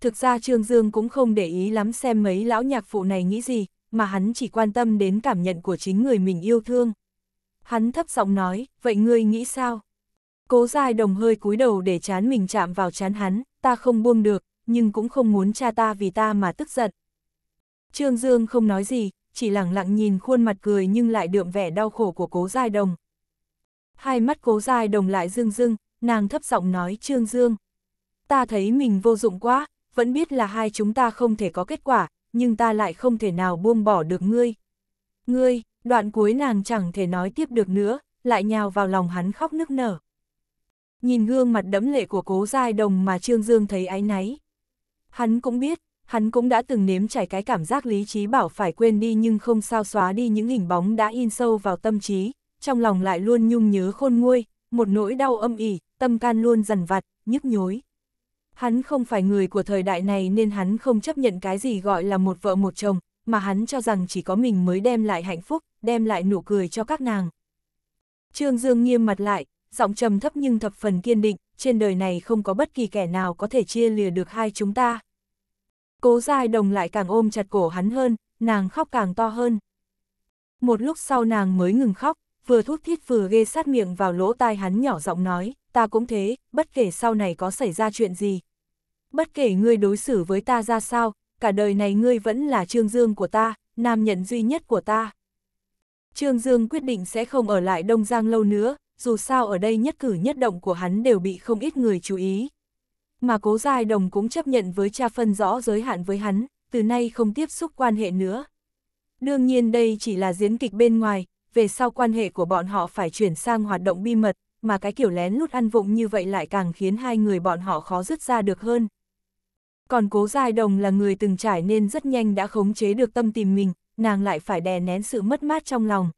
Thực ra Trương Dương cũng không để ý lắm xem mấy lão nhạc phụ này nghĩ gì, mà hắn chỉ quan tâm đến cảm nhận của chính người mình yêu thương. Hắn thấp giọng nói, vậy ngươi nghĩ sao? Cố dài đồng hơi cúi đầu để chán mình chạm vào chán hắn, ta không buông được, nhưng cũng không muốn cha ta vì ta mà tức giận. Trương Dương không nói gì, chỉ lặng lặng nhìn khuôn mặt cười nhưng lại đượm vẻ đau khổ của cố giai đồng. Hai mắt cố giai đồng lại dương dương, nàng thấp giọng nói Trương Dương. Ta thấy mình vô dụng quá, vẫn biết là hai chúng ta không thể có kết quả, nhưng ta lại không thể nào buông bỏ được ngươi. Ngươi, đoạn cuối nàng chẳng thể nói tiếp được nữa, lại nhào vào lòng hắn khóc nức nở. Nhìn gương mặt đẫm lệ của cố giai đồng mà Trương Dương thấy áy náy. Hắn cũng biết, hắn cũng đã từng nếm trải cái cảm giác lý trí bảo phải quên đi nhưng không sao xóa đi những hình bóng đã in sâu vào tâm trí, trong lòng lại luôn nhung nhớ khôn nguôi, một nỗi đau âm ỉ, tâm can luôn dần vặt, nhức nhối. Hắn không phải người của thời đại này nên hắn không chấp nhận cái gì gọi là một vợ một chồng, mà hắn cho rằng chỉ có mình mới đem lại hạnh phúc, đem lại nụ cười cho các nàng. Trương Dương nghiêm mặt lại, giọng trầm thấp nhưng thập phần kiên định, trên đời này không có bất kỳ kẻ nào có thể chia lìa được hai chúng ta, Cố dài đồng lại càng ôm chặt cổ hắn hơn, nàng khóc càng to hơn. Một lúc sau nàng mới ngừng khóc, vừa thúc thiết vừa ghê sát miệng vào lỗ tai hắn nhỏ giọng nói, ta cũng thế, bất kể sau này có xảy ra chuyện gì. Bất kể ngươi đối xử với ta ra sao, cả đời này ngươi vẫn là Trương Dương của ta, nam nhận duy nhất của ta. Trương Dương quyết định sẽ không ở lại Đông Giang lâu nữa, dù sao ở đây nhất cử nhất động của hắn đều bị không ít người chú ý, mà cố giai đồng cũng chấp nhận với cha phân rõ giới hạn với hắn, từ nay không tiếp xúc quan hệ nữa. Đương nhiên đây chỉ là diễn kịch bên ngoài, về sau quan hệ của bọn họ phải chuyển sang hoạt động bí mật, mà cái kiểu lén lút ăn vụng như vậy lại càng khiến hai người bọn họ khó dứt ra được hơn. Còn cố giai đồng là người từng trải nên rất nhanh đã khống chế được tâm tìm mình, nàng lại phải đè nén sự mất mát trong lòng.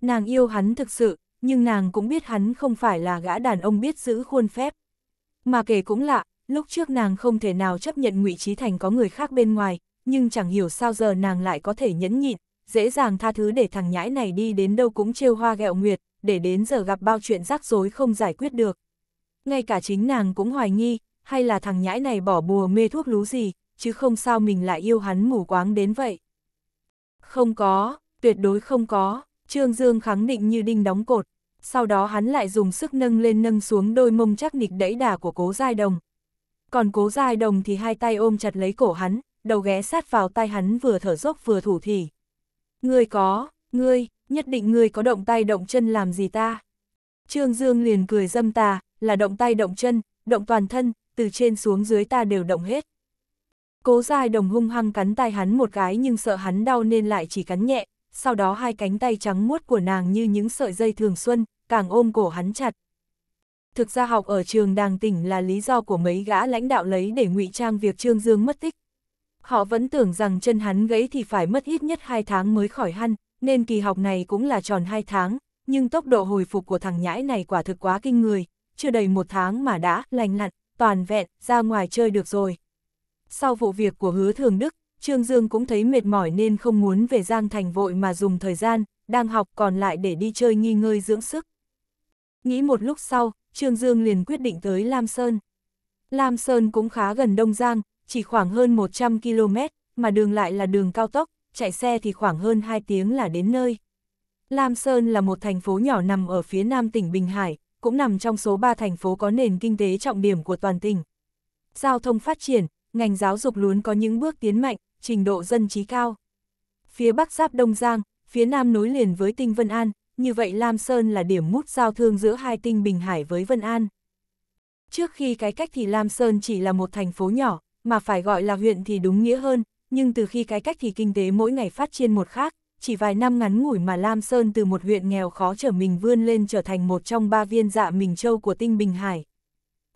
Nàng yêu hắn thực sự, nhưng nàng cũng biết hắn không phải là gã đàn ông biết giữ khuôn phép. Mà kể cũng lạ, Lúc trước nàng không thể nào chấp nhận ngụy Trí Thành có người khác bên ngoài, nhưng chẳng hiểu sao giờ nàng lại có thể nhẫn nhịn, dễ dàng tha thứ để thằng nhãi này đi đến đâu cũng trêu hoa gẹo nguyệt, để đến giờ gặp bao chuyện rắc rối không giải quyết được. Ngay cả chính nàng cũng hoài nghi, hay là thằng nhãi này bỏ bùa mê thuốc lú gì, chứ không sao mình lại yêu hắn mù quáng đến vậy. Không có, tuyệt đối không có, Trương Dương khẳng định như đinh đóng cột, sau đó hắn lại dùng sức nâng lên nâng xuống đôi mông chắc nịch đẫy đà của cố giai đồng, còn cố dài đồng thì hai tay ôm chặt lấy cổ hắn, đầu ghé sát vào tay hắn vừa thở dốc vừa thủ thỉ. Ngươi có, ngươi, nhất định ngươi có động tay động chân làm gì ta? Trương Dương liền cười dâm tà, là động tay động chân, động toàn thân, từ trên xuống dưới ta đều động hết. Cố dài đồng hung hăng cắn tay hắn một cái nhưng sợ hắn đau nên lại chỉ cắn nhẹ, sau đó hai cánh tay trắng muốt của nàng như những sợi dây thường xuân, càng ôm cổ hắn chặt, thực ra học ở trường đàng tỉnh là lý do của mấy gã lãnh đạo lấy để ngụy trang việc Trương Dương mất tích. Họ vẫn tưởng rằng chân hắn gãy thì phải mất ít nhất 2 tháng mới khỏi hăn, nên kỳ học này cũng là tròn 2 tháng, nhưng tốc độ hồi phục của thằng nhãi này quả thực quá kinh người, chưa đầy một tháng mà đã lành lặn, toàn vẹn, ra ngoài chơi được rồi. Sau vụ việc của hứa thường Đức, Trương Dương cũng thấy mệt mỏi nên không muốn về Giang Thành vội mà dùng thời gian, đang học còn lại để đi chơi nghi ngơi dưỡng sức. Nghĩ một lúc sau, Trương Dương liền quyết định tới Lam Sơn. Lam Sơn cũng khá gần Đông Giang, chỉ khoảng hơn 100 km, mà đường lại là đường cao tốc, chạy xe thì khoảng hơn 2 tiếng là đến nơi. Lam Sơn là một thành phố nhỏ nằm ở phía nam tỉnh Bình Hải, cũng nằm trong số 3 thành phố có nền kinh tế trọng điểm của toàn tỉnh. Giao thông phát triển, ngành giáo dục luôn có những bước tiến mạnh, trình độ dân trí cao. Phía bắc giáp Đông Giang, phía nam nối liền với Tinh Vân An, như vậy Lam Sơn là điểm mút giao thương giữa hai tinh Bình Hải với Vân An. Trước khi cái cách thì Lam Sơn chỉ là một thành phố nhỏ, mà phải gọi là huyện thì đúng nghĩa hơn, nhưng từ khi cái cách thì kinh tế mỗi ngày phát triển một khác, chỉ vài năm ngắn ngủi mà Lam Sơn từ một huyện nghèo khó trở mình vươn lên trở thành một trong ba viên dạ mình châu của tinh Bình Hải.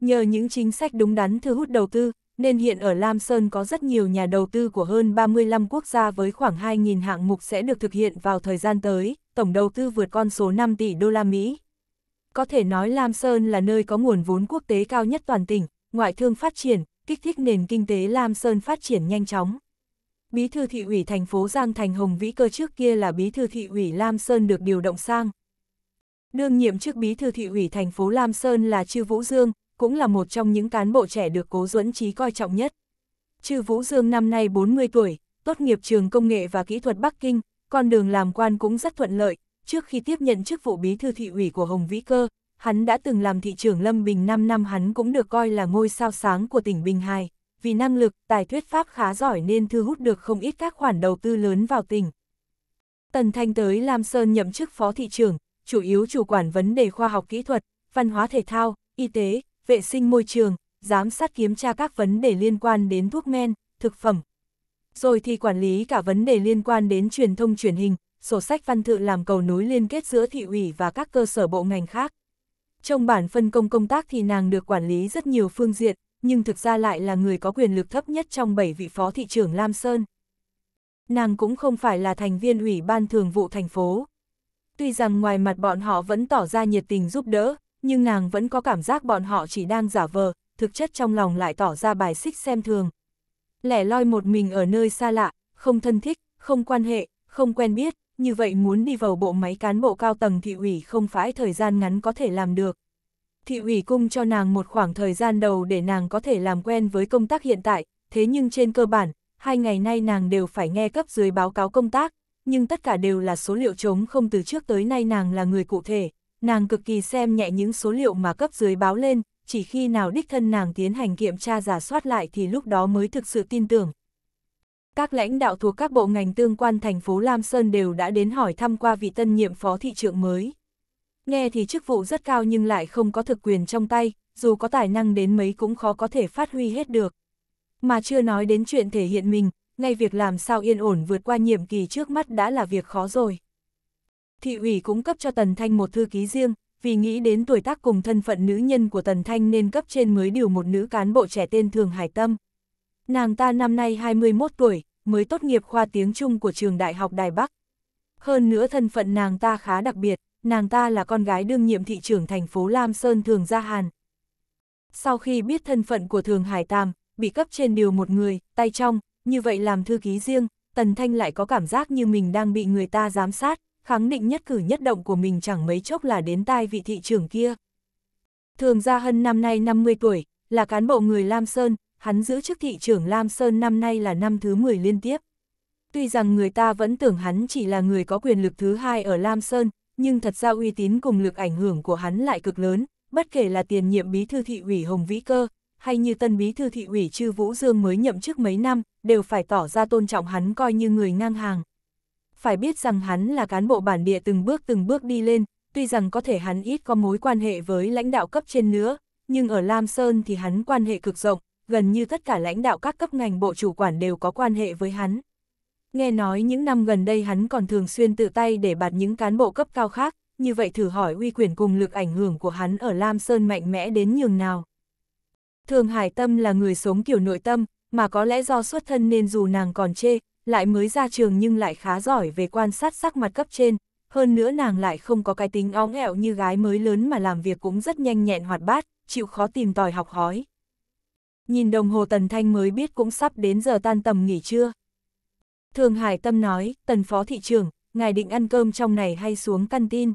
Nhờ những chính sách đúng đắn thu hút đầu tư, nên hiện ở Lam Sơn có rất nhiều nhà đầu tư của hơn 35 quốc gia với khoảng 2.000 hạng mục sẽ được thực hiện vào thời gian tới, tổng đầu tư vượt con số 5 tỷ đô la Mỹ. Có thể nói Lam Sơn là nơi có nguồn vốn quốc tế cao nhất toàn tỉnh, ngoại thương phát triển, kích thích nền kinh tế Lam Sơn phát triển nhanh chóng. Bí thư thị ủy thành phố Giang Thành Hồng Vĩ Cơ trước kia là bí thư thị ủy Lam Sơn được điều động sang. Đương nhiệm chức bí thư thị ủy thành phố Lam Sơn là Trư Vũ Dương, cũng là một trong những cán bộ trẻ được Cố Duẫn Trí coi trọng nhất. Chư Vũ Dương năm nay 40 tuổi, tốt nghiệp trường công nghệ và kỹ thuật Bắc Kinh, con đường làm quan cũng rất thuận lợi, trước khi tiếp nhận chức vụ bí thư thị ủy của Hồng Vĩ Cơ, hắn đã từng làm thị trưởng Lâm Bình 5 năm hắn cũng được coi là ngôi sao sáng của tỉnh Bình Hải, vì năng lực, tài thuyết pháp khá giỏi nên thu hút được không ít các khoản đầu tư lớn vào tỉnh. Tần Thanh tới Lam Sơn nhậm chức phó thị trưởng, chủ yếu chủ quản vấn đề khoa học kỹ thuật, văn hóa thể thao, y tế, vệ sinh môi trường, giám sát kiểm tra các vấn đề liên quan đến thuốc men, thực phẩm. Rồi thì quản lý cả vấn đề liên quan đến truyền thông truyền hình, sổ sách văn tự làm cầu nối liên kết giữa thị ủy và các cơ sở bộ ngành khác. Trong bản phân công công tác thì nàng được quản lý rất nhiều phương diện, nhưng thực ra lại là người có quyền lực thấp nhất trong 7 vị phó thị trưởng Lam Sơn. Nàng cũng không phải là thành viên ủy ban thường vụ thành phố. Tuy rằng ngoài mặt bọn họ vẫn tỏ ra nhiệt tình giúp đỡ, nhưng nàng vẫn có cảm giác bọn họ chỉ đang giả vờ, thực chất trong lòng lại tỏ ra bài xích xem thường. Lẻ loi một mình ở nơi xa lạ, không thân thích, không quan hệ, không quen biết, như vậy muốn đi vào bộ máy cán bộ cao tầng thị ủy không phải thời gian ngắn có thể làm được. Thị ủy cung cho nàng một khoảng thời gian đầu để nàng có thể làm quen với công tác hiện tại, thế nhưng trên cơ bản, hai ngày nay nàng đều phải nghe cấp dưới báo cáo công tác, nhưng tất cả đều là số liệu trống không từ trước tới nay nàng là người cụ thể, nàng cực kỳ xem nhẹ những số liệu mà cấp dưới báo lên, chỉ khi nào đích thân nàng tiến hành kiểm tra giả soát lại thì lúc đó mới thực sự tin tưởng. Các lãnh đạo thuộc các bộ ngành tương quan thành phố Lam Sơn đều đã đến hỏi thăm qua vị tân nhiệm phó thị trưởng mới. Nghe thì chức vụ rất cao nhưng lại không có thực quyền trong tay, dù có tài năng đến mấy cũng khó có thể phát huy hết được. Mà chưa nói đến chuyện thể hiện mình, ngay việc làm sao yên ổn vượt qua nhiệm kỳ trước mắt đã là việc khó rồi thị ủy cũng cấp cho Tần Thanh một thư ký riêng, vì nghĩ đến tuổi tác cùng thân phận nữ nhân của Tần Thanh nên cấp trên mới điều một nữ cán bộ trẻ tên Thường Hải Tâm. Nàng ta năm nay 21 tuổi, mới tốt nghiệp khoa tiếng Trung của trường Đại học Đài Bắc. Hơn nữa thân phận nàng ta khá đặc biệt, nàng ta là con gái đương nhiệm thị trưởng thành phố Lam Sơn Thường Gia Hàn. Sau khi biết thân phận của Thường Hải Tam, bị cấp trên điều một người, tay trong, như vậy làm thư ký riêng, Tần Thanh lại có cảm giác như mình đang bị người ta giám sát, khẳng định nhất cử nhất động của mình chẳng mấy chốc là đến tai vị thị trưởng kia. Thường Gia Hân năm nay 50 tuổi, là cán bộ người Lam Sơn, hắn giữ chức thị trưởng Lam Sơn năm nay là năm thứ 10 liên tiếp. Tuy rằng người ta vẫn tưởng hắn chỉ là người có quyền lực thứ hai ở Lam Sơn, nhưng thật ra uy tín cùng lực ảnh hưởng của hắn lại cực lớn, bất kể là tiền nhiệm bí thư thị ủy Hồng Vĩ Cơ, hay như tân bí thư thị ủy Trư Vũ Dương mới nhậm chức mấy năm, đều phải tỏ ra tôn trọng hắn coi như người ngang hàng phải biết rằng hắn là cán bộ bản địa từng bước từng bước đi lên, tuy rằng có thể hắn ít có mối quan hệ với lãnh đạo cấp trên nữa, nhưng ở Lam Sơn thì hắn quan hệ cực rộng, gần như tất cả lãnh đạo các cấp ngành bộ chủ quản đều có quan hệ với hắn. Nghe nói những năm gần đây hắn còn thường xuyên tự tay để bạt những cán bộ cấp cao khác, như vậy thử hỏi uy quyền cùng lực ảnh hưởng của hắn ở Lam Sơn mạnh mẽ đến nhường nào. Thường Hải Tâm là người sống kiểu nội tâm, mà có lẽ do xuất thân nên dù nàng còn chê, lại mới ra trường nhưng lại khá giỏi về quan sát sắc mặt cấp trên, hơn nữa nàng lại không có cái tính óng ẹo như gái mới lớn mà làm việc cũng rất nhanh nhẹn hoạt bát, chịu khó tìm tòi học hói. Nhìn đồng hồ Tần Thanh mới biết cũng sắp đến giờ tan tầm nghỉ trưa. Thường Hải Tâm nói, Tần Phó Thị trưởng, ngài định ăn cơm trong này hay xuống căn tin?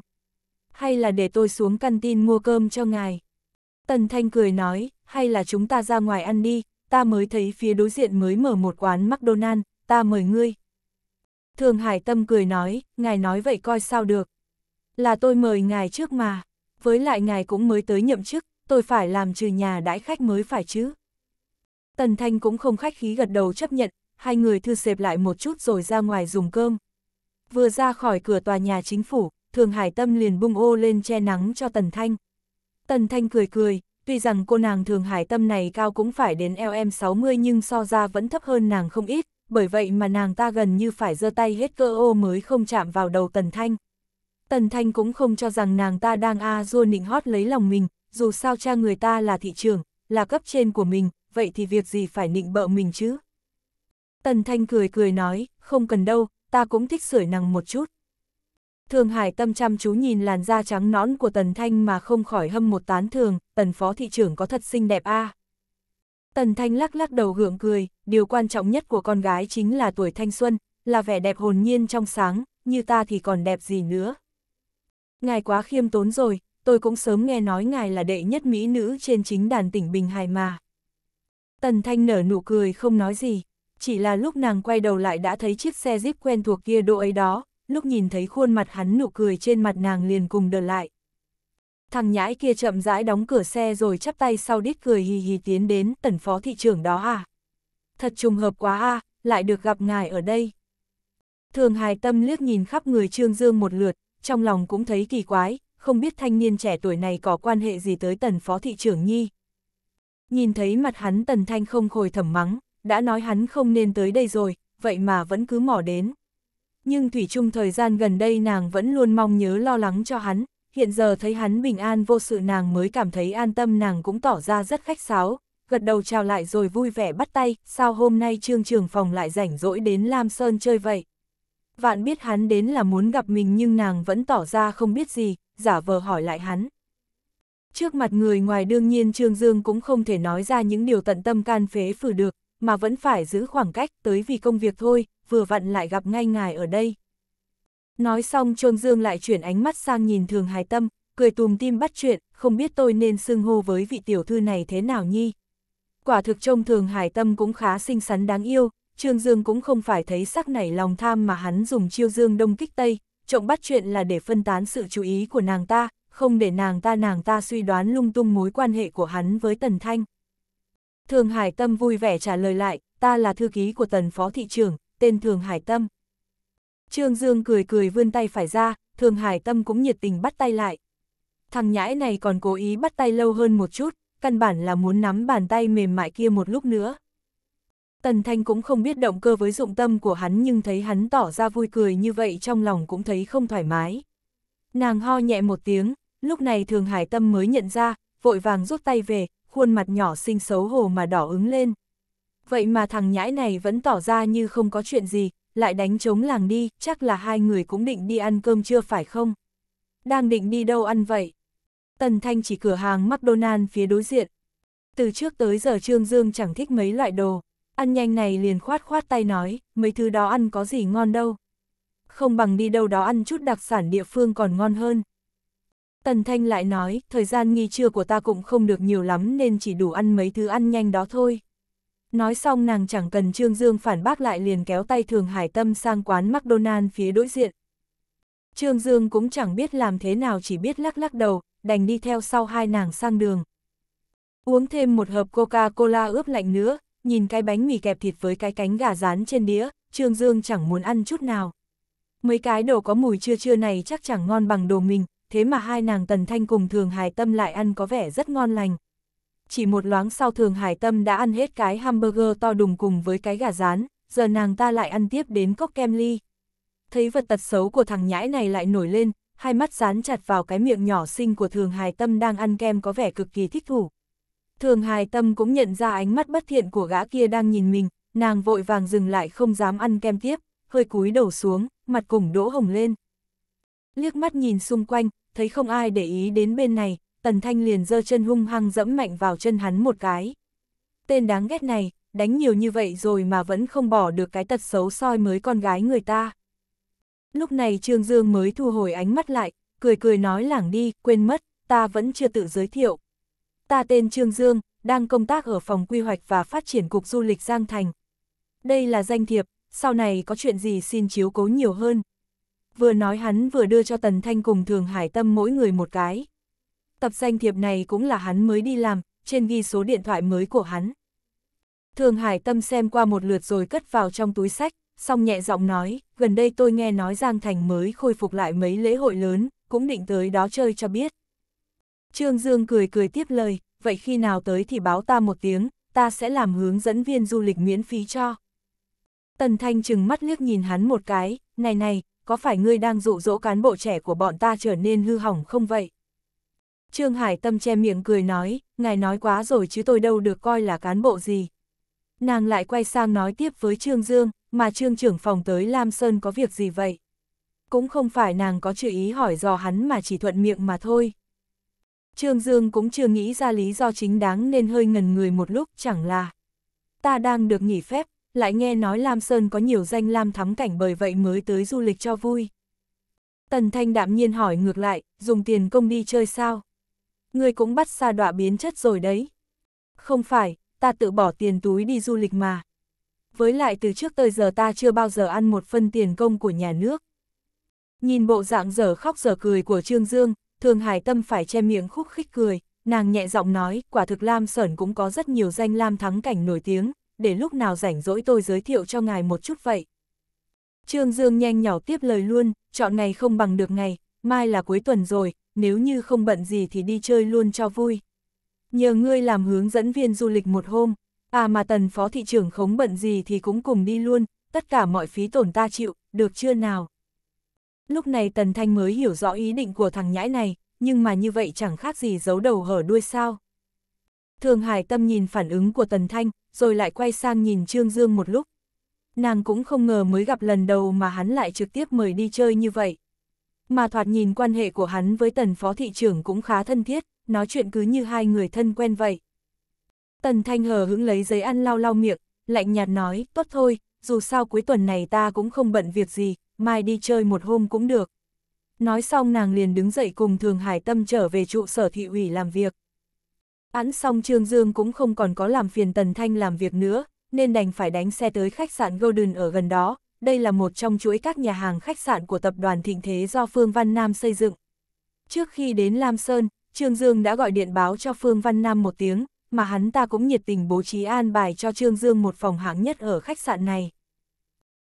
Hay là để tôi xuống căn tin mua cơm cho ngài? Tần Thanh cười nói, hay là chúng ta ra ngoài ăn đi, ta mới thấy phía đối diện mới mở một quán McDonald, ta mời ngươi. Thường Hải Tâm cười nói, ngài nói vậy coi sao được. Là tôi mời ngài trước mà, với lại ngài cũng mới tới nhậm chức, tôi phải làm trừ nhà đãi khách mới phải chứ. Tần Thanh cũng không khách khí gật đầu chấp nhận, hai người thư xẹp lại một chút rồi ra ngoài dùng cơm. Vừa ra khỏi cửa tòa nhà chính phủ, Thường Hải Tâm liền bung ô lên che nắng cho Tần Thanh. Tần Thanh cười cười, tuy rằng cô nàng Thường Hải Tâm này cao cũng phải đến LM60 nhưng so ra vẫn thấp hơn nàng không ít, bởi vậy mà nàng ta gần như phải giơ tay hết cơ ô mới không chạm vào đầu Tần Thanh. Tần Thanh cũng không cho rằng nàng ta đang a à dua nịnh hót lấy lòng mình, dù sao cha người ta là thị trường, là cấp trên của mình, vậy thì việc gì phải nịnh bợ mình chứ? Tần Thanh cười cười nói, không cần đâu, ta cũng thích sưởi nàng một chút. Thường Hải tâm chăm chú nhìn làn da trắng nõn của Tần Thanh mà không khỏi hâm một tán thường, Tần Phó Thị trưởng có thật xinh đẹp a à? Tần Thanh lắc lắc đầu hưởng cười, điều quan trọng nhất của con gái chính là tuổi thanh xuân, là vẻ đẹp hồn nhiên trong sáng, như ta thì còn đẹp gì nữa. Ngài quá khiêm tốn rồi, tôi cũng sớm nghe nói ngài là đệ nhất mỹ nữ trên chính đàn tỉnh Bình Hải mà. Tần Thanh nở nụ cười không nói gì, chỉ là lúc nàng quay đầu lại đã thấy chiếc xe jeep quen thuộc kia độ ấy đó, lúc nhìn thấy khuôn mặt hắn nụ cười trên mặt nàng liền cùng đờ lại, thằng nhãi kia chậm rãi đóng cửa xe rồi chắp tay sau đít cười hì hì tiến đến tần phó thị trưởng đó à. Thật trùng hợp quá à, lại được gặp ngài ở đây. Thường hài tâm liếc nhìn khắp người Trương Dương một lượt, trong lòng cũng thấy kỳ quái, không biết thanh niên trẻ tuổi này có quan hệ gì tới tần phó thị trưởng nhi. Nhìn thấy mặt hắn tần thanh không khồi thẩm mắng, đã nói hắn không nên tới đây rồi, vậy mà vẫn cứ mỏ đến. Nhưng Thủy chung thời gian gần đây nàng vẫn luôn mong nhớ lo lắng cho hắn, hiện giờ thấy hắn bình an vô sự nàng mới cảm thấy an tâm nàng cũng tỏ ra rất khách sáo, gật đầu chào lại rồi vui vẻ bắt tay, sao hôm nay trương trường phòng lại rảnh rỗi đến Lam Sơn chơi vậy. Vạn biết hắn đến là muốn gặp mình nhưng nàng vẫn tỏ ra không biết gì, giả vờ hỏi lại hắn. Trước mặt người ngoài đương nhiên Trương Dương cũng không thể nói ra những điều tận tâm can phế phử được, mà vẫn phải giữ khoảng cách tới vì công việc thôi, vừa vặn lại gặp ngay ngài ở đây. Nói xong Trương Dương lại chuyển ánh mắt sang nhìn Thường Hải Tâm, cười tùm tim bắt chuyện, không biết tôi nên xưng hô với vị tiểu thư này thế nào nhi. Quả thực trông Thường Hải Tâm cũng khá xinh xắn đáng yêu, Trương Dương cũng không phải thấy sắc nảy lòng tham mà hắn dùng chiêu dương đông kích tây, trọng bắt chuyện là để phân tán sự chú ý của nàng ta, không để nàng ta nàng ta suy đoán lung tung mối quan hệ của hắn với Tần Thanh. Thường Hải Tâm vui vẻ trả lời lại, ta là thư ký của Tần Phó Thị trưởng, tên Thường Hải Tâm. Trương Dương cười cười vươn tay phải ra, Thường Hải Tâm cũng nhiệt tình bắt tay lại. Thằng nhãi này còn cố ý bắt tay lâu hơn một chút, căn bản là muốn nắm bàn tay mềm mại kia một lúc nữa. Tần Thanh cũng không biết động cơ với dụng tâm của hắn nhưng thấy hắn tỏ ra vui cười như vậy trong lòng cũng thấy không thoải mái. Nàng ho nhẹ một tiếng, lúc này Thường Hải Tâm mới nhận ra, vội vàng rút tay về, khuôn mặt nhỏ xinh xấu hổ mà đỏ ứng lên. Vậy mà thằng nhãi này vẫn tỏ ra như không có chuyện gì, lại đánh trống làng đi, chắc là hai người cũng định đi ăn cơm chưa phải không? Đang định đi đâu ăn vậy? Tần Thanh chỉ cửa hàng McDonald phía đối diện. Từ trước tới giờ Trương Dương chẳng thích mấy loại đồ, ăn nhanh này liền khoát khoát tay nói, mấy thứ đó ăn có gì ngon đâu. Không bằng đi đâu đó ăn chút đặc sản địa phương còn ngon hơn. Tần Thanh lại nói, thời gian nghi trưa của ta cũng không được nhiều lắm nên chỉ đủ ăn mấy thứ ăn nhanh đó thôi. Nói xong nàng chẳng cần Trương Dương phản bác lại liền kéo tay Thường Hải Tâm sang quán McDonald phía đối diện. Trương Dương cũng chẳng biết làm thế nào chỉ biết lắc lắc đầu, đành đi theo sau hai nàng sang đường. Uống thêm một hộp Coca-Cola ướp lạnh nữa, nhìn cái bánh mì kẹp thịt với cái cánh gà rán trên đĩa, Trương Dương chẳng muốn ăn chút nào. Mấy cái đồ có mùi chưa chưa này chắc chẳng ngon bằng đồ mình, thế mà hai nàng Tần Thanh cùng Thường Hải Tâm lại ăn có vẻ rất ngon lành chỉ một loáng sau thường hải tâm đã ăn hết cái hamburger to đùng cùng với cái gà rán, giờ nàng ta lại ăn tiếp đến cốc kem ly. Thấy vật tật xấu của thằng nhãi này lại nổi lên, hai mắt dán chặt vào cái miệng nhỏ xinh của thường hải tâm đang ăn kem có vẻ cực kỳ thích thủ. Thường hải tâm cũng nhận ra ánh mắt bất thiện của gã kia đang nhìn mình, nàng vội vàng dừng lại không dám ăn kem tiếp, hơi cúi đầu xuống, mặt cùng đỗ hồng lên. Liếc mắt nhìn xung quanh, thấy không ai để ý đến bên này, Tần Thanh liền giơ chân hung hăng dẫm mạnh vào chân hắn một cái. Tên đáng ghét này, đánh nhiều như vậy rồi mà vẫn không bỏ được cái tật xấu soi mới con gái người ta. Lúc này Trương Dương mới thu hồi ánh mắt lại, cười cười nói lảng đi, quên mất, ta vẫn chưa tự giới thiệu. Ta tên Trương Dương, đang công tác ở phòng quy hoạch và phát triển cục du lịch Giang Thành. Đây là danh thiệp, sau này có chuyện gì xin chiếu cố nhiều hơn. Vừa nói hắn vừa đưa cho Tần Thanh cùng Thường Hải Tâm mỗi người một cái tập danh thiệp này cũng là hắn mới đi làm, trên ghi số điện thoại mới của hắn. Thường Hải Tâm xem qua một lượt rồi cất vào trong túi sách, xong nhẹ giọng nói, gần đây tôi nghe nói Giang Thành mới khôi phục lại mấy lễ hội lớn, cũng định tới đó chơi cho biết. Trương Dương cười cười tiếp lời, vậy khi nào tới thì báo ta một tiếng, ta sẽ làm hướng dẫn viên du lịch miễn phí cho. Tần Thanh chừng mắt liếc nhìn hắn một cái, này này, có phải ngươi đang dụ dỗ cán bộ trẻ của bọn ta trở nên hư hỏng không vậy? Trương Hải Tâm che miệng cười nói, ngài nói quá rồi chứ tôi đâu được coi là cán bộ gì. Nàng lại quay sang nói tiếp với Trương Dương, mà Trương trưởng phòng tới Lam Sơn có việc gì vậy? Cũng không phải nàng có chữ ý hỏi dò hắn mà chỉ thuận miệng mà thôi. Trương Dương cũng chưa nghĩ ra lý do chính đáng nên hơi ngần người một lúc chẳng là. Ta đang được nghỉ phép, lại nghe nói Lam Sơn có nhiều danh lam thắm cảnh bởi vậy mới tới du lịch cho vui. Tần Thanh đạm nhiên hỏi ngược lại, dùng tiền công đi chơi sao? ngươi cũng bắt xa đọa biến chất rồi đấy. Không phải, ta tự bỏ tiền túi đi du lịch mà. Với lại từ trước tới giờ ta chưa bao giờ ăn một phân tiền công của nhà nước. Nhìn bộ dạng giờ khóc giờ cười của Trương Dương, Thường Hải Tâm phải che miệng khúc khích cười, nàng nhẹ giọng nói, quả thực Lam Sởn cũng có rất nhiều danh Lam thắng cảnh nổi tiếng, để lúc nào rảnh rỗi tôi giới thiệu cho ngài một chút vậy. Trương Dương nhanh nhỏ tiếp lời luôn, chọn ngày không bằng được ngày, mai là cuối tuần rồi, nếu như không bận gì thì đi chơi luôn cho vui. Nhờ ngươi làm hướng dẫn viên du lịch một hôm, à mà tần phó thị trưởng khống bận gì thì cũng cùng đi luôn, tất cả mọi phí tổn ta chịu, được chưa nào? Lúc này Tần Thanh mới hiểu rõ ý định của thằng nhãi này, nhưng mà như vậy chẳng khác gì giấu đầu hở đuôi sao. Thường Hải Tâm nhìn phản ứng của Tần Thanh, rồi lại quay sang nhìn Trương Dương một lúc. Nàng cũng không ngờ mới gặp lần đầu mà hắn lại trực tiếp mời đi chơi như vậy mà thoạt nhìn quan hệ của hắn với tần phó thị trưởng cũng khá thân thiết, nói chuyện cứ như hai người thân quen vậy. Tần Thanh hờ hững lấy giấy ăn lau lau miệng, lạnh nhạt nói, tốt thôi, dù sao cuối tuần này ta cũng không bận việc gì, mai đi chơi một hôm cũng được. Nói xong nàng liền đứng dậy cùng Thường Hải Tâm trở về trụ sở thị ủy làm việc. Ăn xong Trương Dương cũng không còn có làm phiền Tần Thanh làm việc nữa, nên đành phải đánh xe tới khách sạn Golden ở gần đó, đây là một trong chuỗi các nhà hàng khách sạn của tập đoàn Thịnh Thế do Phương Văn Nam xây dựng. Trước khi đến Lam Sơn, Trương Dương đã gọi điện báo cho Phương Văn Nam một tiếng, mà hắn ta cũng nhiệt tình bố trí an bài cho Trương Dương một phòng hạng nhất ở khách sạn này.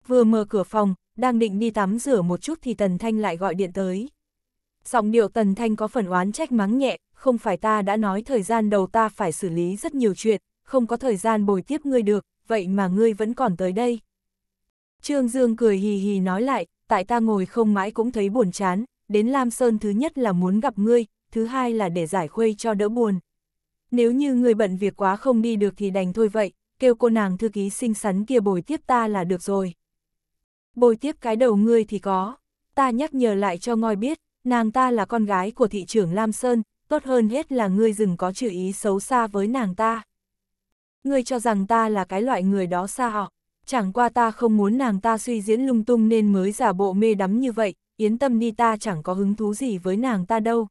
Vừa mở cửa phòng, đang định đi tắm rửa một chút thì Tần Thanh lại gọi điện tới. Giọng điệu Tần Thanh có phần oán trách mắng nhẹ, không phải ta đã nói thời gian đầu ta phải xử lý rất nhiều chuyện, không có thời gian bồi tiếp ngươi được, vậy mà ngươi vẫn còn tới đây. Trương Dương cười hì hì nói lại, tại ta ngồi không mãi cũng thấy buồn chán, đến Lam Sơn thứ nhất là muốn gặp ngươi, thứ hai là để giải khuây cho đỡ buồn. Nếu như ngươi bận việc quá không đi được thì đành thôi vậy, kêu cô nàng thư ký xinh xắn kia bồi tiếp ta là được rồi. Bồi tiếp cái đầu ngươi thì có, ta nhắc nhở lại cho ngoi biết, nàng ta là con gái của thị trưởng Lam Sơn, tốt hơn hết là ngươi đừng có chữ ý xấu xa với nàng ta. Ngươi cho rằng ta là cái loại người đó sao? chẳng qua ta không muốn nàng ta suy diễn lung tung nên mới giả bộ mê đắm như vậy, yến tâm đi ta chẳng có hứng thú gì với nàng ta đâu.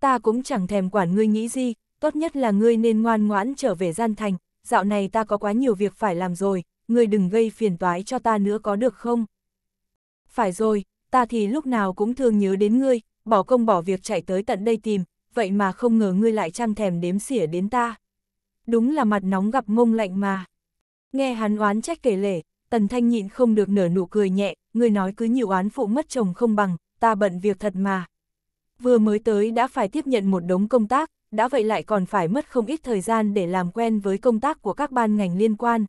Ta cũng chẳng thèm quản ngươi nghĩ gì, tốt nhất là ngươi nên ngoan ngoãn trở về gian thành, dạo này ta có quá nhiều việc phải làm rồi, ngươi đừng gây phiền toái cho ta nữa có được không? Phải rồi, ta thì lúc nào cũng thường nhớ đến ngươi, bỏ công bỏ việc chạy tới tận đây tìm, vậy mà không ngờ ngươi lại chăm thèm đếm xỉa đến ta. Đúng là mặt nóng gặp mông lạnh mà. Nghe hắn oán trách kể lể, Tần Thanh nhịn không được nở nụ cười nhẹ, người nói cứ nhiều oán phụ mất chồng không bằng, ta bận việc thật mà. Vừa mới tới đã phải tiếp nhận một đống công tác, đã vậy lại còn phải mất không ít thời gian để làm quen với công tác của các ban ngành liên quan.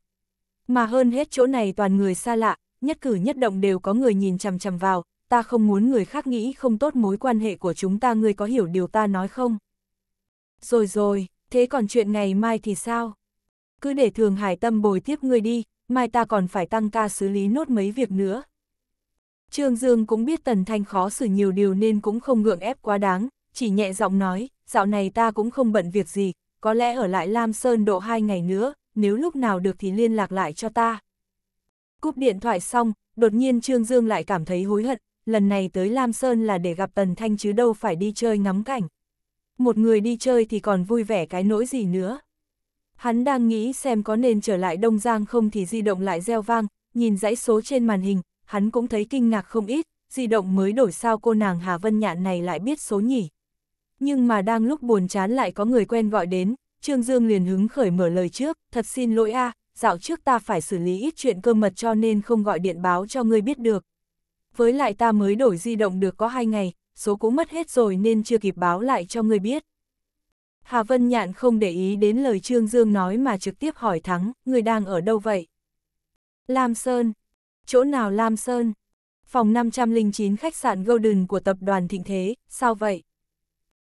Mà hơn hết chỗ này toàn người xa lạ, nhất cử nhất động đều có người nhìn chằm chằm vào, ta không muốn người khác nghĩ không tốt mối quan hệ của chúng ta ngươi có hiểu điều ta nói không? Rồi rồi, thế còn chuyện ngày mai thì sao? cứ để thường hải tâm bồi tiếp ngươi đi, mai ta còn phải tăng ca xử lý nốt mấy việc nữa. Trương Dương cũng biết Tần Thanh khó xử nhiều điều nên cũng không ngượng ép quá đáng, chỉ nhẹ giọng nói, dạo này ta cũng không bận việc gì, có lẽ ở lại Lam Sơn độ hai ngày nữa, nếu lúc nào được thì liên lạc lại cho ta. Cúp điện thoại xong, đột nhiên Trương Dương lại cảm thấy hối hận, lần này tới Lam Sơn là để gặp Tần Thanh chứ đâu phải đi chơi ngắm cảnh. Một người đi chơi thì còn vui vẻ cái nỗi gì nữa. Hắn đang nghĩ xem có nên trở lại Đông Giang không thì di động lại gieo vang, nhìn dãy số trên màn hình, hắn cũng thấy kinh ngạc không ít, di động mới đổi sao cô nàng Hà Vân Nhạn này lại biết số nhỉ. Nhưng mà đang lúc buồn chán lại có người quen gọi đến, Trương Dương liền hứng khởi mở lời trước, thật xin lỗi a dạo trước ta phải xử lý ít chuyện cơ mật cho nên không gọi điện báo cho ngươi biết được. Với lại ta mới đổi di động được có hai ngày, số cũng mất hết rồi nên chưa kịp báo lại cho ngươi biết. Hà Vân Nhạn không để ý đến lời Trương Dương nói mà trực tiếp hỏi thắng, người đang ở đâu vậy? Lam Sơn. Chỗ nào Lam Sơn? Phòng 509 khách sạn Golden của tập đoàn Thịnh Thế, sao vậy?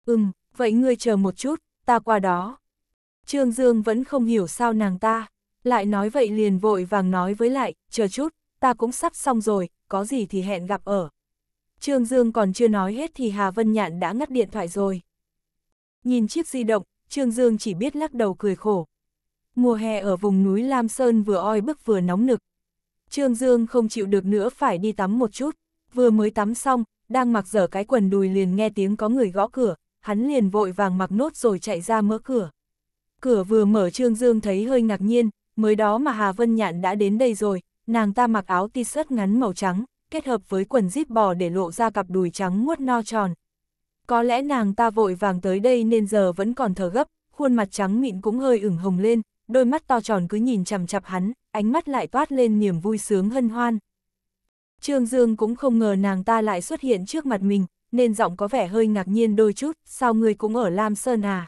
Ừm, vậy ngươi chờ một chút, ta qua đó. Trương Dương vẫn không hiểu sao nàng ta, lại nói vậy liền vội vàng nói với lại, chờ chút, ta cũng sắp xong rồi, có gì thì hẹn gặp ở. Trương Dương còn chưa nói hết thì Hà Vân Nhạn đã ngắt điện thoại rồi. Nhìn chiếc di động, Trương Dương chỉ biết lắc đầu cười khổ. Mùa hè ở vùng núi Lam Sơn vừa oi bức vừa nóng nực. Trương Dương không chịu được nữa phải đi tắm một chút, vừa mới tắm xong, đang mặc dở cái quần đùi liền nghe tiếng có người gõ cửa, hắn liền vội vàng mặc nốt rồi chạy ra mở cửa. Cửa vừa mở Trương Dương thấy hơi ngạc nhiên, mới đó mà Hà Vân Nhạn đã đến đây rồi, nàng ta mặc áo t-shirt ngắn màu trắng, kết hợp với quần zip bò để lộ ra cặp đùi trắng muốt no tròn, có lẽ nàng ta vội vàng tới đây nên giờ vẫn còn thở gấp, khuôn mặt trắng mịn cũng hơi ửng hồng lên, đôi mắt to tròn cứ nhìn chằm chặp hắn, ánh mắt lại toát lên niềm vui sướng hân hoan. Trương Dương cũng không ngờ nàng ta lại xuất hiện trước mặt mình, nên giọng có vẻ hơi ngạc nhiên đôi chút, sao người cũng ở Lam Sơn à?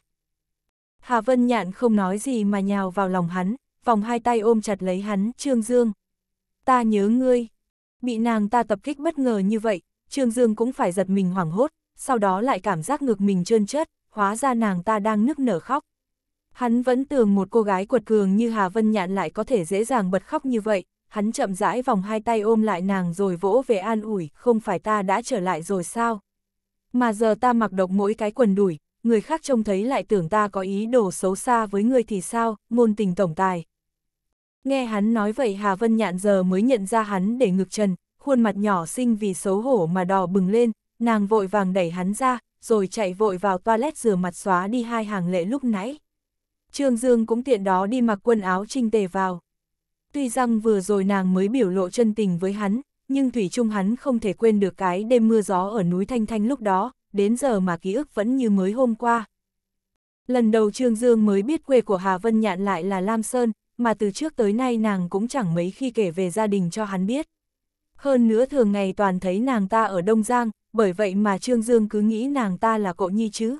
Hà Vân Nhạn không nói gì mà nhào vào lòng hắn, vòng hai tay ôm chặt lấy hắn, Trương Dương. Ta nhớ ngươi. Bị nàng ta tập kích bất ngờ như vậy, Trương Dương cũng phải giật mình hoảng hốt, sau đó lại cảm giác ngực mình trơn chất, hóa ra nàng ta đang nức nở khóc. Hắn vẫn tưởng một cô gái quật cường như Hà Vân Nhạn lại có thể dễ dàng bật khóc như vậy, hắn chậm rãi vòng hai tay ôm lại nàng rồi vỗ về an ủi, không phải ta đã trở lại rồi sao? Mà giờ ta mặc độc mỗi cái quần đùi, người khác trông thấy lại tưởng ta có ý đồ xấu xa với người thì sao, ngôn tình tổng tài. Nghe hắn nói vậy Hà Vân Nhạn giờ mới nhận ra hắn để ngực trần, khuôn mặt nhỏ xinh vì xấu hổ mà đỏ bừng lên, nàng vội vàng đẩy hắn ra, rồi chạy vội vào toilet rửa mặt xóa đi hai hàng lệ lúc nãy. Trương Dương cũng tiện đó đi mặc quần áo trinh tề vào. Tuy rằng vừa rồi nàng mới biểu lộ chân tình với hắn, nhưng Thủy chung hắn không thể quên được cái đêm mưa gió ở núi Thanh Thanh lúc đó, đến giờ mà ký ức vẫn như mới hôm qua. Lần đầu Trương Dương mới biết quê của Hà Vân Nhạn lại là Lam Sơn, mà từ trước tới nay nàng cũng chẳng mấy khi kể về gia đình cho hắn biết. Hơn nữa thường ngày toàn thấy nàng ta ở Đông Giang, bởi vậy mà Trương Dương cứ nghĩ nàng ta là cậu nhi chứ.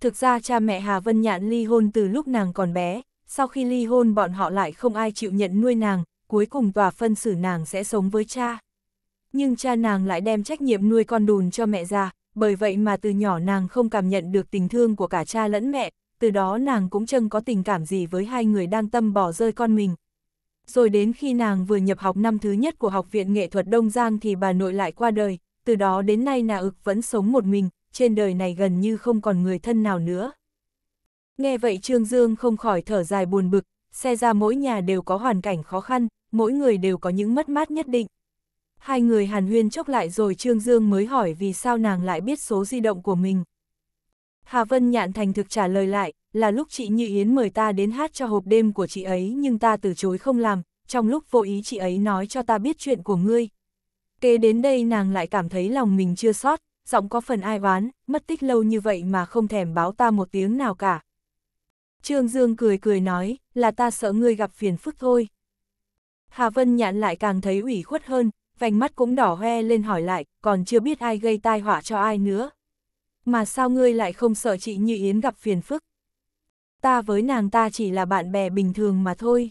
Thực ra cha mẹ Hà Vân Nhạn ly hôn từ lúc nàng còn bé, sau khi ly hôn bọn họ lại không ai chịu nhận nuôi nàng, cuối cùng tòa phân xử nàng sẽ sống với cha. Nhưng cha nàng lại đem trách nhiệm nuôi con đùn cho mẹ già, bởi vậy mà từ nhỏ nàng không cảm nhận được tình thương của cả cha lẫn mẹ, từ đó nàng cũng chẳng có tình cảm gì với hai người đang tâm bỏ rơi con mình. Rồi đến khi nàng vừa nhập học năm thứ nhất của Học viện Nghệ thuật Đông Giang thì bà nội lại qua đời, từ đó đến nay nà ực vẫn sống một mình, trên đời này gần như không còn người thân nào nữa. Nghe vậy Trương Dương không khỏi thở dài buồn bực, xe ra mỗi nhà đều có hoàn cảnh khó khăn, mỗi người đều có những mất mát nhất định. Hai người hàn huyên chốc lại rồi Trương Dương mới hỏi vì sao nàng lại biết số di động của mình. Hà Vân nhạn thành thực trả lời lại, là lúc chị Như Yến mời ta đến hát cho hộp đêm của chị ấy nhưng ta từ chối không làm, trong lúc vô ý chị ấy nói cho ta biết chuyện của ngươi, Kế đến đây nàng lại cảm thấy lòng mình chưa sót, giọng có phần ai oán, mất tích lâu như vậy mà không thèm báo ta một tiếng nào cả. Trương Dương cười cười nói, là ta sợ ngươi gặp phiền phức thôi. Hà Vân nhạn lại càng thấy ủy khuất hơn, vành mắt cũng đỏ hoe lên hỏi lại, còn chưa biết ai gây tai họa cho ai nữa. Mà sao ngươi lại không sợ chị Như Yến gặp phiền phức? Ta với nàng ta chỉ là bạn bè bình thường mà thôi.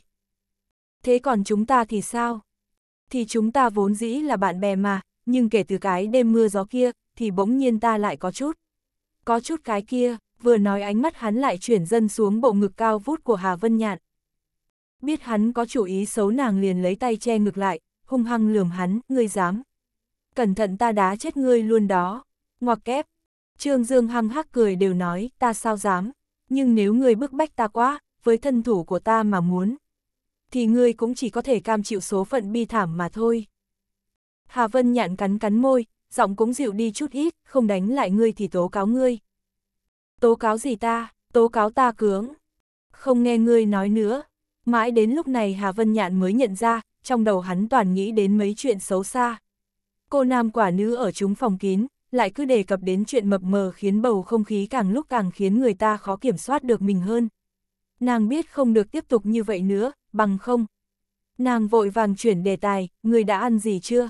Thế còn chúng ta thì sao? thì chúng ta vốn dĩ là bạn bè mà, nhưng kể từ cái đêm mưa gió kia, thì bỗng nhiên ta lại có chút. Có chút cái kia, vừa nói ánh mắt hắn lại chuyển dân xuống bộ ngực cao vút của Hà Vân Nhạn. Biết hắn có chủ ý xấu nàng liền lấy tay che ngực lại, hung hăng lườm hắn, ngươi dám. Cẩn thận ta đá chết ngươi luôn đó. Ngoặc kép, Trương Dương hăng hắc cười đều nói, ta sao dám. Nhưng nếu ngươi bức bách ta quá, với thân thủ của ta mà muốn, thì ngươi cũng chỉ có thể cam chịu số phận bi thảm mà thôi. Hà Vân nhạn cắn cắn môi, giọng cũng dịu đi chút ít, không đánh lại ngươi thì tố cáo ngươi. Tố cáo gì ta, tố cáo ta cướng. Không nghe ngươi nói nữa. Mãi đến lúc này Hà Vân Nhạn mới nhận ra, trong đầu hắn toàn nghĩ đến mấy chuyện xấu xa. Cô nam quả nữ ở chúng phòng kín, lại cứ đề cập đến chuyện mập mờ khiến bầu không khí càng lúc càng khiến người ta khó kiểm soát được mình hơn. Nàng biết không được tiếp tục như vậy nữa, bằng không. Nàng vội vàng chuyển đề tài, người đã ăn gì chưa?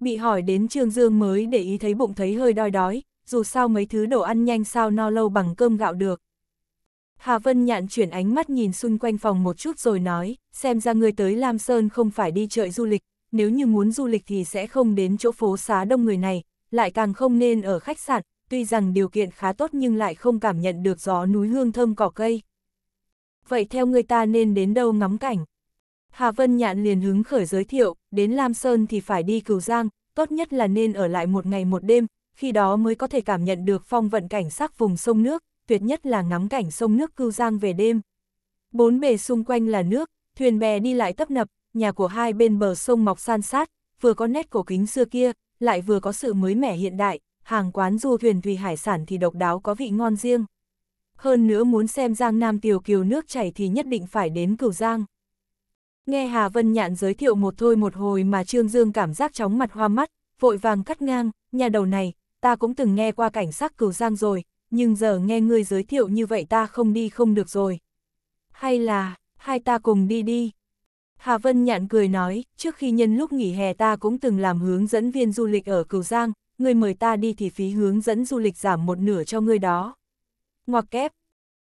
Bị hỏi đến Trương Dương mới để ý thấy bụng thấy hơi đói đói, dù sao mấy thứ đồ ăn nhanh sao no lâu bằng cơm gạo được. Hà Vân Nhạn chuyển ánh mắt nhìn xung quanh phòng một chút rồi nói, xem ra người tới Lam Sơn không phải đi chợ du lịch, nếu như muốn du lịch thì sẽ không đến chỗ phố xá đông người này, lại càng không nên ở khách sạn, tuy rằng điều kiện khá tốt nhưng lại không cảm nhận được gió núi hương thơm cỏ cây vậy theo người ta nên đến đâu ngắm cảnh? Hà Vân Nhạn liền hứng khởi giới thiệu, đến Lam Sơn thì phải đi Cửu Giang, tốt nhất là nên ở lại một ngày một đêm, khi đó mới có thể cảm nhận được phong vận cảnh sắc vùng sông nước, tuyệt nhất là ngắm cảnh sông nước Cửu Giang về đêm. Bốn bề xung quanh là nước, thuyền bè đi lại tấp nập, nhà của hai bên bờ sông mọc san sát, vừa có nét cổ kính xưa kia, lại vừa có sự mới mẻ hiện đại, hàng quán du thuyền thủy hải sản thì độc đáo có vị ngon riêng hơn nữa muốn xem Giang Nam Tiểu Kiều nước chảy thì nhất định phải đến Cửu Giang. Nghe Hà Vân Nhạn giới thiệu một thôi một hồi mà Trương Dương cảm giác chóng mặt hoa mắt, vội vàng cắt ngang, nhà đầu này, ta cũng từng nghe qua cảnh sắc Cửu Giang rồi, nhưng giờ nghe ngươi giới thiệu như vậy ta không đi không được rồi. Hay là, hai ta cùng đi đi. Hà Vân Nhạn cười nói, trước khi nhân lúc nghỉ hè ta cũng từng làm hướng dẫn viên du lịch ở Cửu Giang, ngươi mời ta đi thì phí hướng dẫn du lịch giảm một nửa cho ngươi đó ngoặc kép.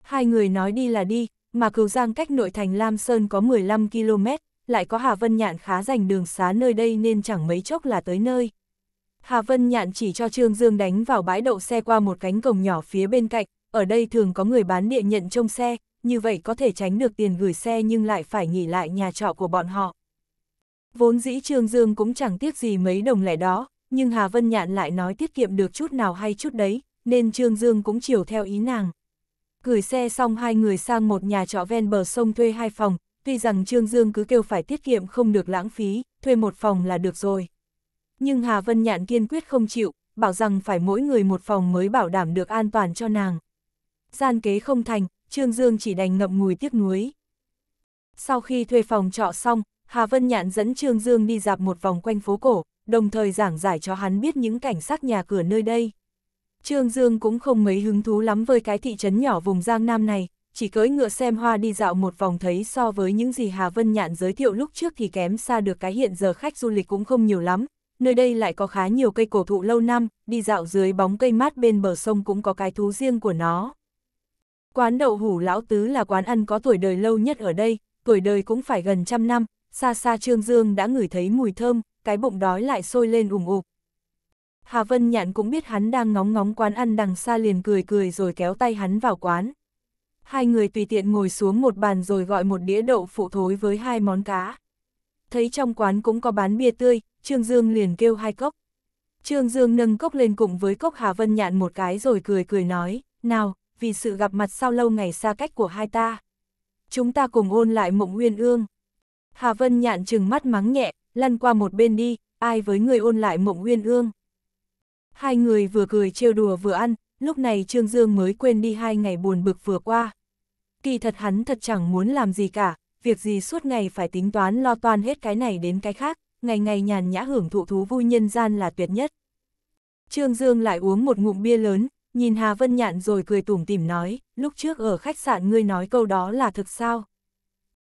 Hai người nói đi là đi, mà cứu giang cách nội thành Lam Sơn có 15 km, lại có Hà Vân Nhạn khá dành đường xá nơi đây nên chẳng mấy chốc là tới nơi. Hà Vân Nhạn chỉ cho Trương Dương đánh vào bãi đậu xe qua một cánh cổng nhỏ phía bên cạnh, ở đây thường có người bán địa nhận trông xe, như vậy có thể tránh được tiền gửi xe nhưng lại phải nghỉ lại nhà trọ của bọn họ. Vốn dĩ Trương Dương cũng chẳng tiếc gì mấy đồng lẻ đó, nhưng Hà Vân Nhạn lại nói tiết kiệm được chút nào hay chút đấy, nên Trương Dương cũng chiều theo ý nàng. Gửi xe xong hai người sang một nhà trọ ven bờ sông thuê hai phòng, tuy rằng Trương Dương cứ kêu phải tiết kiệm không được lãng phí, thuê một phòng là được rồi. Nhưng Hà Vân Nhạn kiên quyết không chịu, bảo rằng phải mỗi người một phòng mới bảo đảm được an toàn cho nàng. Gian kế không thành, Trương Dương chỉ đành ngậm ngùi tiếc nuối. Sau khi thuê phòng trọ xong, Hà Vân Nhạn dẫn Trương Dương đi dạp một vòng quanh phố cổ, đồng thời giảng giải cho hắn biết những cảnh sát nhà cửa nơi đây. Trương Dương cũng không mấy hứng thú lắm với cái thị trấn nhỏ vùng Giang Nam này, chỉ cưỡi ngựa xem hoa đi dạo một vòng thấy so với những gì Hà Vân Nhạn giới thiệu lúc trước thì kém xa được cái hiện giờ khách du lịch cũng không nhiều lắm. Nơi đây lại có khá nhiều cây cổ thụ lâu năm, đi dạo dưới bóng cây mát bên bờ sông cũng có cái thú riêng của nó. Quán đậu hủ lão tứ là quán ăn có tuổi đời lâu nhất ở đây, tuổi đời cũng phải gần trăm năm, xa xa Trương Dương đã ngửi thấy mùi thơm, cái bụng đói lại sôi lên ủng ục. Hà Vân Nhạn cũng biết hắn đang ngóng ngóng quán ăn đằng xa liền cười cười rồi kéo tay hắn vào quán. Hai người tùy tiện ngồi xuống một bàn rồi gọi một đĩa đậu phụ thối với hai món cá. Thấy trong quán cũng có bán bia tươi, Trương Dương liền kêu hai cốc. Trương Dương nâng cốc lên cùng với cốc Hà Vân Nhạn một cái rồi cười cười nói, nào, vì sự gặp mặt sau lâu ngày xa cách của hai ta. Chúng ta cùng ôn lại mộng uyên ương. Hà Vân Nhạn trừng mắt mắng nhẹ, lăn qua một bên đi, ai với người ôn lại mộng uyên ương. Hai người vừa cười trêu đùa vừa ăn, lúc này Trương Dương mới quên đi hai ngày buồn bực vừa qua. Kỳ thật hắn thật chẳng muốn làm gì cả, việc gì suốt ngày phải tính toán lo toan hết cái này đến cái khác, ngày ngày nhàn nhã hưởng thụ thú vui nhân gian là tuyệt nhất. Trương Dương lại uống một ngụm bia lớn, nhìn Hà Vân Nhạn rồi cười tủm tỉm nói, lúc trước ở khách sạn ngươi nói câu đó là thực sao?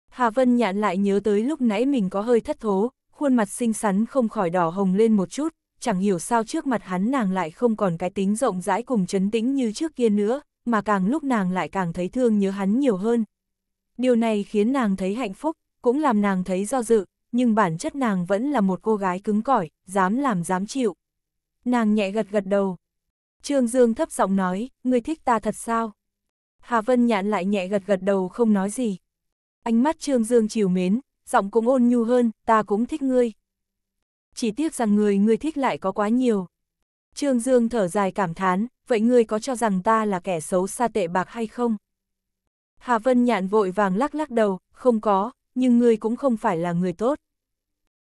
Hà Vân Nhạn lại nhớ tới lúc nãy mình có hơi thất thố, khuôn mặt xinh xắn không khỏi đỏ hồng lên một chút, chẳng hiểu sao trước mặt hắn nàng lại không còn cái tính rộng rãi cùng chấn tĩnh như trước kia nữa, mà càng lúc nàng lại càng thấy thương nhớ hắn nhiều hơn. Điều này khiến nàng thấy hạnh phúc, cũng làm nàng thấy do dự, nhưng bản chất nàng vẫn là một cô gái cứng cỏi, dám làm dám chịu. Nàng nhẹ gật gật đầu. Trương Dương thấp giọng nói, ngươi thích ta thật sao? Hà Vân Nhạn lại nhẹ gật gật đầu không nói gì. Ánh mắt Trương Dương chiều mến, giọng cũng ôn nhu hơn, ta cũng thích ngươi, chỉ tiếc rằng người ngươi thích lại có quá nhiều. Trương Dương thở dài cảm thán, vậy ngươi có cho rằng ta là kẻ xấu xa tệ bạc hay không? Hà Vân Nhạn vội vàng lắc lắc đầu, không có, nhưng ngươi cũng không phải là người tốt.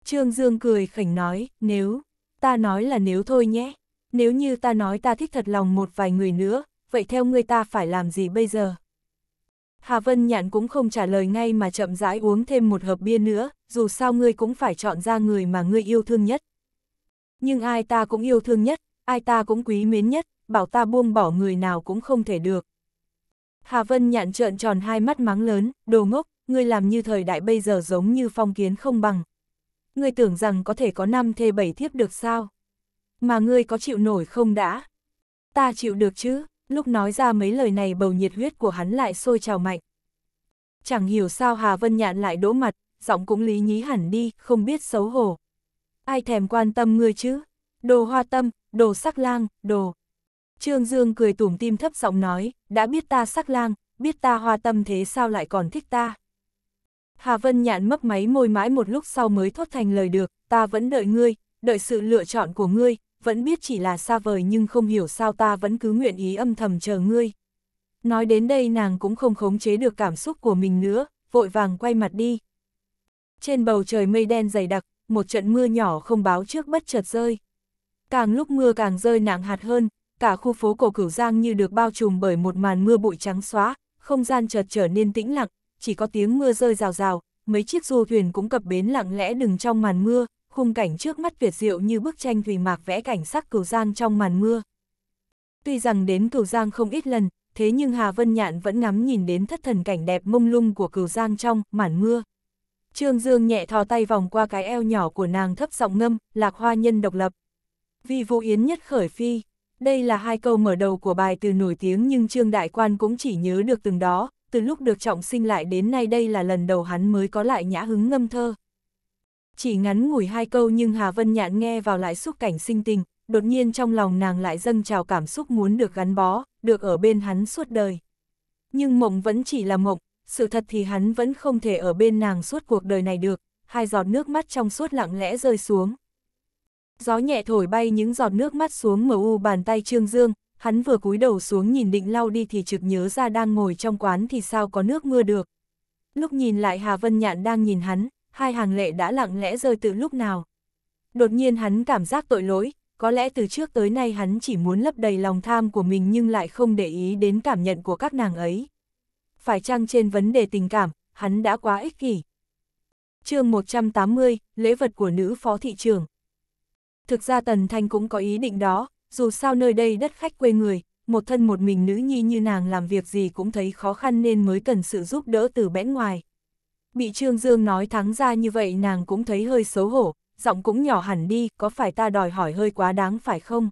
Trương Dương cười khỉnh nói, nếu, ta nói là nếu thôi nhé, nếu như ta nói ta thích thật lòng một vài người nữa, vậy theo ngươi ta phải làm gì bây giờ? Hà Vân Nhạn cũng không trả lời ngay mà chậm rãi uống thêm một hộp bia nữa, dù sao ngươi cũng phải chọn ra người mà ngươi yêu thương nhất. Nhưng ai ta cũng yêu thương nhất, ai ta cũng quý mến nhất, bảo ta buông bỏ người nào cũng không thể được. Hà Vân Nhạn trợn tròn hai mắt mắng lớn, đồ ngốc, ngươi làm như thời đại bây giờ giống như phong kiến không bằng. Ngươi tưởng rằng có thể có năm thê bảy thiếp được sao? Mà ngươi có chịu nổi không đã? Ta chịu được chứ? Lúc nói ra mấy lời này bầu nhiệt huyết của hắn lại sôi trào mạnh. Chẳng hiểu sao Hà Vân Nhạn lại đỗ mặt, giọng cũng lý nhí hẳn đi, không biết xấu hổ. Ai thèm quan tâm ngươi chứ? Đồ hoa tâm, đồ sắc lang, đồ. Trương Dương cười tủm tim thấp giọng nói, đã biết ta sắc lang, biết ta hoa tâm thế sao lại còn thích ta. Hà Vân Nhạn mấp máy môi mãi một lúc sau mới thốt thành lời được, ta vẫn đợi ngươi, đợi sự lựa chọn của ngươi, vẫn biết chỉ là xa vời nhưng không hiểu sao ta vẫn cứ nguyện ý âm thầm chờ ngươi. Nói đến đây nàng cũng không khống chế được cảm xúc của mình nữa, vội vàng quay mặt đi. Trên bầu trời mây đen dày đặc, một trận mưa nhỏ không báo trước bất chợt rơi. Càng lúc mưa càng rơi nặng hạt hơn, cả khu phố cổ cửu giang như được bao trùm bởi một màn mưa bụi trắng xóa, không gian chợt trở nên tĩnh lặng, chỉ có tiếng mưa rơi rào rào, mấy chiếc du thuyền cũng cập bến lặng lẽ đừng trong màn mưa, khung cảnh trước mắt tuyệt diệu như bức tranh thủy mạc vẽ cảnh sắc cửu giang trong màn mưa. Tuy rằng đến cửu giang không ít lần, thế nhưng Hà Vân Nhạn vẫn ngắm nhìn đến thất thần cảnh đẹp mông lung của cửu giang trong màn mưa. Trương Dương nhẹ thò tay vòng qua cái eo nhỏ của nàng thấp giọng ngâm, lạc hoa nhân độc lập. Vì Vũ Yến nhất khởi phi, đây là hai câu mở đầu của bài từ nổi tiếng nhưng Trương Đại Quan cũng chỉ nhớ được từng đó, từ lúc được trọng sinh lại đến nay đây là lần đầu hắn mới có lại nhã hứng ngâm thơ. Chỉ ngắn ngủi hai câu nhưng Hà Vân Nhạn nghe vào lại xúc cảnh sinh tình, đột nhiên trong lòng nàng lại dâng trào cảm xúc muốn được gắn bó, được ở bên hắn suốt đời. Nhưng mộng vẫn chỉ là mộng, sự thật thì hắn vẫn không thể ở bên nàng suốt cuộc đời này được, hai giọt nước mắt trong suốt lặng lẽ rơi xuống. Gió nhẹ thổi bay những giọt nước mắt xuống mờ u bàn tay Trương Dương, hắn vừa cúi đầu xuống nhìn định lau đi thì trực nhớ ra đang ngồi trong quán thì sao có nước mưa được. Lúc nhìn lại Hà Vân Nhạn đang nhìn hắn, hai hàng lệ đã lặng lẽ rơi từ lúc nào. Đột nhiên hắn cảm giác tội lỗi, có lẽ từ trước tới nay hắn chỉ muốn lấp đầy lòng tham của mình nhưng lại không để ý đến cảm nhận của các nàng ấy. Phải chăng trên vấn đề tình cảm, hắn đã quá ích kỷ. chương 180, lễ vật của nữ phó thị trường. Thực ra Tần Thanh cũng có ý định đó, dù sao nơi đây đất khách quê người, một thân một mình nữ nhi như nàng làm việc gì cũng thấy khó khăn nên mới cần sự giúp đỡ từ bẽn ngoài. Bị Trương Dương nói thắng ra như vậy nàng cũng thấy hơi xấu hổ, giọng cũng nhỏ hẳn đi, có phải ta đòi hỏi hơi quá đáng phải không?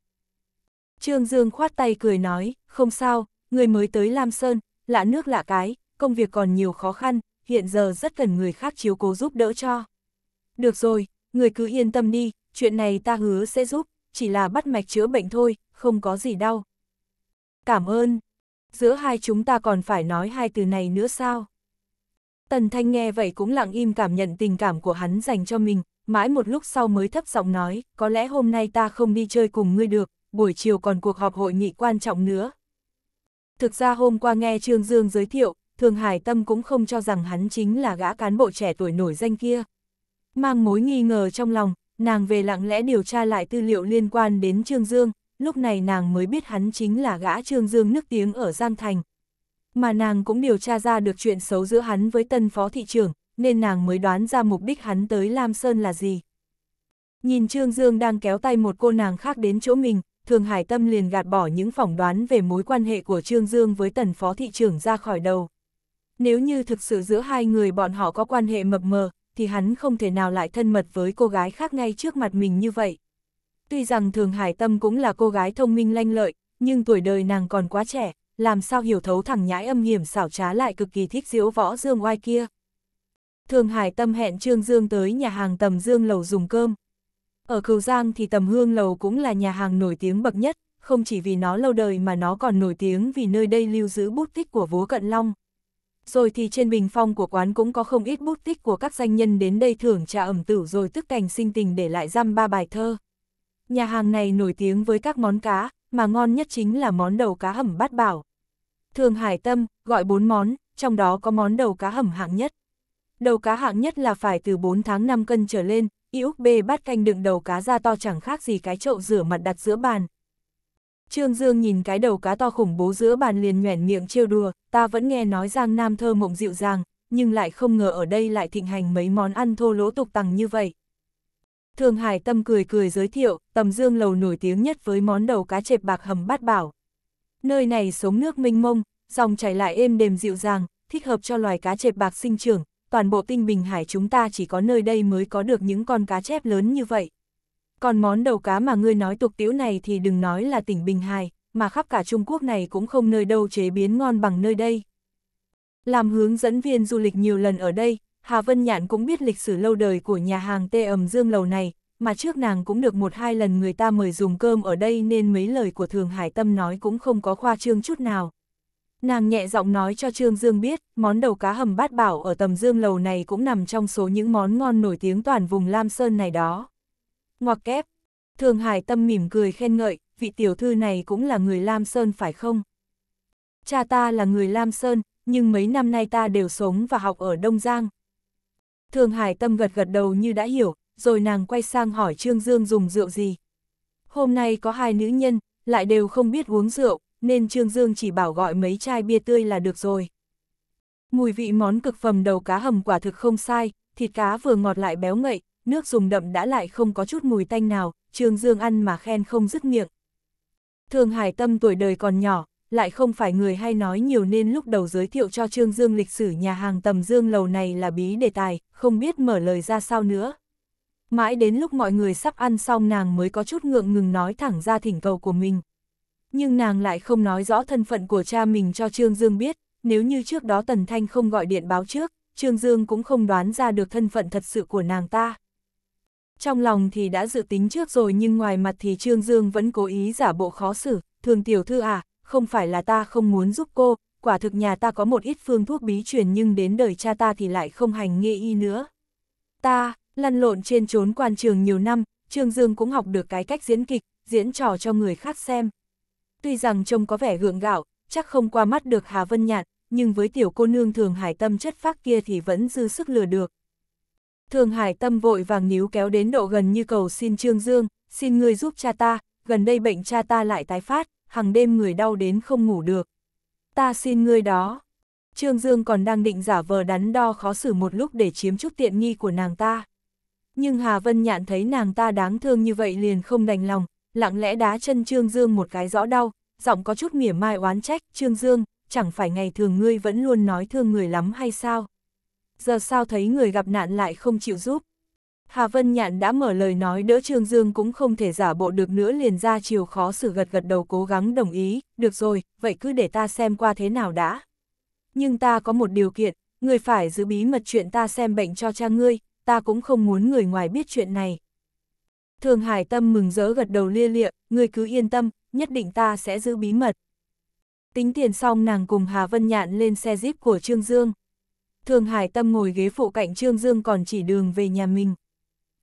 Trương Dương khoát tay cười nói, không sao, người mới tới Lam Sơn, lạ nước lạ cái, công việc còn nhiều khó khăn, hiện giờ rất cần người khác chiếu cố giúp đỡ cho. Được rồi, người cứ yên tâm đi, chuyện này ta hứa sẽ giúp, chỉ là bắt mạch chữa bệnh thôi, không có gì đau. Cảm ơn. Giữa hai chúng ta còn phải nói hai từ này nữa sao? Tần Thanh nghe vậy cũng lặng im cảm nhận tình cảm của hắn dành cho mình, mãi một lúc sau mới thấp giọng nói, có lẽ hôm nay ta không đi chơi cùng ngươi được, buổi chiều còn cuộc họp hội nghị quan trọng nữa. Thực ra hôm qua nghe Trương Dương giới thiệu, Thường Hải Tâm cũng không cho rằng hắn chính là gã cán bộ trẻ tuổi nổi danh kia. Mang mối nghi ngờ trong lòng, nàng về lặng lẽ điều tra lại tư liệu liên quan đến Trương Dương, lúc này nàng mới biết hắn chính là gã Trương Dương nước tiếng ở Giang Thành, mà nàng cũng điều tra ra được chuyện xấu giữa hắn với tân phó thị trưởng, nên nàng mới đoán ra mục đích hắn tới Lam Sơn là gì. Nhìn Trương Dương đang kéo tay một cô nàng khác đến chỗ mình, Thường Hải Tâm liền gạt bỏ những phỏng đoán về mối quan hệ của Trương Dương với tần phó thị trưởng ra khỏi đầu. Nếu như thực sự giữa hai người bọn họ có quan hệ mập mờ, thì hắn không thể nào lại thân mật với cô gái khác ngay trước mặt mình như vậy. Tuy rằng Thường Hải Tâm cũng là cô gái thông minh lanh lợi, nhưng tuổi đời nàng còn quá trẻ, làm sao hiểu thấu thằng nhãi âm hiểm xảo trá lại cực kỳ thích diễu võ dương oai kia. Thường Hải Tâm hẹn Trương Dương tới nhà hàng Tầm Dương Lầu dùng cơm. Ở Cầu Giang thì Tầm Hương Lầu cũng là nhà hàng nổi tiếng bậc nhất, không chỉ vì nó lâu đời mà nó còn nổi tiếng vì nơi đây lưu giữ bút tích của Vúa Cận Long. Rồi thì trên bình phong của quán cũng có không ít bút tích của các danh nhân đến đây thưởng trà ẩm tử rồi tức cảnh sinh tình để lại dăm ba bài thơ. Nhà hàng này nổi tiếng với các món cá, mà ngon nhất chính là món đầu cá hầm bát bảo. Thường Hải Tâm gọi bốn món, trong đó có món đầu cá hầm hạng nhất. Đầu cá hạng nhất là phải từ 4 tháng 5 cân trở lên, y úc bê bát canh đựng đầu cá ra to chẳng khác gì cái chậu rửa mặt đặt giữa bàn. Trương Dương nhìn cái đầu cá to khủng bố giữa bàn liền nhoẻn miệng trêu đùa, ta vẫn nghe nói Giang Nam thơ mộng dịu dàng, nhưng lại không ngờ ở đây lại thịnh hành mấy món ăn thô lỗ tục tằng như vậy. Thường Hải Tâm cười cười giới thiệu, Tầm Dương Lầu nổi tiếng nhất với món đầu cá chẹp bạc hầm bát bảo. Nơi này sống nước mênh mông, dòng chảy lại êm đềm dịu dàng, thích hợp cho loài cá chẹp bạc sinh trưởng, toàn bộ tinh bình hải chúng ta chỉ có nơi đây mới có được những con cá chép lớn như vậy. Còn món đầu cá mà ngươi nói tục tiễu này thì đừng nói là tỉnh Bình Hải, mà khắp cả Trung Quốc này cũng không nơi đâu chế biến ngon bằng nơi đây. Làm hướng dẫn viên du lịch nhiều lần ở đây, Hà Vân Nhạn cũng biết lịch sử lâu đời của nhà hàng tê ẩm dương lầu này, mà trước nàng cũng được một hai lần người ta mời dùng cơm ở đây nên mấy lời của Thường Hải Tâm nói cũng không có khoa trương chút nào. Nàng nhẹ giọng nói cho Trương Dương biết, món đầu cá hầm bát bảo ở tầm dương lầu này cũng nằm trong số những món ngon nổi tiếng toàn vùng Lam Sơn này đó. Ngoặc kép, Thường Hải Tâm mỉm cười khen ngợi, vị tiểu thư này cũng là người Lam Sơn phải không? Cha ta là người Lam Sơn, nhưng mấy năm nay ta đều sống và học ở Đông Giang. Thường Hải Tâm gật gật đầu như đã hiểu, rồi nàng quay sang hỏi Trương Dương dùng rượu gì. Hôm nay có hai nữ nhân, lại đều không biết uống rượu, nên Trương Dương chỉ bảo gọi mấy chai bia tươi là được rồi. Mùi vị món cực phẩm đầu cá hầm quả thực không sai, thịt cá vừa ngọt lại béo ngậy, nước dùng đậm đã lại không có chút mùi tanh nào, Trương Dương ăn mà khen không dứt miệng. Thường Hải Tâm tuổi đời còn nhỏ, lại không phải người hay nói nhiều nên lúc đầu giới thiệu cho Trương Dương lịch sử nhà hàng tầm Dương lầu này là bí đề tài, không biết mở lời ra sao nữa mãi đến lúc mọi người sắp ăn xong nàng mới có chút ngượng ngừng nói thẳng ra thỉnh cầu của mình. Nhưng nàng lại không nói rõ thân phận của cha mình cho Trương Dương biết, nếu như trước đó Tần Thanh không gọi điện báo trước, Trương Dương cũng không đoán ra được thân phận thật sự của nàng ta. Trong lòng thì đã dự tính trước rồi nhưng ngoài mặt thì Trương Dương vẫn cố ý giả bộ khó xử, thường tiểu thư à, không phải là ta không muốn giúp cô, quả thực nhà ta có một ít phương thuốc bí truyền nhưng đến đời cha ta thì lại không hành nghệ y nữa. Ta, Lăn lộn trên trốn quan trường nhiều năm, Trương Dương cũng học được cái cách diễn kịch, diễn trò cho người khác xem. Tuy rằng trông có vẻ gượng gạo, chắc không qua mắt được Hà Vân Nhạn, nhưng với tiểu cô nương Thường Hải Tâm chất phác kia thì vẫn dư sức lừa được. Thường Hải Tâm vội vàng níu kéo đến độ gần như cầu xin Trương Dương, xin người giúp cha ta, gần đây bệnh cha ta lại tái phát, hàng đêm người đau đến không ngủ được. Ta xin ngươi đó. Trương Dương còn đang định giả vờ đắn đo khó xử một lúc để chiếm chút tiện nghi của nàng ta nhưng Hà Vân Nhạn thấy nàng ta đáng thương như vậy liền không đành lòng, lặng lẽ đá chân Trương Dương một cái rõ đau, giọng có chút mỉa mai oán trách, Trương Dương, chẳng phải ngày thường ngươi vẫn luôn nói thương người lắm hay sao? Giờ sao thấy người gặp nạn lại không chịu giúp? Hà Vân Nhạn đã mở lời nói đỡ Trương Dương cũng không thể giả bộ được nữa liền ra chiều khó xử gật gật đầu cố gắng đồng ý, được rồi, vậy cứ để ta xem qua thế nào đã. Nhưng ta có một điều kiện, người phải giữ bí mật chuyện ta xem bệnh cho cha ngươi, ta cũng không muốn người ngoài biết chuyện này. Thường Hải Tâm mừng rỡ gật đầu lia lịa, người cứ yên tâm, nhất định ta sẽ giữ bí mật. Tính tiền xong nàng cùng Hà Vân Nhạn lên xe jeep của Trương Dương. Thường Hải Tâm ngồi ghế phụ cạnh Trương Dương còn chỉ đường về nhà mình.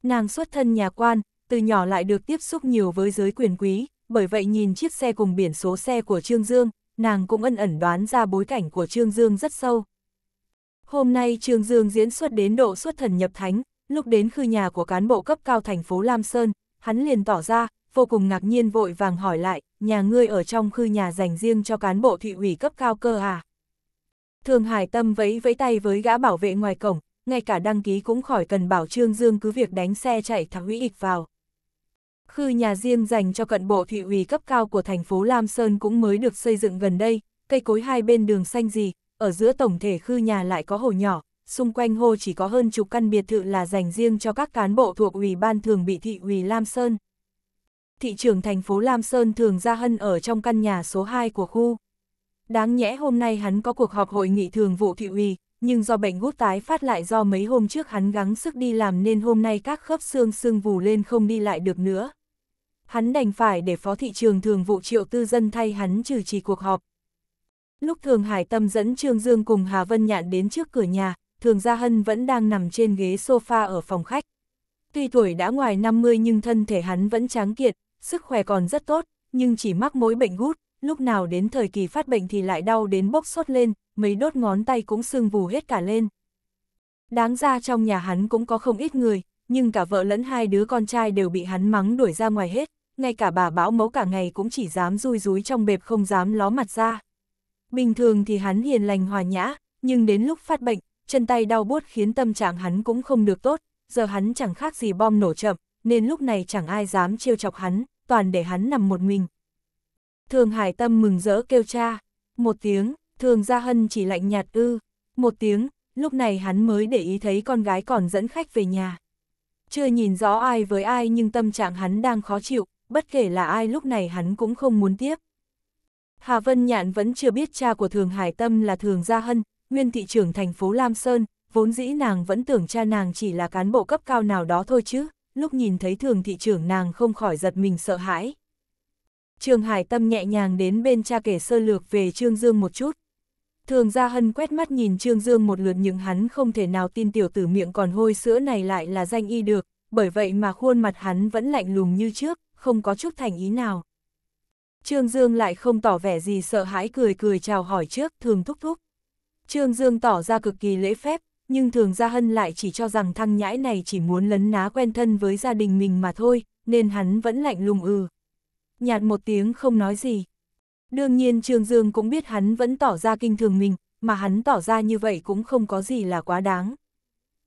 Nàng xuất thân nhà quan, từ nhỏ lại được tiếp xúc nhiều với giới quyền quý, bởi vậy nhìn chiếc xe cùng biển số xe của Trương Dương, nàng cũng ân ẩn đoán ra bối cảnh của Trương Dương rất sâu. Hôm nay Trương Dương diễn xuất đến độ xuất thần nhập thánh, lúc đến khư nhà của cán bộ cấp cao thành phố Lam Sơn, hắn liền tỏ ra, vô cùng ngạc nhiên vội vàng hỏi lại, nhà ngươi ở trong khư nhà dành riêng cho cán bộ thị ủy cấp cao cơ à? Thường Hải Tâm vẫy vẫy tay với gã bảo vệ ngoài cổng, ngay cả đăng ký cũng khỏi cần bảo Trương Dương cứ việc đánh xe chạy thẳng hũy ịch vào. Khư nhà riêng dành cho cận bộ thị ủy cấp cao của thành phố Lam Sơn cũng mới được xây dựng gần đây, cây cối hai bên đường xanh gì, ở giữa tổng thể khư nhà lại có hồ nhỏ, xung quanh hồ chỉ có hơn chục căn biệt thự là dành riêng cho các cán bộ thuộc Ủy ban thường bị thị Ủy Lam Sơn. Thị trưởng thành phố Lam Sơn thường ra hân ở trong căn nhà số 2 của khu. Đáng nhẽ hôm nay hắn có cuộc họp hội nghị thường vụ thị ủy, nhưng do bệnh gút tái phát lại do mấy hôm trước hắn gắng sức đi làm nên hôm nay các khớp xương xương vù lên không đi lại được nữa. Hắn đành phải để phó thị trường thường vụ triệu tư dân thay hắn trừ trì cuộc họp, Lúc Thường Hải Tâm dẫn Trương Dương cùng Hà Vân Nhạn đến trước cửa nhà, Thường Gia Hân vẫn đang nằm trên ghế sofa ở phòng khách. Tuy tuổi đã ngoài 50 nhưng thân thể hắn vẫn tráng kiệt, sức khỏe còn rất tốt, nhưng chỉ mắc mỗi bệnh gút, lúc nào đến thời kỳ phát bệnh thì lại đau đến bốc sốt lên, mấy đốt ngón tay cũng sưng vù hết cả lên. Đáng ra trong nhà hắn cũng có không ít người, nhưng cả vợ lẫn hai đứa con trai đều bị hắn mắng đuổi ra ngoài hết, ngay cả bà bão mấu cả ngày cũng chỉ dám rui rúi trong bếp không dám ló mặt ra. Bình thường thì hắn hiền lành hòa nhã, nhưng đến lúc phát bệnh, chân tay đau buốt khiến tâm trạng hắn cũng không được tốt, giờ hắn chẳng khác gì bom nổ chậm, nên lúc này chẳng ai dám trêu chọc hắn, toàn để hắn nằm một mình. Thường Hải Tâm mừng rỡ kêu cha, một tiếng, Thường Gia Hân chỉ lạnh nhạt ư, một tiếng, lúc này hắn mới để ý thấy con gái còn dẫn khách về nhà. Chưa nhìn rõ ai với ai nhưng tâm trạng hắn đang khó chịu, bất kể là ai lúc này hắn cũng không muốn tiếp. Hà Vân Nhạn vẫn chưa biết cha của Thường Hải Tâm là Thường Gia Hân, nguyên thị trưởng thành phố Lam Sơn, vốn dĩ nàng vẫn tưởng cha nàng chỉ là cán bộ cấp cao nào đó thôi chứ, lúc nhìn thấy Thường thị trưởng nàng không khỏi giật mình sợ hãi. Trường Hải Tâm nhẹ nhàng đến bên cha kể sơ lược về Trương Dương một chút. Thường Gia Hân quét mắt nhìn Trương Dương một lượt những hắn không thể nào tin tiểu tử miệng còn hôi sữa này lại là danh y được, bởi vậy mà khuôn mặt hắn vẫn lạnh lùng như trước, không có chút thành ý nào. Trương Dương lại không tỏ vẻ gì sợ hãi cười cười chào hỏi trước, thường thúc thúc. Trương Dương tỏ ra cực kỳ lễ phép, nhưng thường Gia Hân lại chỉ cho rằng thăng nhãi này chỉ muốn lấn ná quen thân với gia đình mình mà thôi, nên hắn vẫn lạnh lùng ừ. Nhạt một tiếng không nói gì. Đương nhiên Trương Dương cũng biết hắn vẫn tỏ ra kinh thường mình, mà hắn tỏ ra như vậy cũng không có gì là quá đáng.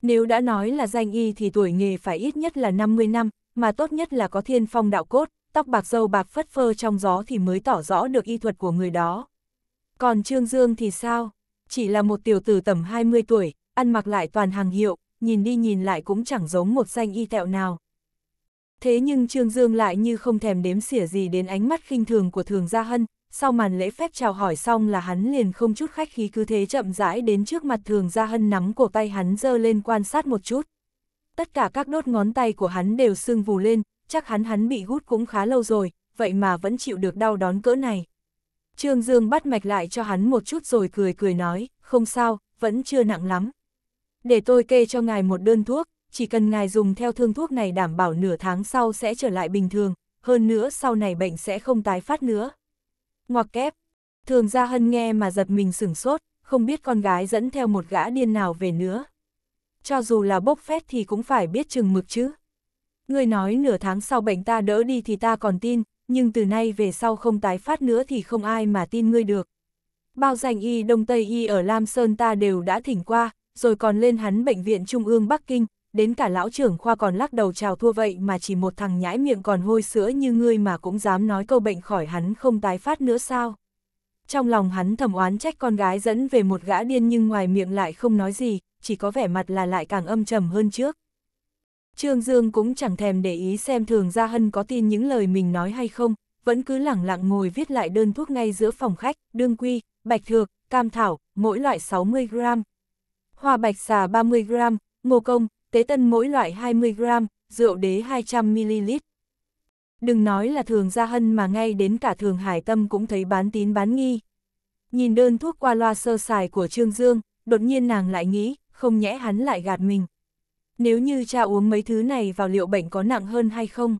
Nếu đã nói là danh y thì tuổi nghề phải ít nhất là 50 năm, mà tốt nhất là có thiên phong đạo cốt, tóc bạc dâu bạc phất phơ trong gió thì mới tỏ rõ được y thuật của người đó. Còn Trương Dương thì sao? Chỉ là một tiểu tử tầm 20 tuổi, ăn mặc lại toàn hàng hiệu, nhìn đi nhìn lại cũng chẳng giống một danh y tẹo nào. Thế nhưng Trương Dương lại như không thèm đếm xỉa gì đến ánh mắt khinh thường của Thường Gia Hân, sau màn lễ phép chào hỏi xong là hắn liền không chút khách khí cứ thế chậm rãi đến trước mặt Thường Gia Hân nắm cổ tay hắn dơ lên quan sát một chút. Tất cả các đốt ngón tay của hắn đều sưng vù lên, chắc hắn hắn bị hút cũng khá lâu rồi, vậy mà vẫn chịu được đau đón cỡ này. Trương Dương bắt mạch lại cho hắn một chút rồi cười cười nói, không sao, vẫn chưa nặng lắm. Để tôi kê cho ngài một đơn thuốc, chỉ cần ngài dùng theo thương thuốc này đảm bảo nửa tháng sau sẽ trở lại bình thường, hơn nữa sau này bệnh sẽ không tái phát nữa. Ngoặc kép, thường ra hân nghe mà giật mình sửng sốt, không biết con gái dẫn theo một gã điên nào về nữa. Cho dù là bốc phét thì cũng phải biết chừng mực chứ. Ngươi nói nửa tháng sau bệnh ta đỡ đi thì ta còn tin, nhưng từ nay về sau không tái phát nữa thì không ai mà tin ngươi được. Bao danh y Đông Tây y ở Lam Sơn ta đều đã thỉnh qua, rồi còn lên hắn bệnh viện Trung ương Bắc Kinh, đến cả lão trưởng khoa còn lắc đầu chào thua vậy mà chỉ một thằng nhãi miệng còn hôi sữa như ngươi mà cũng dám nói câu bệnh khỏi hắn không tái phát nữa sao. Trong lòng hắn thầm oán trách con gái dẫn về một gã điên nhưng ngoài miệng lại không nói gì, chỉ có vẻ mặt là lại càng âm trầm hơn trước. Trương Dương cũng chẳng thèm để ý xem Thường Gia Hân có tin những lời mình nói hay không, vẫn cứ lẳng lặng ngồi viết lại đơn thuốc ngay giữa phòng khách, đương quy, bạch thược, cam thảo, mỗi loại 60 gram. Hoa bạch xà 30 gram, ngô công, tế tân mỗi loại 20 gram, rượu đế 200 ml. Đừng nói là Thường Gia Hân mà ngay đến cả Thường Hải Tâm cũng thấy bán tín bán nghi. Nhìn đơn thuốc qua loa sơ sài của Trương Dương, đột nhiên nàng lại nghĩ, không nhẽ hắn lại gạt mình. Nếu như cha uống mấy thứ này vào liệu bệnh có nặng hơn hay không?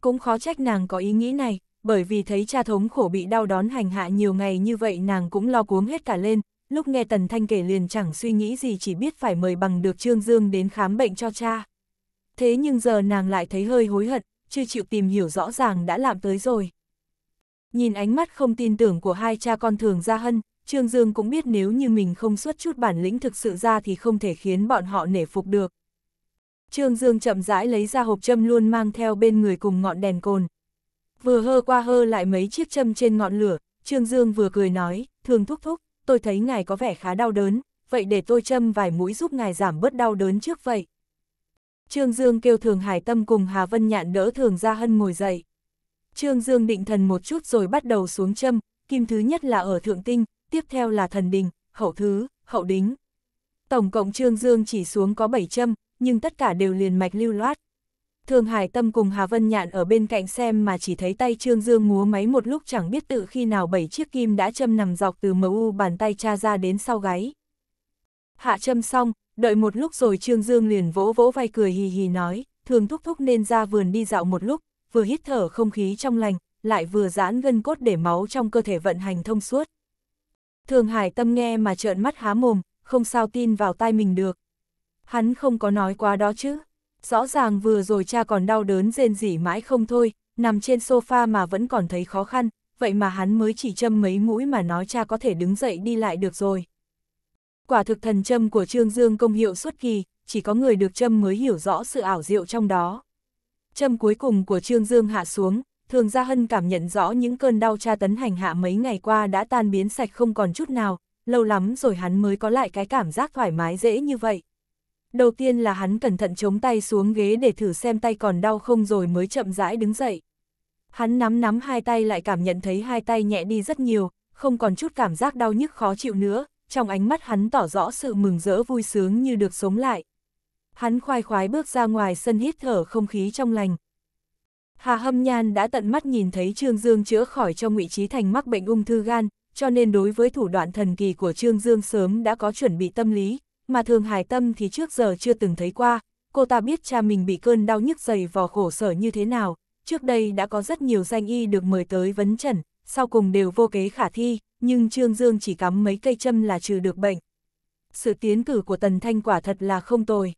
Cũng khó trách nàng có ý nghĩ này, bởi vì thấy cha thống khổ bị đau đón hành hạ nhiều ngày như vậy nàng cũng lo cuống hết cả lên, lúc nghe Tần Thanh kể liền chẳng suy nghĩ gì chỉ biết phải mời bằng được Trương Dương đến khám bệnh cho cha. Thế nhưng giờ nàng lại thấy hơi hối hận, chưa chịu tìm hiểu rõ ràng đã làm tới rồi. Nhìn ánh mắt không tin tưởng của hai cha con thường ra hân, Trương Dương cũng biết nếu như mình không xuất chút bản lĩnh thực sự ra thì không thể khiến bọn họ nể phục được. Trương Dương chậm rãi lấy ra hộp châm luôn mang theo bên người cùng ngọn đèn cồn. Vừa hơ qua hơ lại mấy chiếc châm trên ngọn lửa, Trương Dương vừa cười nói, thường thúc thúc, tôi thấy ngài có vẻ khá đau đớn, vậy để tôi châm vài mũi giúp ngài giảm bớt đau đớn trước vậy. Trương Dương kêu Thường Hải Tâm cùng Hà Vân Nhạn đỡ Thường Gia Hân ngồi dậy. Trương Dương định thần một chút rồi bắt đầu xuống châm, kim thứ nhất là ở Thượng Tinh, tiếp theo là Thần Đình, Hậu Thứ, Hậu Đính. Tổng cộng Trương Dương chỉ xuống có 7 châm, nhưng tất cả đều liền mạch lưu loát. Thường Hải Tâm cùng Hà Vân Nhạn ở bên cạnh xem mà chỉ thấy tay Trương Dương múa máy một lúc chẳng biết tự khi nào bảy chiếc kim đã châm nằm dọc từ mờ u bàn tay cha ra đến sau gáy. Hạ châm xong, đợi một lúc rồi Trương Dương liền vỗ vỗ vai cười hì hì nói, thường thúc thúc nên ra vườn đi dạo một lúc, vừa hít thở không khí trong lành, lại vừa giãn gân cốt để máu trong cơ thể vận hành thông suốt. Thường Hải Tâm nghe mà trợn mắt há mồm, không sao tin vào tai mình được, Hắn không có nói quá đó chứ. Rõ ràng vừa rồi cha còn đau đớn rên rỉ mãi không thôi, nằm trên sofa mà vẫn còn thấy khó khăn, vậy mà hắn mới chỉ châm mấy mũi mà nói cha có thể đứng dậy đi lại được rồi. Quả thực thần châm của Trương Dương công hiệu xuất kỳ, chỉ có người được châm mới hiểu rõ sự ảo diệu trong đó. Châm cuối cùng của Trương Dương hạ xuống, Thường Gia Hân cảm nhận rõ những cơn đau cha tấn hành hạ mấy ngày qua đã tan biến sạch không còn chút nào, lâu lắm rồi hắn mới có lại cái cảm giác thoải mái dễ như vậy đầu tiên là hắn cẩn thận chống tay xuống ghế để thử xem tay còn đau không rồi mới chậm rãi đứng dậy. Hắn nắm nắm hai tay lại cảm nhận thấy hai tay nhẹ đi rất nhiều, không còn chút cảm giác đau nhức khó chịu nữa, trong ánh mắt hắn tỏ rõ sự mừng rỡ vui sướng như được sống lại. Hắn khoai khoái bước ra ngoài sân hít thở không khí trong lành. Hà Hâm Nhan đã tận mắt nhìn thấy Trương Dương chữa khỏi cho Ngụy Trí Thành mắc bệnh ung thư gan, cho nên đối với thủ đoạn thần kỳ của Trương Dương sớm đã có chuẩn bị tâm lý, mà thường hải tâm thì trước giờ chưa từng thấy qua, cô ta biết cha mình bị cơn đau nhức dày vò khổ sở như thế nào, trước đây đã có rất nhiều danh y được mời tới vấn trần, sau cùng đều vô kế khả thi, nhưng Trương Dương chỉ cắm mấy cây châm là trừ được bệnh. Sự tiến cử của Tần Thanh quả thật là không tồi.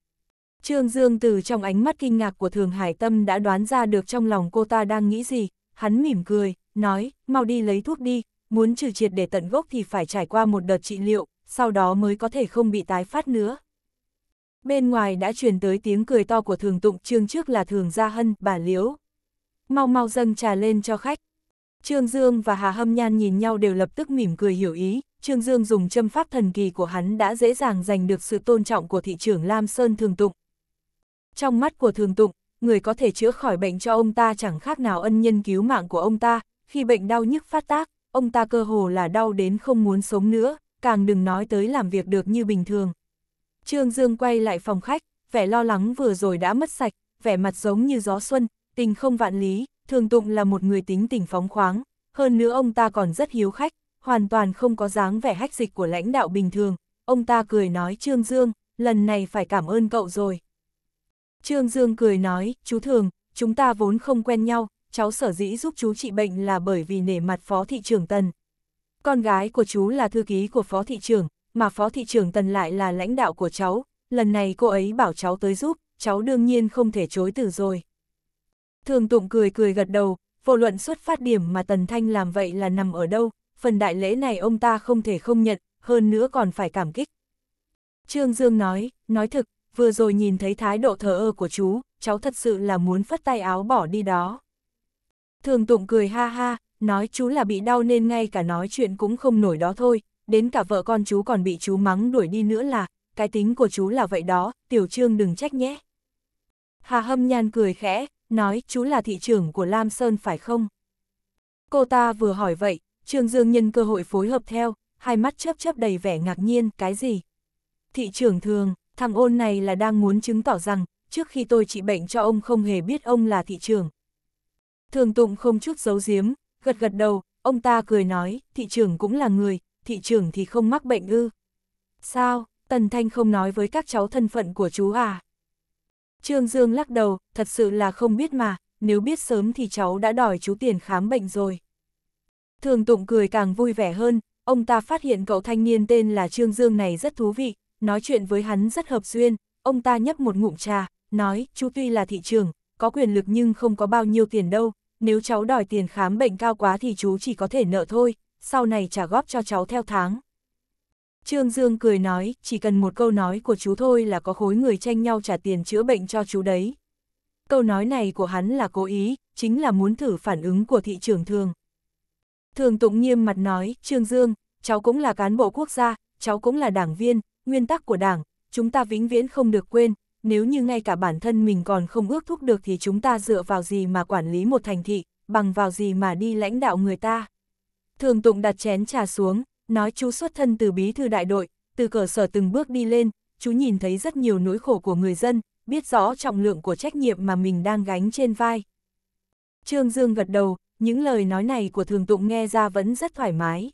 Trương Dương từ trong ánh mắt kinh ngạc của Thường Hải Tâm đã đoán ra được trong lòng cô ta đang nghĩ gì, hắn mỉm cười, nói, mau đi lấy thuốc đi, muốn trừ triệt để tận gốc thì phải trải qua một đợt trị liệu, sau đó mới có thể không bị tái phát nữa. Bên ngoài đã truyền tới tiếng cười to của thường tụng trương trước là thường gia hân, bà liễu Mau mau dâng trà lên cho khách. Trương Dương và Hà Hâm Nhan nhìn nhau đều lập tức mỉm cười hiểu ý, Trương Dương dùng châm pháp thần kỳ của hắn đã dễ dàng giành được sự tôn trọng của thị trưởng Lam Sơn Thường Tụng. Trong mắt của Thường Tụng, người có thể chữa khỏi bệnh cho ông ta chẳng khác nào ân nhân cứu mạng của ông ta, khi bệnh đau nhức phát tác, ông ta cơ hồ là đau đến không muốn sống nữa càng đừng nói tới làm việc được như bình thường. Trương Dương quay lại phòng khách, vẻ lo lắng vừa rồi đã mất sạch, vẻ mặt giống như gió xuân, tình không vạn lý, thường tụng là một người tính tình phóng khoáng, hơn nữa ông ta còn rất hiếu khách, hoàn toàn không có dáng vẻ hách dịch của lãnh đạo bình thường. Ông ta cười nói Trương Dương, lần này phải cảm ơn cậu rồi. Trương Dương cười nói, chú Thường, chúng ta vốn không quen nhau, cháu sở dĩ giúp chú trị bệnh là bởi vì nể mặt phó thị trưởng Tần, con gái của chú là thư ký của phó thị trưởng, mà phó thị trưởng Tần lại là lãnh đạo của cháu, lần này cô ấy bảo cháu tới giúp, cháu đương nhiên không thể chối từ rồi. Thường Tụng cười cười gật đầu, vô luận xuất phát điểm mà Tần Thanh làm vậy là nằm ở đâu, phần đại lễ này ông ta không thể không nhận, hơn nữa còn phải cảm kích. Trương Dương nói, nói thực, vừa rồi nhìn thấy thái độ thờ ơ của chú, cháu thật sự là muốn phất tay áo bỏ đi đó. Thường Tụng cười ha ha, nói chú là bị đau nên ngay cả nói chuyện cũng không nổi đó thôi, đến cả vợ con chú còn bị chú mắng đuổi đi nữa là, cái tính của chú là vậy đó, tiểu trương đừng trách nhé. Hà hâm nhan cười khẽ, nói chú là thị trưởng của Lam Sơn phải không? Cô ta vừa hỏi vậy, Trương Dương nhân cơ hội phối hợp theo, hai mắt chớp chớp đầy vẻ ngạc nhiên, cái gì? Thị trưởng thường, thằng ôn này là đang muốn chứng tỏ rằng, trước khi tôi trị bệnh cho ông không hề biết ông là thị trưởng. Thường tụng không chút giấu giếm, Gật gật đầu, ông ta cười nói, thị trưởng cũng là người, thị trưởng thì không mắc bệnh ư. Sao, Tần Thanh không nói với các cháu thân phận của chú à? Trương Dương lắc đầu, thật sự là không biết mà, nếu biết sớm thì cháu đã đòi chú tiền khám bệnh rồi. Thường Tụng cười càng vui vẻ hơn, ông ta phát hiện cậu thanh niên tên là Trương Dương này rất thú vị, nói chuyện với hắn rất hợp duyên, ông ta nhấp một ngụm trà, nói, chú tuy là thị trường, có quyền lực nhưng không có bao nhiêu tiền đâu, nếu cháu đòi tiền khám bệnh cao quá thì chú chỉ có thể nợ thôi, sau này trả góp cho cháu theo tháng. Trương Dương cười nói, chỉ cần một câu nói của chú thôi là có khối người tranh nhau trả tiền chữa bệnh cho chú đấy. Câu nói này của hắn là cố ý, chính là muốn thử phản ứng của thị trường thường. Thường Tụng nghiêm mặt nói, Trương Dương, cháu cũng là cán bộ quốc gia, cháu cũng là đảng viên, nguyên tắc của đảng, chúng ta vĩnh viễn không được quên, nếu như ngay cả bản thân mình còn không ước thúc được thì chúng ta dựa vào gì mà quản lý một thành thị, bằng vào gì mà đi lãnh đạo người ta. Thường tụng đặt chén trà xuống, nói chú xuất thân từ bí thư đại đội, từ cơ sở từng bước đi lên, chú nhìn thấy rất nhiều nỗi khổ của người dân, biết rõ trọng lượng của trách nhiệm mà mình đang gánh trên vai. Trương Dương gật đầu, những lời nói này của thường tụng nghe ra vẫn rất thoải mái.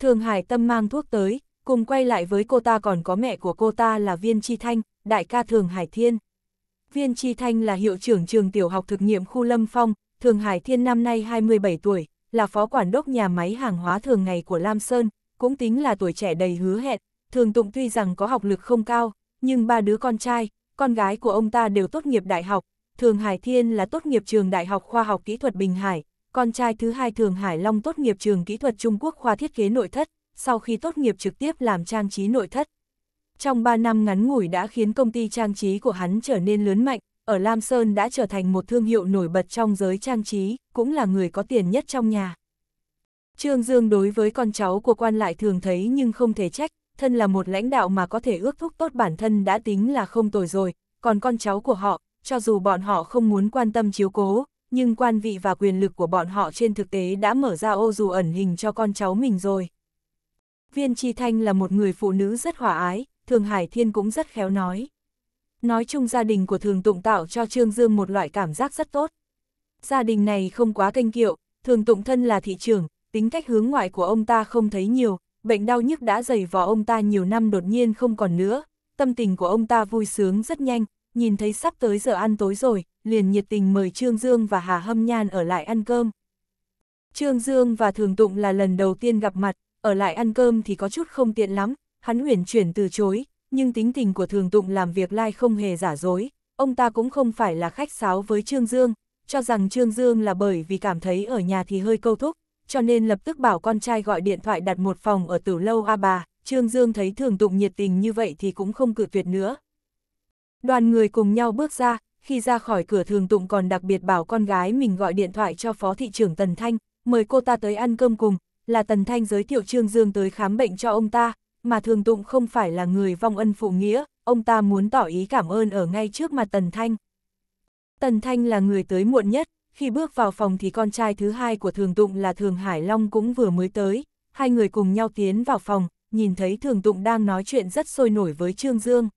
Thường Hải Tâm mang thuốc tới, cùng quay lại với cô ta còn có mẹ của cô ta là Viên Chi Thanh, đại ca Thường Hải Thiên. Viên Chi Thanh là hiệu trưởng trường tiểu học thực nghiệm khu Lâm Phong, Thường Hải Thiên năm nay 27 tuổi, là phó quản đốc nhà máy hàng hóa thường ngày của Lam Sơn, cũng tính là tuổi trẻ đầy hứa hẹn, Thường Tụng tuy rằng có học lực không cao, nhưng ba đứa con trai, con gái của ông ta đều tốt nghiệp đại học, Thường Hải Thiên là tốt nghiệp trường Đại học Khoa học Kỹ thuật Bình Hải, con trai thứ hai Thường Hải Long tốt nghiệp trường Kỹ thuật Trung Quốc khoa thiết kế nội thất, sau khi tốt nghiệp trực tiếp làm trang trí nội thất. Trong 3 năm ngắn ngủi đã khiến công ty trang trí của hắn trở nên lớn mạnh, ở Lam Sơn đã trở thành một thương hiệu nổi bật trong giới trang trí, cũng là người có tiền nhất trong nhà. Trương Dương đối với con cháu của quan lại thường thấy nhưng không thể trách, thân là một lãnh đạo mà có thể ước thúc tốt bản thân đã tính là không tồi rồi, còn con cháu của họ, cho dù bọn họ không muốn quan tâm chiếu cố, nhưng quan vị và quyền lực của bọn họ trên thực tế đã mở ra ô dù ẩn hình cho con cháu mình rồi. Viên Chi Thanh là một người phụ nữ rất hòa ái, Thường Hải Thiên cũng rất khéo nói. Nói chung gia đình của Thường Tụng tạo cho Trương Dương một loại cảm giác rất tốt. Gia đình này không quá kênh kiệu, Thường Tụng thân là thị trưởng, tính cách hướng ngoại của ông ta không thấy nhiều, bệnh đau nhức đã dày vò ông ta nhiều năm đột nhiên không còn nữa. Tâm tình của ông ta vui sướng rất nhanh, nhìn thấy sắp tới giờ ăn tối rồi, liền nhiệt tình mời Trương Dương và Hà Hâm Nhan ở lại ăn cơm. Trương Dương và Thường Tụng là lần đầu tiên gặp mặt, ở lại ăn cơm thì có chút không tiện lắm, hắn uyển chuyển từ chối, nhưng tính tình của thường tụng làm việc lai không hề giả dối, ông ta cũng không phải là khách sáo với Trương Dương, cho rằng Trương Dương là bởi vì cảm thấy ở nhà thì hơi câu thúc, cho nên lập tức bảo con trai gọi điện thoại đặt một phòng ở tử lâu A bà, Trương Dương thấy thường tụng nhiệt tình như vậy thì cũng không cự tuyệt nữa. Đoàn người cùng nhau bước ra, khi ra khỏi cửa thường tụng còn đặc biệt bảo con gái mình gọi điện thoại cho phó thị trưởng Tần Thanh, mời cô ta tới ăn cơm cùng, là Tần Thanh giới thiệu Trương Dương tới khám bệnh cho ông ta, mà Thường Tụng không phải là người vong ân phụ nghĩa, ông ta muốn tỏ ý cảm ơn ở ngay trước mặt Tần Thanh. Tần Thanh là người tới muộn nhất, khi bước vào phòng thì con trai thứ hai của Thường Tụng là Thường Hải Long cũng vừa mới tới, hai người cùng nhau tiến vào phòng, nhìn thấy Thường Tụng đang nói chuyện rất sôi nổi với Trương Dương.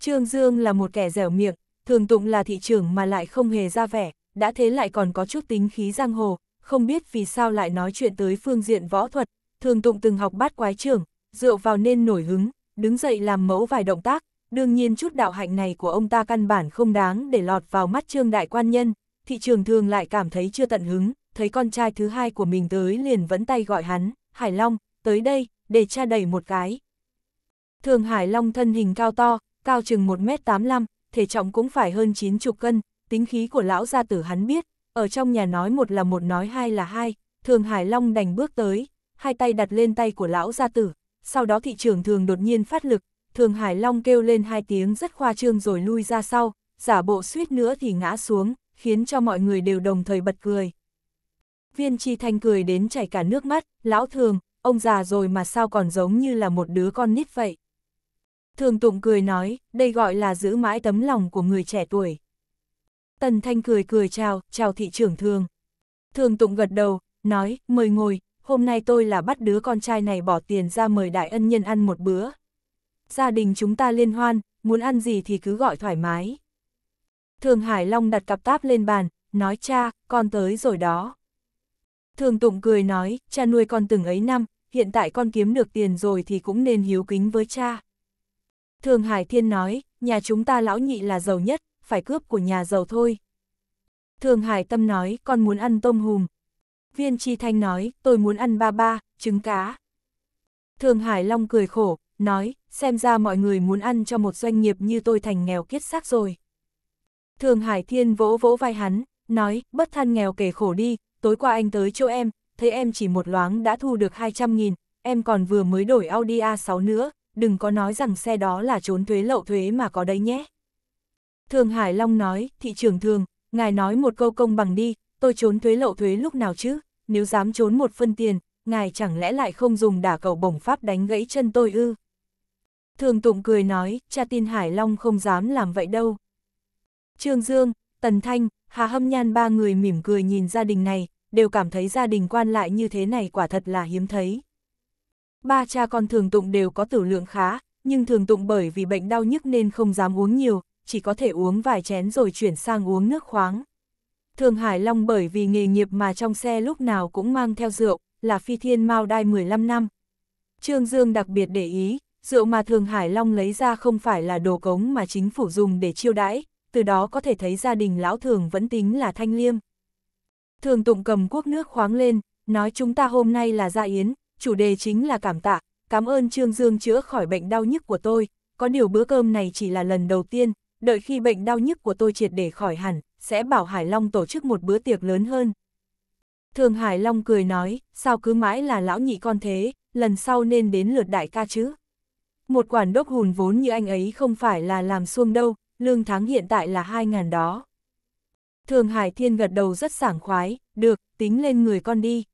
Trương Dương là một kẻ dẻo miệng, Thường Tụng là thị trưởng mà lại không hề ra vẻ, đã thế lại còn có chút tính khí giang hồ, không biết vì sao lại nói chuyện tới phương diện võ thuật, thường tụng từng học bát quái trưởng, dựa vào nên nổi hứng, đứng dậy làm mẫu vài động tác, đương nhiên chút đạo hạnh này của ông ta căn bản không đáng để lọt vào mắt trương đại quan nhân, thị trường thường lại cảm thấy chưa tận hứng, thấy con trai thứ hai của mình tới liền vẫn tay gọi hắn, Hải Long, tới đây, để cha đẩy một cái. Thường Hải Long thân hình cao to, cao chừng 1m85, thể trọng cũng phải hơn 90 cân, tính khí của lão gia tử hắn biết, ở trong nhà nói một là một nói hai là hai, thường Hải Long đành bước tới, hai tay đặt lên tay của lão gia tử, sau đó thị trường thường đột nhiên phát lực, thường Hải Long kêu lên hai tiếng rất khoa trương rồi lui ra sau, giả bộ suýt nữa thì ngã xuống, khiến cho mọi người đều đồng thời bật cười. Viên Chi Thanh cười đến chảy cả nước mắt, lão thường, ông già rồi mà sao còn giống như là một đứa con nít vậy. Thường Tụng cười nói, đây gọi là giữ mãi tấm lòng của người trẻ tuổi. Tần Thanh cười cười chào, chào thị trưởng thường. Thường tụng gật đầu, nói, mời ngồi, hôm nay tôi là bắt đứa con trai này bỏ tiền ra mời đại ân nhân ăn một bữa. Gia đình chúng ta liên hoan, muốn ăn gì thì cứ gọi thoải mái. Thường Hải Long đặt cặp táp lên bàn, nói cha, con tới rồi đó. Thường Tụng cười nói, cha nuôi con từng ấy năm, hiện tại con kiếm được tiền rồi thì cũng nên hiếu kính với cha. Thường Hải Thiên nói, nhà chúng ta lão nhị là giàu nhất, phải cướp của nhà giàu thôi. Thường Hải Tâm nói, con muốn ăn tôm hùm. Viên Chi Thanh nói, tôi muốn ăn ba ba, trứng cá. Thường Hải Long cười khổ, nói, xem ra mọi người muốn ăn cho một doanh nghiệp như tôi thành nghèo kiết xác rồi. Thường Hải Thiên vỗ vỗ vai hắn, nói, bất than nghèo kể khổ đi, tối qua anh tới chỗ em, thấy em chỉ một loáng đã thu được 200.000, em còn vừa mới đổi Audi A6 nữa, đừng có nói rằng xe đó là trốn thuế lậu thuế mà có đấy nhé. Thường Hải Long nói, thị trường thường, ngài nói một câu công bằng đi, tôi trốn thuế lậu thuế lúc nào chứ, nếu dám trốn một phân tiền, ngài chẳng lẽ lại không dùng đả cầu bổng pháp đánh gãy chân tôi ư? Thường Tụng cười nói, cha tin Hải Long không dám làm vậy đâu. Trương Dương, Tần Thanh, Hà Hâm Nhan ba người mỉm cười nhìn gia đình này, đều cảm thấy gia đình quan lại như thế này quả thật là hiếm thấy. Ba cha con Thường Tụng đều có tử lượng khá, nhưng Thường Tụng bởi vì bệnh đau nhức nên không dám uống nhiều, chỉ có thể uống vài chén rồi chuyển sang uống nước khoáng. Thường Hải Long bởi vì nghề nghiệp mà trong xe lúc nào cũng mang theo rượu, là phi thiên mau đai 15 năm. Trương Dương đặc biệt để ý, rượu mà Thường Hải Long lấy ra không phải là đồ cống mà chính phủ dùng để chiêu đãi, từ đó có thể thấy gia đình lão thường vẫn tính là thanh liêm. Thường tụng cầm quốc nước khoáng lên, nói chúng ta hôm nay là gia yến, chủ đề chính là cảm tạ, cảm ơn Trương Dương chữa khỏi bệnh đau nhức của tôi, có điều bữa cơm này chỉ là lần đầu tiên, đợi khi bệnh đau nhức của tôi triệt để khỏi hẳn, sẽ bảo Hải Long tổ chức một bữa tiệc lớn hơn. Thường Hải Long cười nói, sao cứ mãi là lão nhị con thế, lần sau nên đến lượt đại ca chứ. Một quản đốc hùn vốn như anh ấy không phải là làm xuông đâu, lương tháng hiện tại là 2.000 đó. Thường Hải Thiên gật đầu rất sảng khoái, được, tính lên người con đi.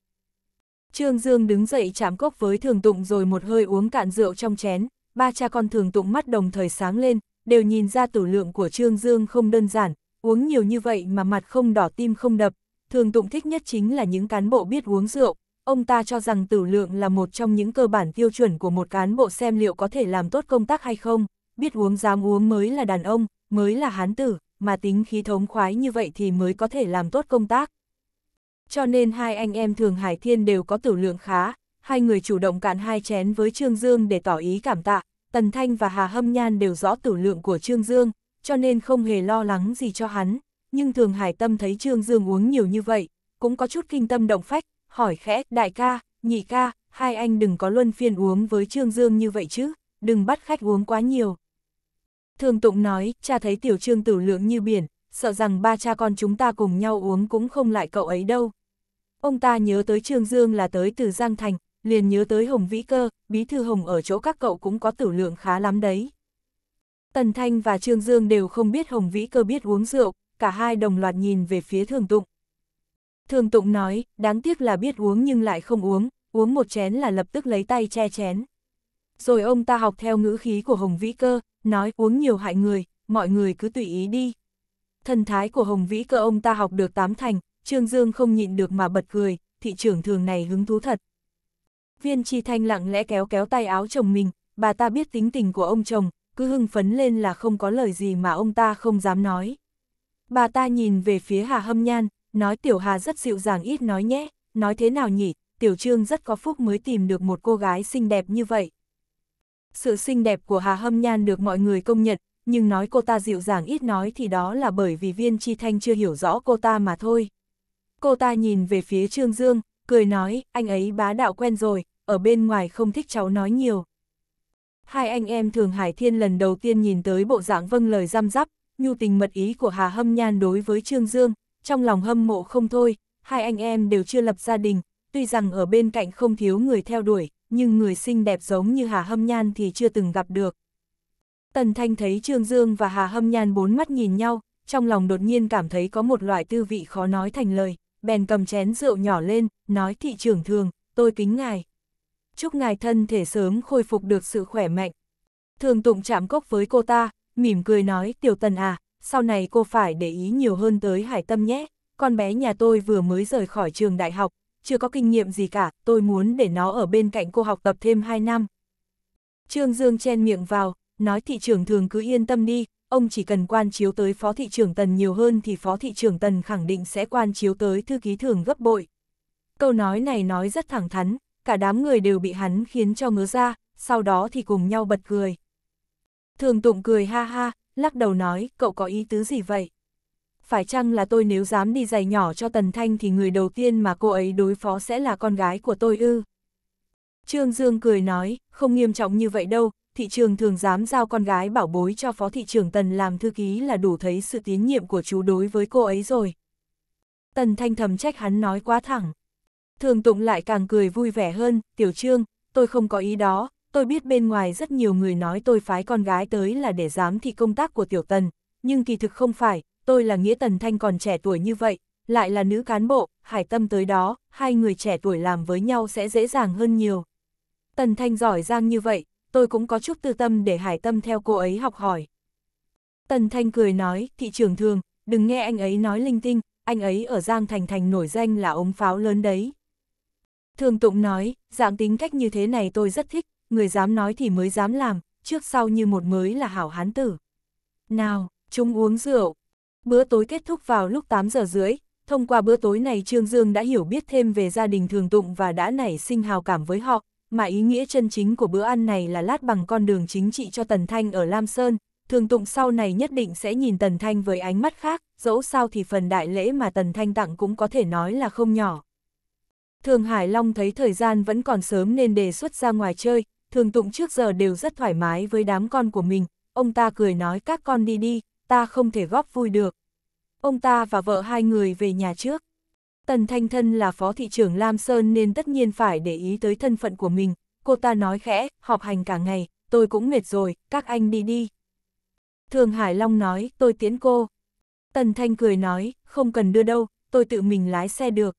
Trương Dương đứng dậy chạm cốc với Thường Tụng rồi một hơi uống cạn rượu trong chén, ba cha con Thường Tụng mắt đồng thời sáng lên, đều nhìn ra tử lượng của Trương Dương không đơn giản, uống nhiều như vậy mà mặt không đỏ tim không đập, thường tụng thích nhất chính là những cán bộ biết uống rượu. Ông ta cho rằng tử lượng là một trong những cơ bản tiêu chuẩn của một cán bộ xem liệu có thể làm tốt công tác hay không, biết uống dám uống mới là đàn ông, mới là hán tử, mà tính khí thống khoái như vậy thì mới có thể làm tốt công tác. Cho nên hai anh em Thường Hải Thiên đều có tử lượng khá, hai người chủ động cạn hai chén với Trương Dương để tỏ ý cảm tạ, Tần Thanh và Hà Hâm Nhan đều rõ tử lượng của Trương Dương, cho nên không hề lo lắng gì cho hắn, nhưng Thường Hải Tâm thấy Trương Dương uống nhiều như vậy, cũng có chút kinh tâm động phách, hỏi khẽ, đại ca, nhị ca, hai anh đừng có luân phiên uống với Trương Dương như vậy chứ, đừng bắt khách uống quá nhiều. Thường Tụng nói, cha thấy tiểu Trương tử lượng như biển, sợ rằng ba cha con chúng ta cùng nhau uống cũng không lại cậu ấy đâu. Ông ta nhớ tới Trương Dương là tới từ Giang Thành, liền nhớ tới Hồng Vĩ Cơ, bí thư Hồng ở chỗ các cậu cũng có tử lượng khá lắm đấy. Tần Thanh và Trương Dương đều không biết Hồng Vĩ Cơ biết uống rượu, cả hai đồng loạt nhìn về phía Thường Tụng. Thường Tụng nói, đáng tiếc là biết uống nhưng lại không uống, uống một chén là lập tức lấy tay che chén. Rồi ông ta học theo ngữ khí của Hồng Vĩ Cơ, nói uống nhiều hại người, mọi người cứ tùy ý đi. Thần thái của Hồng Vĩ Cơ ông ta học được tám thành, Trương Dương không nhịn được mà bật cười, thị trưởng thường này hứng thú thật, Viên Chi Thanh lặng lẽ kéo kéo tay áo chồng mình, bà ta biết tính tình của ông chồng, cứ hưng phấn lên là không có lời gì mà ông ta không dám nói. Bà ta nhìn về phía Hà Hâm Nhan, nói Tiểu Hà rất dịu dàng ít nói nhé, nói thế nào nhỉ, Tiểu Trương rất có phúc mới tìm được một cô gái xinh đẹp như vậy. Sự xinh đẹp của Hà Hâm Nhan được mọi người công nhận, nhưng nói cô ta dịu dàng ít nói thì đó là bởi vì viên chi thanh chưa hiểu rõ cô ta mà thôi. Cô ta nhìn về phía Trương Dương, cười nói, anh ấy bá đạo quen rồi, ở bên ngoài không thích cháu nói nhiều. Hai anh em Thường Hải Thiên lần đầu tiên nhìn tới bộ dạng vâng lời răm rắp, nhu tình mật ý của Hà Hâm Nhan đối với Trương Dương, trong lòng hâm mộ không thôi, hai anh em đều chưa lập gia đình, tuy rằng ở bên cạnh không thiếu người theo đuổi, nhưng người xinh đẹp giống như Hà Hâm Nhan thì chưa từng gặp được. Tần Thanh thấy Trương Dương và Hà Hâm Nhan bốn mắt nhìn nhau, trong lòng đột nhiên cảm thấy có một loại tư vị khó nói thành lời, bèn cầm chén rượu nhỏ lên, nói thị trưởng thường, tôi kính ngài chúc ngài thân thể sớm khôi phục được sự khỏe mạnh. Thường tụng chạm cốc với cô ta, mỉm cười nói tiểu tần à, sau này cô phải để ý nhiều hơn tới hải tâm nhé, con bé nhà tôi vừa mới rời khỏi trường đại học, chưa có kinh nghiệm gì cả, tôi muốn để nó ở bên cạnh cô học tập thêm 2 năm. Trương Dương chen miệng vào, nói thị trường thường cứ yên tâm đi, ông chỉ cần quan chiếu tới phó thị trưởng tần nhiều hơn thì phó thị trưởng tần khẳng định sẽ quan chiếu tới thư ký thường gấp bội. Câu nói này nói rất thẳng thắn, cả đám người đều bị hắn khiến cho ngứa ra, sau đó thì cùng nhau bật cười. Thường tụng cười ha ha, lắc đầu nói, cậu có ý tứ gì vậy? Phải chăng là tôi nếu dám đi giày nhỏ cho Tần Thanh thì người đầu tiên mà cô ấy đối phó sẽ là con gái của tôi ư? Trương Dương cười nói, không nghiêm trọng như vậy đâu, thị trường thường dám giao con gái bảo bối cho phó thị trưởng Tần làm thư ký là đủ thấy sự tín nhiệm của chú đối với cô ấy rồi. Tần Thanh thầm trách hắn nói quá thẳng. Thường tụng lại càng cười vui vẻ hơn, tiểu trương, tôi không có ý đó, tôi biết bên ngoài rất nhiều người nói tôi phái con gái tới là để giám thị công tác của tiểu tần, nhưng kỳ thực không phải, tôi là nghĩa tần thanh còn trẻ tuổi như vậy, lại là nữ cán bộ, hải tâm tới đó, hai người trẻ tuổi làm với nhau sẽ dễ dàng hơn nhiều. Tần thanh giỏi giang như vậy, tôi cũng có chút tư tâm để hải tâm theo cô ấy học hỏi. Tần thanh cười nói, thị trưởng thường, đừng nghe anh ấy nói linh tinh, anh ấy ở Giang Thành Thành nổi danh là ống pháo lớn đấy. Thường Tụng nói, dạng tính cách như thế này tôi rất thích, người dám nói thì mới dám làm, trước sau như một mới là hảo hán tử. Nào, chúng uống rượu. Bữa tối kết thúc vào lúc 8 giờ rưỡi, thông qua bữa tối này Trương Dương đã hiểu biết thêm về gia đình Thường Tụng và đã nảy sinh hào cảm với họ, mà ý nghĩa chân chính của bữa ăn này là lát bằng con đường chính trị cho Tần Thanh ở Lam Sơn. Thường Tụng sau này nhất định sẽ nhìn Tần Thanh với ánh mắt khác, dẫu sao thì phần đại lễ mà Tần Thanh tặng cũng có thể nói là không nhỏ. Thường Hải Long thấy thời gian vẫn còn sớm nên đề xuất ra ngoài chơi, thường tụng trước giờ đều rất thoải mái với đám con của mình, ông ta cười nói các con đi đi, ta không thể góp vui được. Ông ta và vợ hai người về nhà trước. Tần Thanh Thân là phó thị trưởng Lam Sơn nên tất nhiên phải để ý tới thân phận của mình, cô ta nói khẽ, họp hành cả ngày, tôi cũng mệt rồi, các anh đi đi. Thường Hải Long nói, tôi tiễn cô. Tần Thanh cười nói, không cần đưa đâu, tôi tự mình lái xe được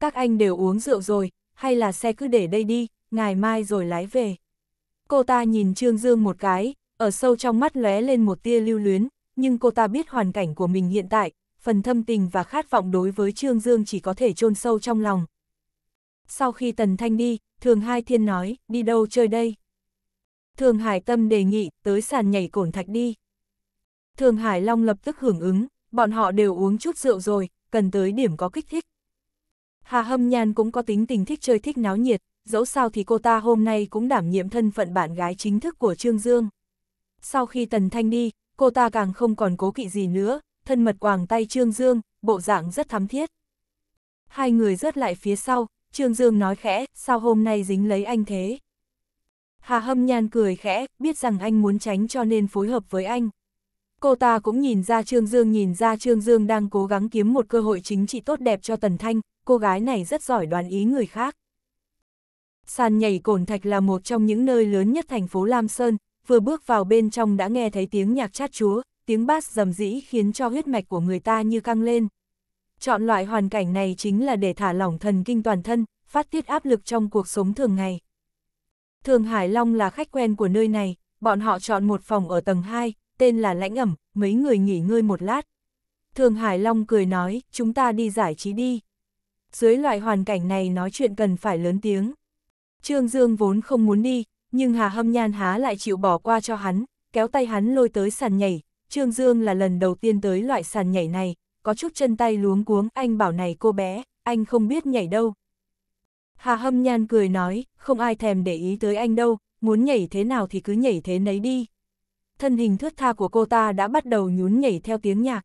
các anh đều uống rượu rồi, hay là xe cứ để đây đi, ngày mai rồi lái về. Cô ta nhìn Trương Dương một cái, ở sâu trong mắt lóe lên một tia lưu luyến, nhưng cô ta biết hoàn cảnh của mình hiện tại, phần thâm tình và khát vọng đối với Trương Dương chỉ có thể chôn sâu trong lòng. Sau khi Tần Thanh đi, Thường Hai Thiên nói, đi đâu chơi đây? Thường Hải Tâm đề nghị, tới sàn nhảy cổn thạch đi. Thường Hải Long lập tức hưởng ứng, bọn họ đều uống chút rượu rồi, cần tới điểm có kích thích. Hà Hâm Nhan cũng có tính tình thích chơi thích náo nhiệt, dẫu sao thì cô ta hôm nay cũng đảm nhiệm thân phận bạn gái chính thức của Trương Dương. Sau khi Tần Thanh đi, cô ta càng không còn cố kỵ gì nữa, thân mật quàng tay Trương Dương, bộ dạng rất thắm thiết. Hai người rớt lại phía sau, Trương Dương nói khẽ, sao hôm nay dính lấy anh thế? Hà Hâm Nhan cười khẽ, biết rằng anh muốn tránh cho nên phối hợp với anh. Cô ta cũng nhìn ra Trương Dương nhìn ra Trương Dương đang cố gắng kiếm một cơ hội chính trị tốt đẹp cho Tần Thanh, cô gái này rất giỏi đoán ý người khác. Sàn nhảy cổn thạch là một trong những nơi lớn nhất thành phố Lam Sơn, vừa bước vào bên trong đã nghe thấy tiếng nhạc chát chúa, tiếng bass dầm dĩ khiến cho huyết mạch của người ta như căng lên. Chọn loại hoàn cảnh này chính là để thả lỏng thần kinh toàn thân, phát tiết áp lực trong cuộc sống thường ngày. Thường Hải Long là khách quen của nơi này, bọn họ chọn một phòng ở tầng 2, tên là Lãnh Ẩm, mấy người nghỉ ngơi một lát. Thường Hải Long cười nói, chúng ta đi giải trí đi dưới loại hoàn cảnh này nói chuyện cần phải lớn tiếng. Trương Dương vốn không muốn đi, nhưng Hà Hâm Nhan há lại chịu bỏ qua cho hắn, kéo tay hắn lôi tới sàn nhảy. Trương Dương là lần đầu tiên tới loại sàn nhảy này, có chút chân tay luống cuống, anh bảo này cô bé, anh không biết nhảy đâu. Hà Hâm Nhan cười nói, không ai thèm để ý tới anh đâu, muốn nhảy thế nào thì cứ nhảy thế nấy đi. Thân hình thướt tha của cô ta đã bắt đầu nhún nhảy theo tiếng nhạc.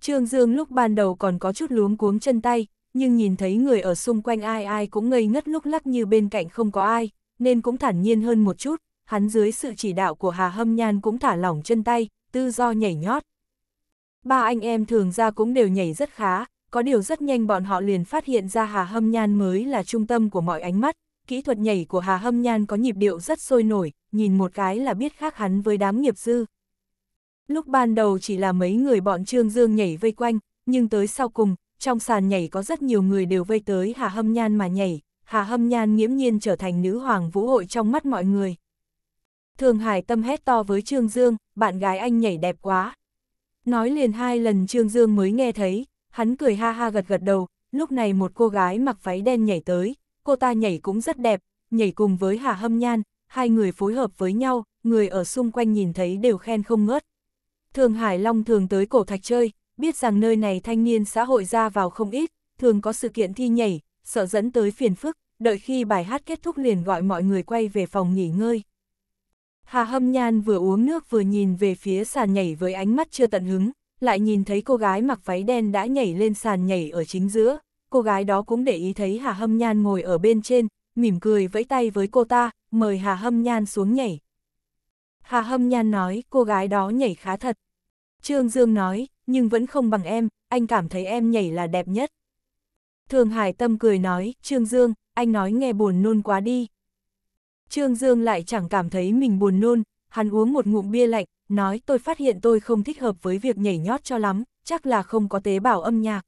Trương Dương lúc ban đầu còn có chút luống cuống chân tay, nhưng nhìn thấy người ở xung quanh ai ai cũng ngây ngất lúc lắc như bên cạnh không có ai, nên cũng thản nhiên hơn một chút, hắn dưới sự chỉ đạo của Hà Hâm Nhan cũng thả lỏng chân tay, tư do nhảy nhót. Ba anh em thường ra cũng đều nhảy rất khá, có điều rất nhanh bọn họ liền phát hiện ra Hà Hâm Nhan mới là trung tâm của mọi ánh mắt, kỹ thuật nhảy của Hà Hâm Nhan có nhịp điệu rất sôi nổi, nhìn một cái là biết khác hắn với đám nghiệp dư. Lúc ban đầu chỉ là mấy người bọn Trương Dương nhảy vây quanh, nhưng tới sau cùng, trong sàn nhảy có rất nhiều người đều vây tới Hà Hâm Nhan mà nhảy, Hà Hâm Nhan nghiễm nhiên trở thành nữ hoàng vũ hội trong mắt mọi người. Thường Hải Tâm hét to với Trương Dương, bạn gái anh nhảy đẹp quá. Nói liền hai lần Trương Dương mới nghe thấy, hắn cười ha ha gật gật đầu, lúc này một cô gái mặc váy đen nhảy tới, cô ta nhảy cũng rất đẹp, nhảy cùng với Hà Hâm Nhan, hai người phối hợp với nhau, người ở xung quanh nhìn thấy đều khen không ngớt. Thường Hải Long thường tới cổ thạch chơi, biết rằng nơi này thanh niên xã hội ra vào không ít, thường có sự kiện thi nhảy, sợ dẫn tới phiền phức, đợi khi bài hát kết thúc liền gọi mọi người quay về phòng nghỉ ngơi. Hà Hâm Nhan vừa uống nước vừa nhìn về phía sàn nhảy với ánh mắt chưa tận hứng, lại nhìn thấy cô gái mặc váy đen đã nhảy lên sàn nhảy ở chính giữa, cô gái đó cũng để ý thấy Hà Hâm Nhan ngồi ở bên trên, mỉm cười vẫy tay với cô ta, mời Hà Hâm Nhan xuống nhảy. Hà Hâm Nhan nói cô gái đó nhảy khá thật. Trương Dương nói, nhưng vẫn không bằng em, anh cảm thấy em nhảy là đẹp nhất. Thường Hải Tâm cười nói, Trương Dương, anh nói nghe buồn nôn quá đi. Trương Dương lại chẳng cảm thấy mình buồn nôn, hắn uống một ngụm bia lạnh, nói tôi phát hiện tôi không thích hợp với việc nhảy nhót cho lắm, chắc là không có tế bào âm nhạc.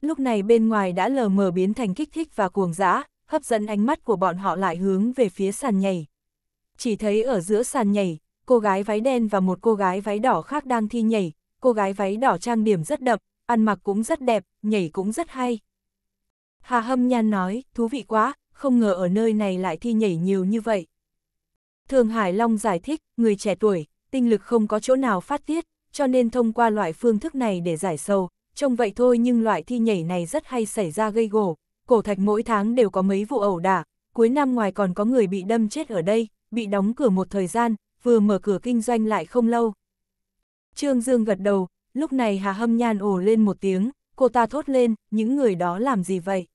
Lúc này bên ngoài đã lờ mờ biến thành kích thích và cuồng dã, hấp dẫn ánh mắt của bọn họ lại hướng về phía sàn nhảy. Chỉ thấy ở giữa sàn nhảy, cô gái váy đen và một cô gái váy đỏ khác đang thi nhảy, cô gái váy đỏ trang điểm rất đậm, ăn mặc cũng rất đẹp, nhảy cũng rất hay. Hà Hâm Nhan nói, thú vị quá, không ngờ ở nơi này lại thi nhảy nhiều như vậy. Thường Hải Long giải thích, người trẻ tuổi, tinh lực không có chỗ nào phát tiết, cho nên thông qua loại phương thức này để giải sầu, trông vậy thôi nhưng loại thi nhảy này rất hay xảy ra gây gổ. Cổ thạch mỗi tháng đều có mấy vụ ẩu đả, cuối năm ngoài còn có người bị đâm chết ở đây, bị đóng cửa một thời gian, vừa mở cửa kinh doanh lại không lâu, Trương Dương gật đầu, lúc này Hà Hâm Nhan ổ lên một tiếng, cô ta thốt lên, những người đó làm gì vậy?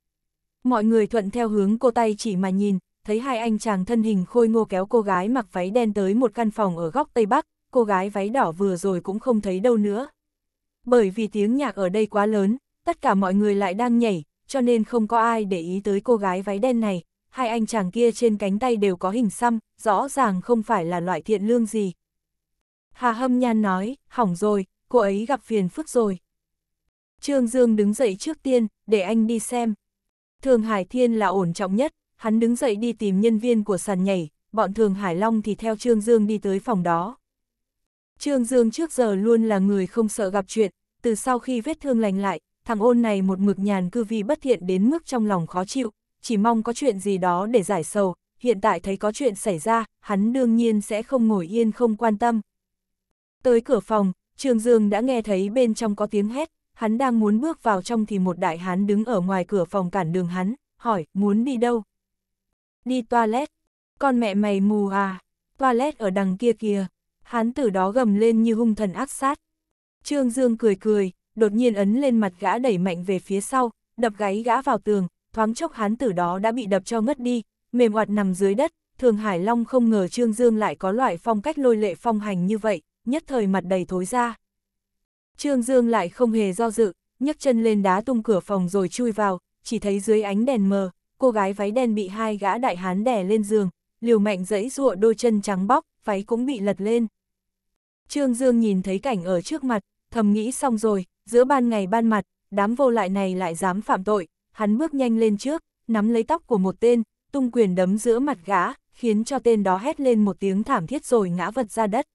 Mọi người thuận theo hướng cô tay chỉ mà nhìn, thấy hai anh chàng thân hình khôi ngô kéo cô gái mặc váy đen tới một căn phòng ở góc Tây Bắc, cô gái váy đỏ vừa rồi cũng không thấy đâu nữa. Bởi vì tiếng nhạc ở đây quá lớn, tất cả mọi người lại đang nhảy, cho nên không có ai để ý tới cô gái váy đen này, hai anh chàng kia trên cánh tay đều có hình xăm, rõ ràng không phải là loại thiện lương gì, Hà Hâm Nhan nói, hỏng rồi, cô ấy gặp phiền phức rồi. Trương Dương đứng dậy trước tiên, để anh đi xem. Thường Hải Thiên là ổn trọng nhất, hắn đứng dậy đi tìm nhân viên của sàn nhảy, bọn Thường Hải Long thì theo Trương Dương đi tới phòng đó. Trương Dương trước giờ luôn là người không sợ gặp chuyện, từ sau khi vết thương lành lại, thằng ôn này một mực nhàn cư vi bất thiện đến mức trong lòng khó chịu, chỉ mong có chuyện gì đó để giải sầu, hiện tại thấy có chuyện xảy ra, hắn đương nhiên sẽ không ngồi yên không quan tâm. Tới cửa phòng, Trương Dương đã nghe thấy bên trong có tiếng hét, hắn đang muốn bước vào trong thì một đại hán đứng ở ngoài cửa phòng cản đường hắn, hỏi, muốn đi đâu? Đi toilet. Con mẹ mày mù à? Toilet ở đằng kia kìa. Hán tử đó gầm lên như hung thần ác sát. Trương Dương cười cười, đột nhiên ấn lên mặt gã đẩy mạnh về phía sau, đập gáy gã vào tường, thoáng chốc hán tử đó đã bị đập cho ngất đi, mềm oặt nằm dưới đất, Thường Hải Long không ngờ Trương Dương lại có loại phong cách lôi lệ phong hành như vậy, nhất thời mặt đầy thối ra. Trương Dương lại không hề do dự, nhấc chân lên đá tung cửa phòng rồi chui vào, chỉ thấy dưới ánh đèn mờ, cô gái váy đen bị hai gã đại hán đè lên giường, liều mạnh dẫy dụa đôi chân trắng bóc, váy cũng bị lật lên. Trương Dương nhìn thấy cảnh ở trước mặt, thầm nghĩ xong rồi, giữa ban ngày ban mặt, đám vô lại này lại dám phạm tội, hắn bước nhanh lên trước, nắm lấy tóc của một tên, tung quyền đấm giữa mặt gã, khiến cho tên đó hét lên một tiếng thảm thiết rồi ngã vật ra đất.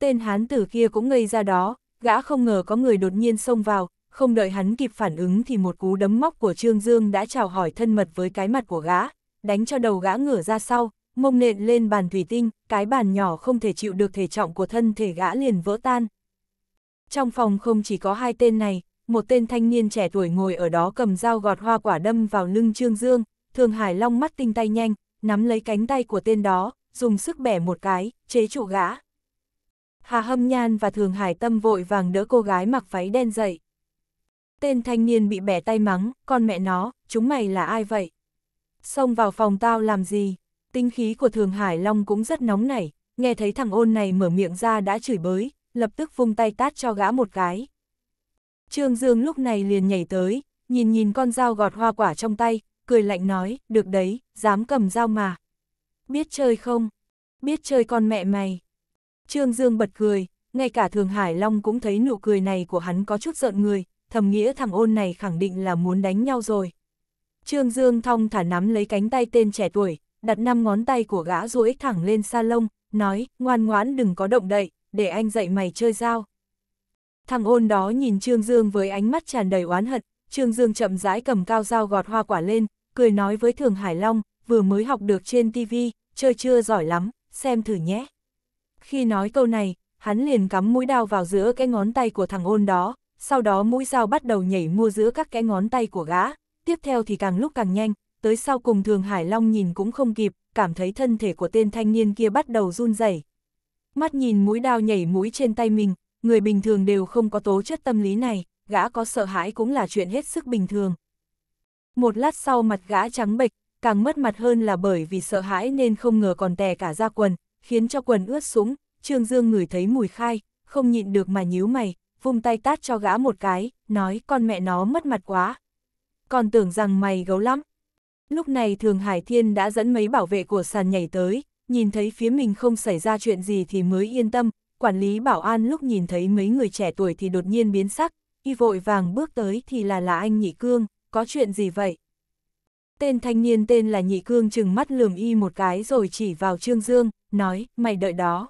Tên hán tử kia cũng ngây ra đó, gã không ngờ có người đột nhiên xông vào, không đợi hắn kịp phản ứng thì một cú đấm móc của Trương Dương đã chào hỏi thân mật với cái mặt của gã, đánh cho đầu gã ngửa ra sau, mông nện lên bàn thủy tinh, cái bàn nhỏ không thể chịu được thể trọng của thân thể gã liền vỡ tan. Trong phòng không chỉ có hai tên này, một tên thanh niên trẻ tuổi ngồi ở đó cầm dao gọt hoa quả đâm vào lưng Trương Dương, Thường Hải Long mắt tinh tay nhanh, nắm lấy cánh tay của tên đó, dùng sức bẻ một cái, chế trụ gã. Hà Hâm Nhan và Thường Hải Tâm vội vàng đỡ cô gái mặc váy đen dậy. Tên thanh niên bị bẻ tay mắng, con mẹ nó, chúng mày là ai vậy? Xông vào phòng tao làm gì? Tinh khí của Thường Hải Long cũng rất nóng nảy, nghe thấy thằng ôn này mở miệng ra đã chửi bới, lập tức vung tay tát cho gã một cái. Trương Dương lúc này liền nhảy tới, nhìn nhìn con dao gọt hoa quả trong tay, cười lạnh nói, được đấy, dám cầm dao mà. Biết chơi không? Biết chơi con mẹ mày. Trương Dương bật cười, ngay cả Thường Hải Long cũng thấy nụ cười này của hắn có chút giận người, thầm nghĩa thằng ôn này khẳng định là muốn đánh nhau rồi. Trương Dương thong thả nắm lấy cánh tay tên trẻ tuổi, đặt năm ngón tay của gã duỗi thẳng lên sa lông, nói, ngoan ngoãn đừng có động đậy, để anh dạy mày chơi dao. Thằng ôn đó nhìn Trương Dương với ánh mắt tràn đầy oán hận, Trương Dương chậm rãi cầm cao dao gọt hoa quả lên, cười nói với Thường Hải Long, vừa mới học được trên TV, chơi chưa giỏi lắm, xem thử nhé. Khi nói câu này, hắn liền cắm mũi đao vào giữa cái ngón tay của thằng ôn đó, sau đó mũi dao bắt đầu nhảy mua giữa các cái ngón tay của gã, tiếp theo thì càng lúc càng nhanh, tới sau cùng Thường Hải Long nhìn cũng không kịp, cảm thấy thân thể của tên thanh niên kia bắt đầu run rẩy. Mắt nhìn mũi đao nhảy mũi trên tay mình, người bình thường đều không có tố chất tâm lý này, gã có sợ hãi cũng là chuyện hết sức bình thường. Một lát sau mặt gã trắng bệch, càng mất mặt hơn là bởi vì sợ hãi nên không ngờ còn tè cả ra quần, khiến cho quần ướt súng, Trương Dương ngửi thấy mùi khai, không nhịn được mà nhíu mày, vung tay tát cho gã một cái, nói con mẹ nó mất mặt quá. Còn tưởng rằng mày gấu lắm. Lúc này Thường Hải Thiên đã dẫn mấy bảo vệ của sàn nhảy tới, nhìn thấy phía mình không xảy ra chuyện gì thì mới yên tâm, quản lý bảo an lúc nhìn thấy mấy người trẻ tuổi thì đột nhiên biến sắc, y vội vàng bước tới thì là là anh Nhị Cương, có chuyện gì vậy? Tên thanh niên tên là Nhị Cương chừng mắt lườm y một cái rồi chỉ vào Trương Dương, nói, mày đợi đó.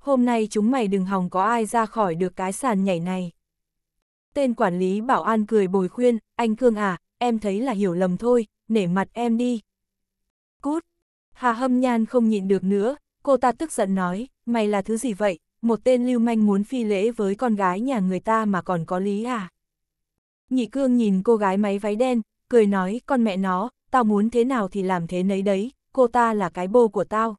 Hôm nay chúng mày đừng hòng có ai ra khỏi được cái sàn nhảy này. Tên quản lý bảo an cười bồi khuyên, anh Cương à, em thấy là hiểu lầm thôi, nể mặt em đi. Cút! Hà hâm nhan không nhịn được nữa, cô ta tức giận nói, mày là thứ gì vậy, một tên lưu manh muốn phi lễ với con gái nhà người ta mà còn có lý à? Nhị cương nhìn cô gái máy váy đen, cười nói, con mẹ nó, tao muốn thế nào thì làm thế nấy đấy, cô ta là cái bô của tao.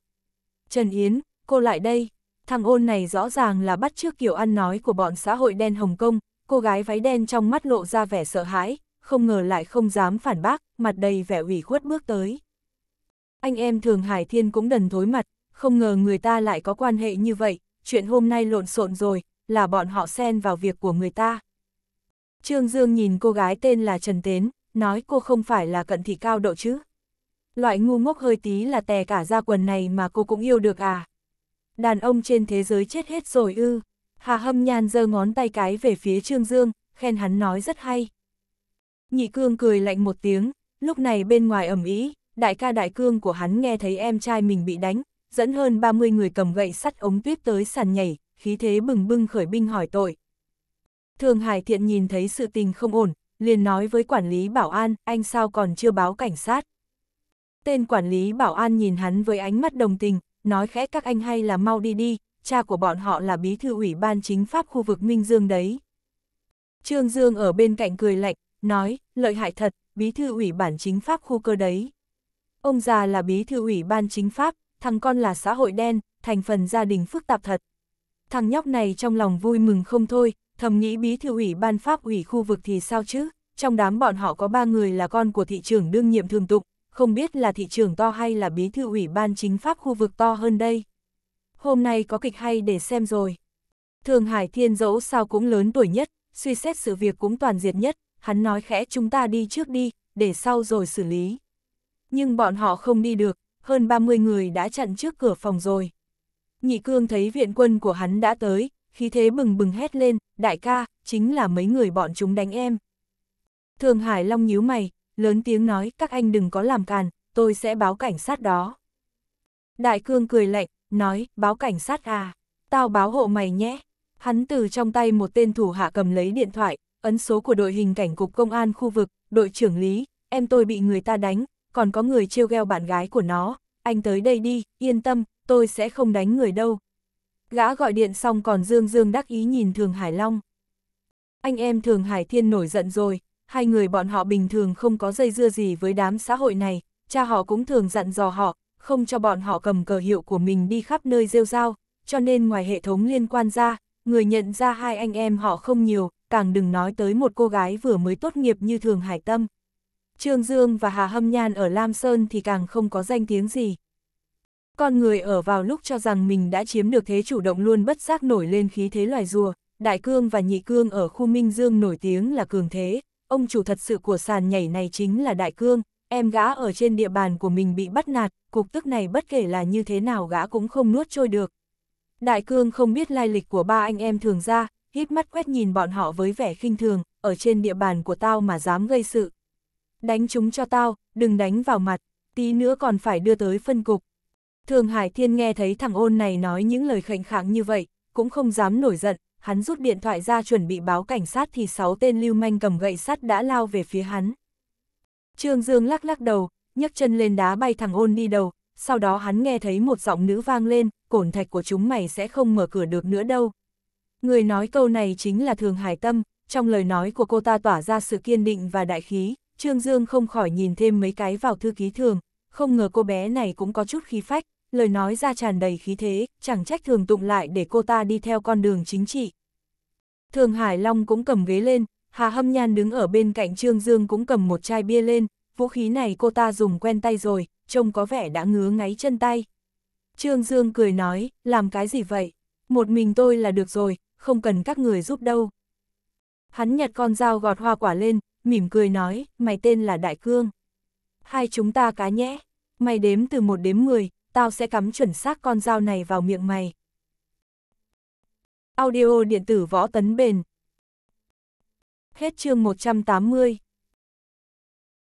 Trần Yến, cô lại đây. Thằng ôn này rõ ràng là bắt trước kiểu ăn nói của bọn xã hội đen Hồng Kông, cô gái váy đen trong mắt lộ ra vẻ sợ hãi, không ngờ lại không dám phản bác, mặt đầy vẻ ủy khuất bước tới. Anh em Thường Hải Thiên cũng đần thối mặt, không ngờ người ta lại có quan hệ như vậy, chuyện hôm nay lộn xộn rồi, là bọn họ xen vào việc của người ta. Trương Dương nhìn cô gái tên là Trần Tến, nói cô không phải là cận thị cao độ chứ loại ngu ngốc hơi tí là tè cả ra quần này mà cô cũng yêu được à. Đàn ông trên thế giới chết hết rồi ư. Hà hâm nhan giơ ngón tay cái về phía Trương Dương, khen hắn nói rất hay. Nhị cương cười lạnh một tiếng, lúc này bên ngoài ẩm ý, đại ca đại cương của hắn nghe thấy em trai mình bị đánh, dẫn hơn 30 người cầm gậy sắt ống tuyếp tới sàn nhảy, khí thế bừng bừng khởi binh hỏi tội. Thường Hải Thiện nhìn thấy sự tình không ổn, liền nói với quản lý bảo an, anh sao còn chưa báo cảnh sát. Tên quản lý bảo an nhìn hắn với ánh mắt đồng tình, nói khẽ các anh hay là mau đi đi, cha của bọn họ là bí thư ủy ban chính pháp khu vực Minh Dương đấy. Trương Dương ở bên cạnh cười lạnh, nói, lợi hại thật, bí thư ủy bản chính pháp khu cơ đấy. Ông già là bí thư ủy ban chính pháp, thằng con là xã hội đen, thành phần gia đình phức tạp thật. Thằng nhóc này trong lòng vui mừng không thôi, thầm nghĩ bí thư ủy ban pháp ủy khu vực thì sao chứ, trong đám bọn họ có ba người là con của thị trưởng đương nhiệm thường tụng không biết là thị trường to hay là bí thư ủy ban chính pháp khu vực to hơn đây. Hôm nay có kịch hay để xem rồi. Thường Hải Thiên dẫu sao cũng lớn tuổi nhất, suy xét sự việc cũng toàn diệt nhất, hắn nói khẽ chúng ta đi trước đi, để sau rồi xử lý. Nhưng bọn họ không đi được, hơn 30 người đã chặn trước cửa phòng rồi. Nhị Cương thấy viện quân của hắn đã tới, khí thế bừng bừng hét lên, đại ca, chính là mấy người bọn chúng đánh em. Thường Hải Long nhíu mày, lớn tiếng nói các anh đừng có làm càn, tôi sẽ báo cảnh sát đó. Đại cương cười lạnh, nói, báo cảnh sát à, tao báo hộ mày nhé. Hắn từ trong tay một tên thủ hạ cầm lấy điện thoại, ấn số của đội hình cảnh cục công an khu vực, đội trưởng Lý, em tôi bị người ta đánh, còn có người trêu gheo bạn gái của nó, anh tới đây đi, yên tâm, tôi sẽ không đánh người đâu. Gã gọi điện xong còn dương dương đắc ý nhìn Thường Hải Long. Anh em Thường Hải Thiên nổi giận rồi, hai người bọn họ bình thường không có dây dưa gì với đám xã hội này, cha họ cũng thường dặn dò họ, không cho bọn họ cầm cờ hiệu của mình đi khắp nơi rêu rao, cho nên ngoài hệ thống liên quan ra, người nhận ra hai anh em họ không nhiều, càng đừng nói tới một cô gái vừa mới tốt nghiệp như Thường Hải Tâm. Trương Dương và Hà Hâm Nhan ở Lam Sơn thì càng không có danh tiếng gì. Con người ở vào lúc cho rằng mình đã chiếm được thế chủ động luôn bất giác nổi lên khí thế loài rùa, Đại Cương và Nhị Cương ở khu Minh Dương nổi tiếng là cường thế, ông chủ thật sự của sàn nhảy này chính là Đại Cương, em gã ở trên địa bàn của mình bị bắt nạt, cục tức này bất kể là như thế nào gã cũng không nuốt trôi được. Đại Cương không biết lai lịch của ba anh em thường ra, híp mắt quét nhìn bọn họ với vẻ khinh thường, ở trên địa bàn của tao mà dám gây sự. Đánh chúng cho tao, đừng đánh vào mặt, tí nữa còn phải đưa tới phân cục. Thường Hải Thiên nghe thấy thằng ôn này nói những lời khệnh kháng như vậy, cũng không dám nổi giận, hắn rút điện thoại ra chuẩn bị báo cảnh sát thì sáu tên lưu manh cầm gậy sắt đã lao về phía hắn. Trương Dương lắc lắc đầu, nhấc chân lên đá bay thằng ôn đi đầu, sau đó hắn nghe thấy một giọng nữ vang lên, cổn thạch của chúng mày sẽ không mở cửa được nữa đâu. Người nói câu này chính là Thường Hải Tâm, trong lời nói của cô ta tỏa ra sự kiên định và đại khí, Trương Dương không khỏi nhìn thêm mấy cái vào thư ký thường, không ngờ cô bé này cũng có chút khí phách, lời nói ra tràn đầy khí thế, chẳng trách thường tụng lại để cô ta đi theo con đường chính trị. Thường Hải Long cũng cầm ghế lên, Hà Hâm Nhan đứng ở bên cạnh Trương Dương cũng cầm một chai bia lên, vũ khí này cô ta dùng quen tay rồi, trông có vẻ đã ngứa ngáy chân tay. Trương Dương cười nói, làm cái gì vậy? Một mình tôi là được rồi, không cần các người giúp đâu. Hắn nhặt con dao gọt hoa quả lên, mỉm cười nói, mày tên là Đại Cương. Hai chúng ta cá nhẽ, mày đếm từ một đến 10, tao sẽ cắm chuẩn xác con dao này vào miệng mày. Audio điện tử võ tấn bền. Hết chương 180